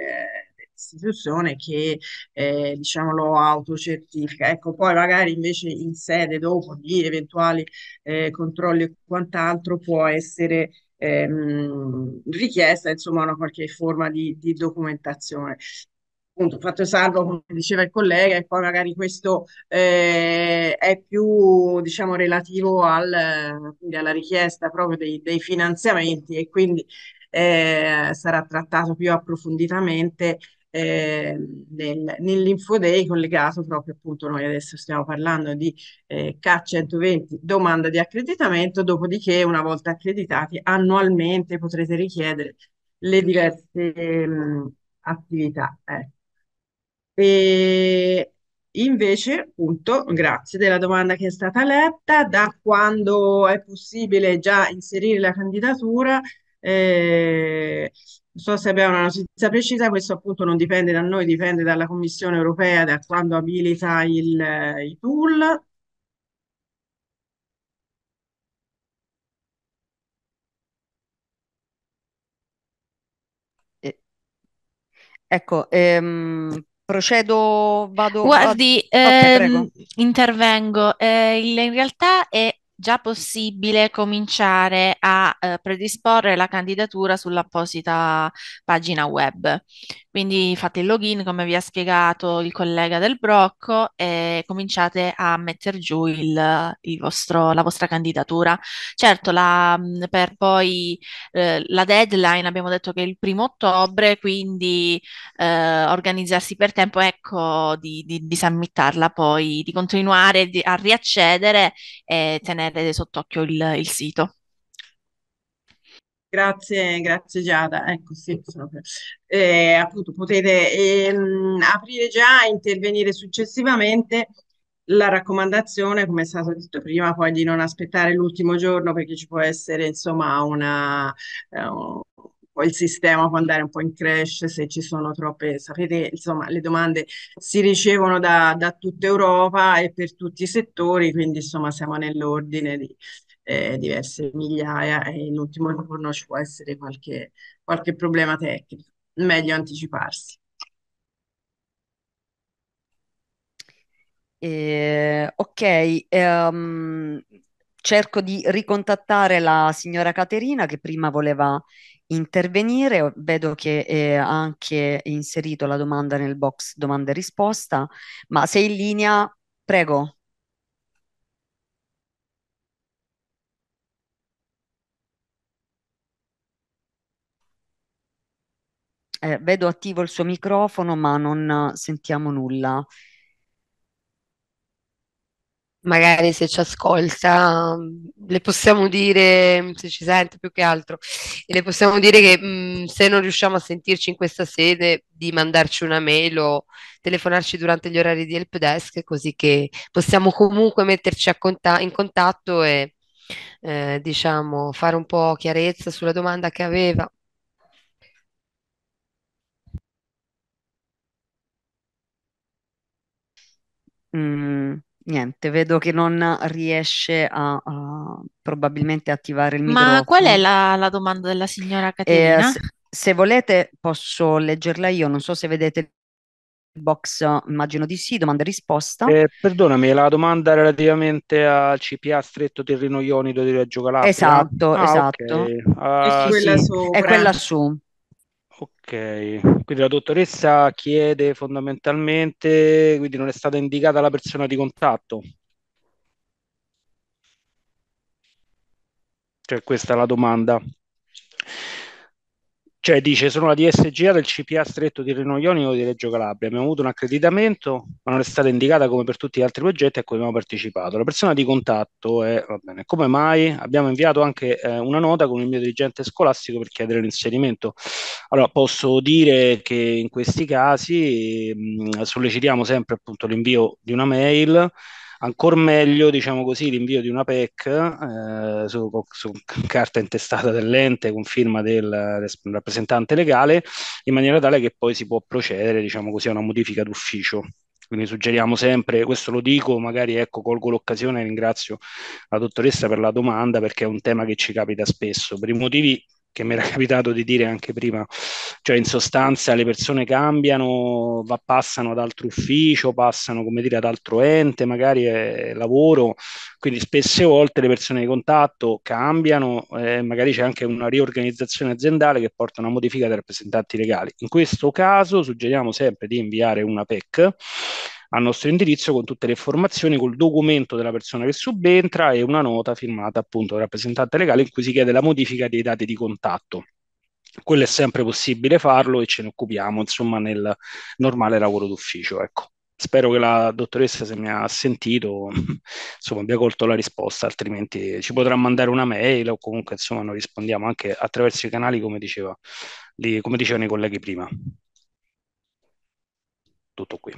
istituzione che eh, diciamo, lo autocertifica. Ecco, poi magari invece in sede dopo di eventuali eh, controlli e quant'altro può essere ehm, richiesta insomma una qualche forma di, di documentazione appunto fatto salvo come diceva il collega e poi magari questo eh, è più diciamo relativo al, alla richiesta proprio dei, dei finanziamenti e quindi eh, sarà trattato più approfonditamente eh, nel, nell'infodei collegato proprio appunto noi adesso stiamo parlando di eh, K120 domanda di accreditamento, dopodiché una volta accreditati annualmente potrete richiedere le diverse mh, ehm, attività. Eh. E invece, appunto, grazie della domanda che è stata letta, da quando è possibile già inserire la candidatura, eh, so se abbiamo una notizia precisa, questo appunto non dipende da noi, dipende dalla Commissione europea, da quando abilita il, i tool. ecco, ehm, procedo, vado... Guardi, okay, ehm, intervengo. Eh, in realtà è già possibile cominciare a eh, predisporre la candidatura sull'apposita pagina web. Quindi fate il login, come vi ha spiegato il collega del Brocco, e cominciate a mettere giù il, il vostro, la vostra candidatura. Certo, la, per poi eh, la deadline abbiamo detto che è il primo ottobre, quindi eh, organizzarsi per tempo, ecco, di, di, di poi, di continuare di, a riaccedere e tenere tenere sott'occhio il, il sito. Grazie, grazie Giada. Ecco, sì, sono... eh, appunto potete ehm, aprire già e intervenire successivamente la raccomandazione, come è stato detto prima, poi di non aspettare l'ultimo giorno perché ci può essere insomma una, eh, poi il sistema può andare un po' in crash se ci sono troppe, sapete, insomma, le domande si ricevono da, da tutta Europa e per tutti i settori, quindi insomma siamo nell'ordine di eh, diverse migliaia e l'ultimo giorno ci può essere qualche, qualche problema tecnico. Meglio anticiparsi. Eh, ok, um, cerco di ricontattare la signora Caterina che prima voleva intervenire. Vedo che eh, ha anche inserito la domanda nel box domanda e risposta, ma sei in linea, prego. Eh, vedo attivo il suo microfono, ma non sentiamo nulla magari se ci ascolta, le possiamo dire, se ci sente più che altro, e le possiamo dire che mh, mhmm, se non riusciamo a sentirci in questa sede, di mandarci una mail o telefonarci durante gli orari di helpdesk, così che possiamo comunque metterci conta- in contatto e eh, diciamo fare un po' chiarezza sulla domanda che aveva. Mm niente, vedo che non riesce a, a probabilmente attivare il Ma qual è microfono. la, la domanda della signora Eh, Caterina? se, se volete posso leggerla io, non so se vedete il box, immagino di sì, domanda e risposta. Eh, perdonami, la domanda relativamente al CPA stretto terreno ionido di Reggio Calabria? Esatto, Ah, esatto. ok. Ah, è Ah, quella sì. È sopra. quella su. Ok, quindi la dottoressa chiede fondamentalmente, quindi non è stata indicata la persona di contatto. Cioè questa è la domanda cioè dice sono la DSGA del CPA stretto di Reno Ionico di Reggio Calabria, abbiamo avuto un accreditamento ma non è stata indicata come per tutti gli altri progetti a cui abbiamo partecipato. La persona di contatto è, va bene, come mai? Abbiamo inviato anche eh, una nota con il mio dirigente scolastico per chiedere l'inserimento. Allora posso dire che in questi casi mh, mm, sollecitiamo sempre appunto l'invio di una mail ancora meglio, diciamo così, l'invio di una PEC eh, su, su, carta intestata dell'ente con firma del, rappresentante legale, in maniera tale che poi si può procedere, diciamo così, a una modifica d'ufficio. Quindi suggeriamo sempre, questo lo dico, magari ecco, colgo l'occasione e ringrazio la dottoressa per la domanda perché è un tema che ci capita spesso, per i motivi che mi era capitato di dire anche prima, cioè in sostanza le persone cambiano, va, passano ad altro ufficio, passano come dire ad altro ente, magari è eh, lavoro, quindi spesse volte le persone di contatto cambiano, eh, magari c'è anche una riorganizzazione aziendale che porta a una modifica dei rappresentanti legali. In questo caso suggeriamo sempre di inviare una PEC al nostro indirizzo con tutte le informazioni, col documento della persona che subentra e una nota firmata appunto dal rappresentante legale in cui si chiede la modifica dei dati di contatto. Quello è sempre possibile farlo e ce ne occupiamo insomma nel normale lavoro d'ufficio. Ecco. Spero che la dottoressa se mi ha sentito insomma, abbia colto la risposta, altrimenti ci potrà mandare una mail o comunque insomma noi rispondiamo anche attraverso i canali come, diceva, come dicevano i colleghi prima. Tutto qui.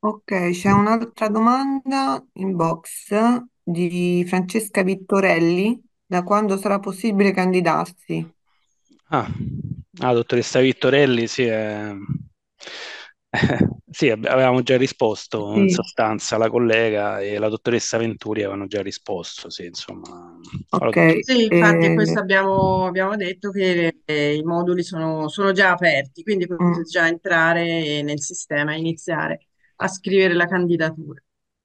Ok, c'è un'altra domanda in box di Francesca Vittorelli. Da quando sarà possibile candidarsi? Ah, la ah, dottoressa Vittorelli, sì, è... sì, avevamo già risposto in Sì, sostanza, la collega e la dottoressa Venturi avevano già risposto, sì, insomma, alla ok. Sì, infatti eh, questo abbiamo, abbiamo detto che eh, i moduli sono, sono già aperti, quindi mm, potete già entrare nel sistema e iniziare a scrivere la candidatura.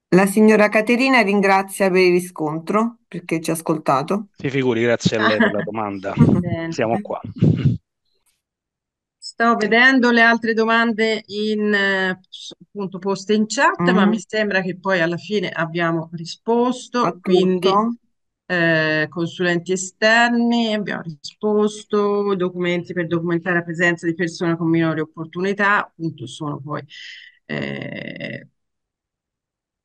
La signora Caterina ringrazia per il riscontro perché ci ha ascoltato. Si figuri, grazie a lei per la domanda. Siamo qua. Sto vedendo le altre domande in, appunto, poste in chat, mm. ma mi sembra che poi alla fine abbiamo risposto, a quindi eh, consulenti esterni, abbiamo risposto, documenti per documentare la presenza di persone con minori opportunità, appunto sono poi eh,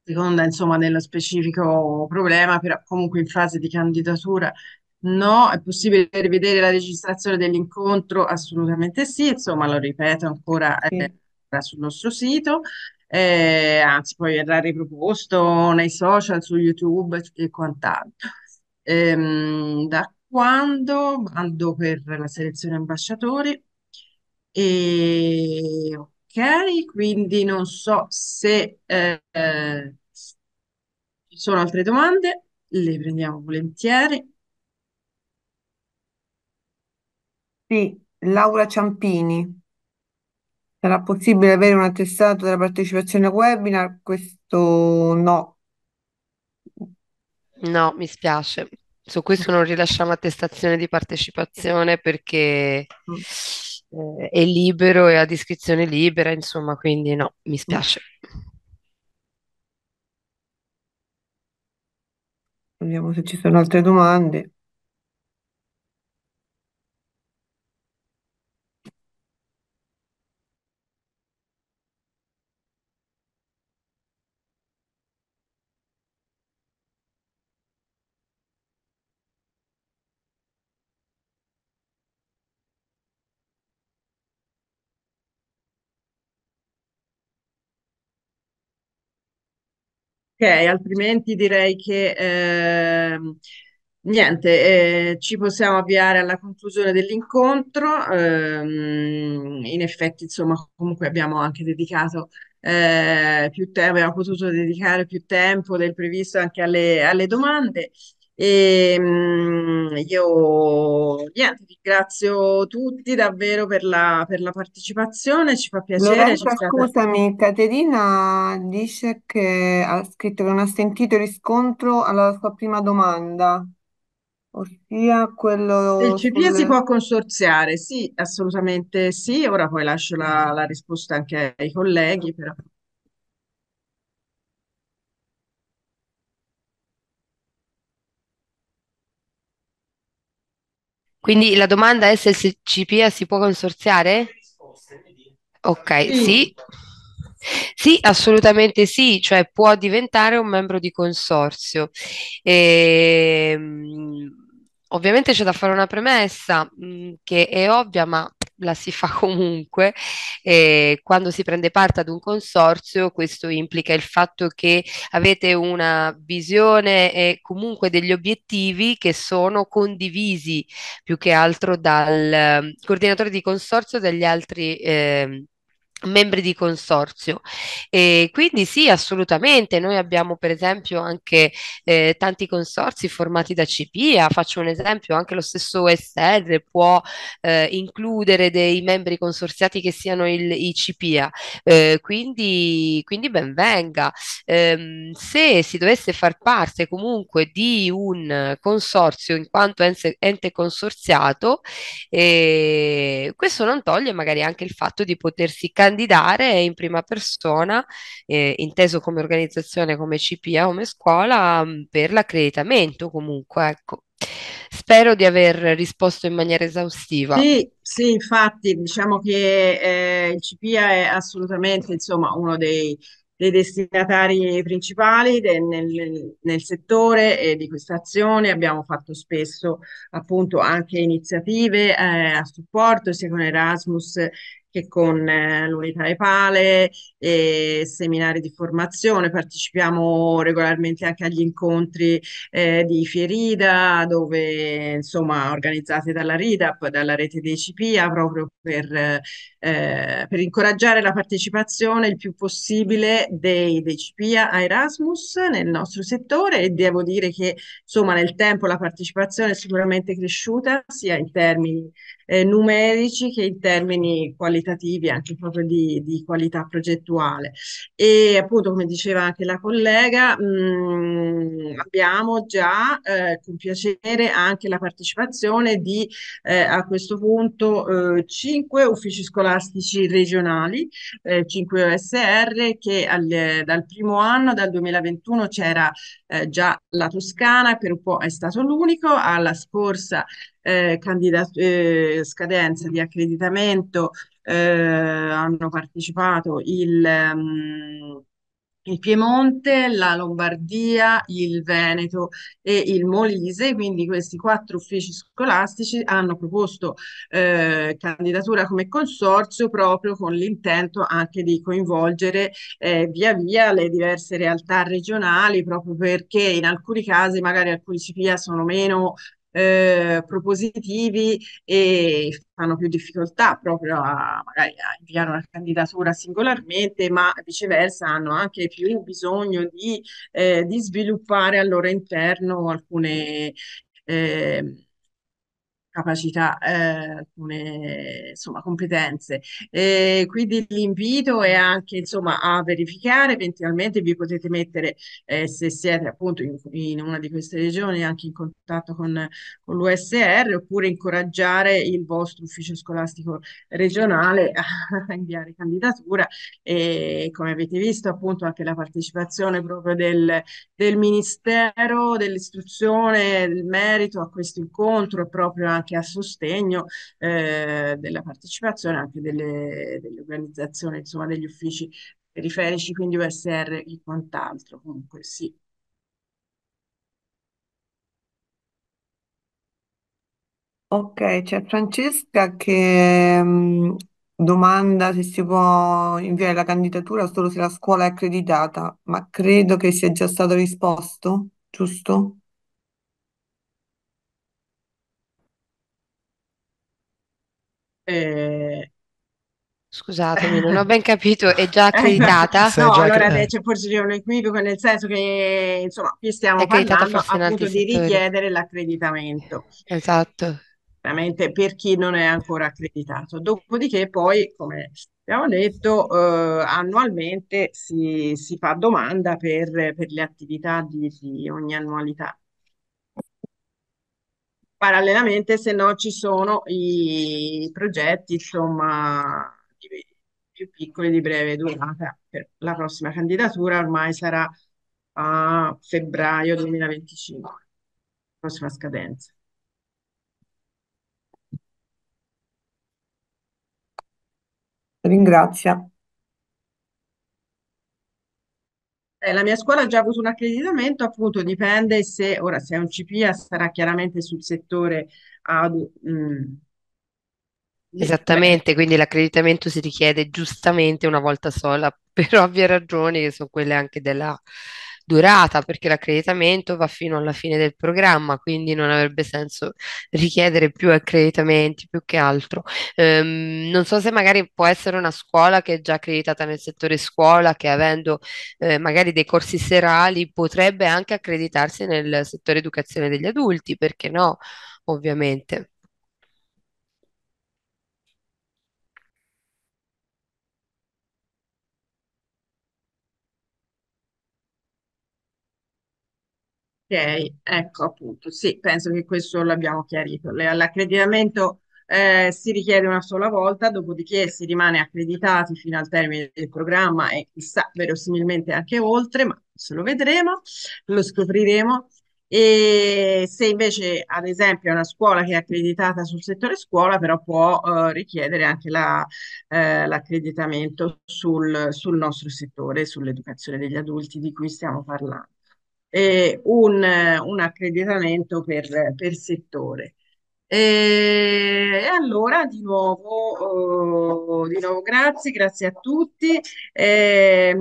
seconda insomma nello specifico problema, però comunque in fase di candidatura no, è possibile rivedere la registrazione dell'incontro? Assolutamente sì, insomma lo ripeto ancora eh, sul nostro sito, eh, anzi poi verrà riproposto nei social, su YouTube e quant'altro. Ehm, da quando? Ando per la selezione ambasciatori e Ok, quindi non so se eh, ci sono altre domande, le prendiamo volentieri. Sì, Laura Ciampini. Sarà possibile avere un attestato della partecipazione a webinar? Questo no. No, mi spiace. Su questo non rilasciamo attestazione di partecipazione perché... Mm eh, è libero e a descrizione libera, insomma, quindi no, mi spiace. Vediamo se ci sono altre domande. Ok, altrimenti direi che eh, niente, eh, ci possiamo avviare alla conclusione dell'incontro. Eh, in effetti, insomma, comunque abbiamo anche dedicato eh, più tempo, abbiamo potuto dedicare più tempo del previsto anche alle, alle domande. E, ehm, io niente, ringrazio tutti davvero per la, per la partecipazione, ci fa piacere. Lorenza, stata... scusami, Caterina dice che ha scritto che non ha sentito il riscontro alla sua prima domanda, ossia quello... Il CPE si può consorziare, sì, assolutamente sì. Ora poi lascio la, la risposta anche ai colleghi, però. Quindi la domanda è se il CPA si può consorziare? Ok, sì. sì. Sì, assolutamente sì, cioè può diventare un membro di consorzio. E, ehm, ovviamente c'è da fare una premessa mh, mm, che è ovvia, ma la si fa comunque, eh, quando si prende parte ad un consorzio questo implica il fatto che avete una visione e comunque degli obiettivi che sono condivisi più che altro dal ehm, coordinatore di consorzio dagli altri eh, membri di consorzio e quindi sì assolutamente noi abbiamo per esempio anche eh, tanti consorzi formati da CPIA faccio un esempio anche lo stesso OSR può eh, includere dei membri consorziati che siano il, i CPIA eh, quindi, quindi ben venga ehm, se si dovesse far parte comunque di un consorzio in quanto ente, ente consorziato eh, questo non toglie magari anche il fatto di potersi caricare candidare in prima persona, eh, inteso come organizzazione, come CPA, eh, come scuola, mm, per l'accreditamento comunque, ecco. Spero di aver risposto in maniera esaustiva. Sì, sì infatti, diciamo che eh, il CPA è assolutamente insomma, uno dei, dei destinatari principali de, nel, nel, settore e eh, di questa azione. Abbiamo fatto spesso appunto anche iniziative eh, a supporto sia con Erasmus che con eh, l'unità Epale e seminari di formazione, partecipiamo regolarmente anche agli incontri eh, di Fierida, dove insomma organizzati dalla RIDAP, dalla rete dei CPIA, proprio per, eh, per incoraggiare la partecipazione il più possibile dei, dei CPIA a Erasmus nel nostro settore e devo dire che insomma nel tempo la partecipazione è sicuramente cresciuta sia in termini eh, numerici che in termini qualitativi, anche proprio di, di, qualità progettuale. E appunto, come diceva anche la collega, mh, mm, abbiamo già eh, con piacere anche la partecipazione di eh, a questo punto eh, cinque uffici scolastici regionali, eh, cinque OSR, che al, dal primo anno, dal 2021, c'era eh, già la Toscana, per un po' è stato l'unico, alla scorsa eh, eh, scadenze di accreditamento eh, hanno partecipato il, um, il Piemonte, la Lombardia, il Veneto e il Molise, quindi questi quattro uffici scolastici hanno proposto eh, candidatura come consorzio proprio con l'intento anche di coinvolgere eh, via via le diverse realtà regionali, proprio perché in alcuni casi magari alcuni CPA sono meno eh, propositivi e fanno più difficoltà proprio a, magari, a inviare una candidatura singolarmente, ma viceversa hanno anche più bisogno di, eh, di sviluppare al loro interno alcune... Eh, capacità, eh, alcune insomma, competenze. E eh, quindi l'invito è anche insomma, a verificare, eventualmente vi potete mettere, eh, se siete appunto in, in, una di queste regioni, anche in contatto con, con l'USR oppure incoraggiare il vostro ufficio scolastico regionale a inviare candidatura e come avete visto appunto anche la partecipazione proprio del, del Ministero dell'Istruzione, del merito a questo incontro e proprio anche anche a sostegno eh, della partecipazione anche delle, delle organizzazioni, insomma degli uffici periferici, quindi USR e quant'altro. Comunque sì. Ok, c'è Francesca che mm, domanda se si può inviare la candidatura solo se la scuola è accreditata, ma credo che sia già stato risposto, giusto? Eh, Scusatemi, non ho ben capito, è già eh, accreditata? Sei No, già allora accre- eh. c'è forse un equivoco nel senso che insomma, qui stiamo È accreditata parlando forse in appunto altri di settori. richiedere l'accreditamento, Esatto. veramente per chi non è ancora accreditato. Dopodiché poi, come abbiamo detto, eh, annualmente si, si fa domanda per, per le attività di di ogni annualità parallelamente se no ci sono i progetti insomma più piccoli di breve durata per la prossima candidatura ormai sarà a febbraio 2025 prossima scadenza ringrazia Eh, la mia scuola ha già avuto un accreditamento, appunto dipende se, ora se è un CPIA sarà chiaramente sul settore ad, mh, mm, Esattamente, quindi l'accreditamento si richiede giustamente una volta sola per ovvie ragioni che sono quelle anche della durata, perché l'accreditamento va fino alla fine del programma, quindi non avrebbe senso richiedere più accreditamenti più che altro. Ehm, non so se magari può essere una scuola che è già accreditata nel settore scuola, che avendo eh, magari dei corsi serali potrebbe anche accreditarsi nel settore educazione degli adulti, perché no, ovviamente. Ok, ecco appunto, sì, penso che questo l'abbiamo chiarito. Le- L'accreditamento eh, si richiede una sola volta, dopodiché si rimane accreditati fino al termine del programma e chissà, verosimilmente anche oltre, ma se lo vedremo, lo scopriremo. E se invece, ad esempio, è una scuola che è accreditata sul settore scuola, però può eh, richiedere anche la, eh, l'accreditamento sul, sul nostro settore, sull'educazione degli adulti di cui stiamo parlando eh, un, un, accreditamento per, per settore. E allora di nuovo, eh, di nuovo grazie, grazie a tutti. Eh,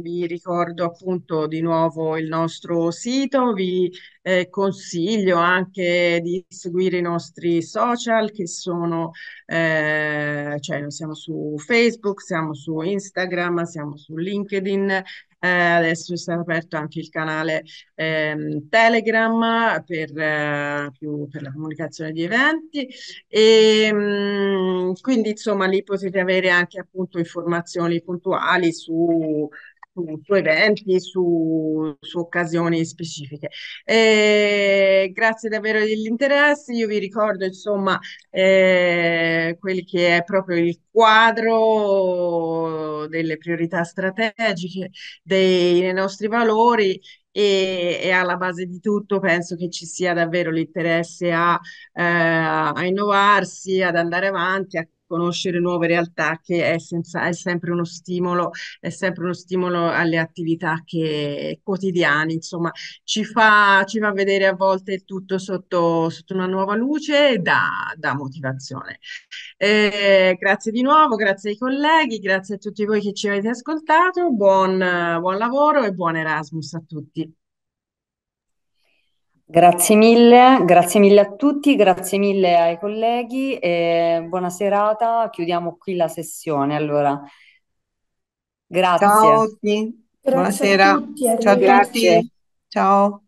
vi ricordo appunto di nuovo il nostro sito, vi eh, consiglio anche di seguire i nostri social che sono, eh, cioè siamo su Facebook, siamo su Instagram, siamo su LinkedIn, eh, adesso è stato aperto anche il canale ehm, Telegram per, eh, più, per, la comunicazione di eventi e ehm, mh, quindi insomma lì potete avere anche appunto informazioni puntuali su su, su eventi, su, su, occasioni specifiche. Eh, grazie davvero dell'interesse, io vi ricordo insomma eh, quel che è proprio il quadro delle priorità strategiche, dei, dei nostri valori e, e, alla base di tutto penso che ci sia davvero l'interesse a, eh, a innovarsi, ad andare avanti, a conoscere nuove realtà che è, senza, è, sempre uno stimolo, è sempre uno stimolo alle attività che, quotidiane, insomma, ci fa, ci fa vedere a volte il tutto sotto, sotto una nuova luce e dà, dà motivazione. Eh, grazie di nuovo, grazie ai colleghi, grazie a tutti voi che ci avete ascoltato, buon, buon lavoro e buon Erasmus a tutti. Grazie mille, grazie mille a tutti, grazie mille ai colleghi e buona serata. Chiudiamo qui la sessione. Allora, grazie. Ciao a tutti. Buonasera. Ciao a tutti. Ciao.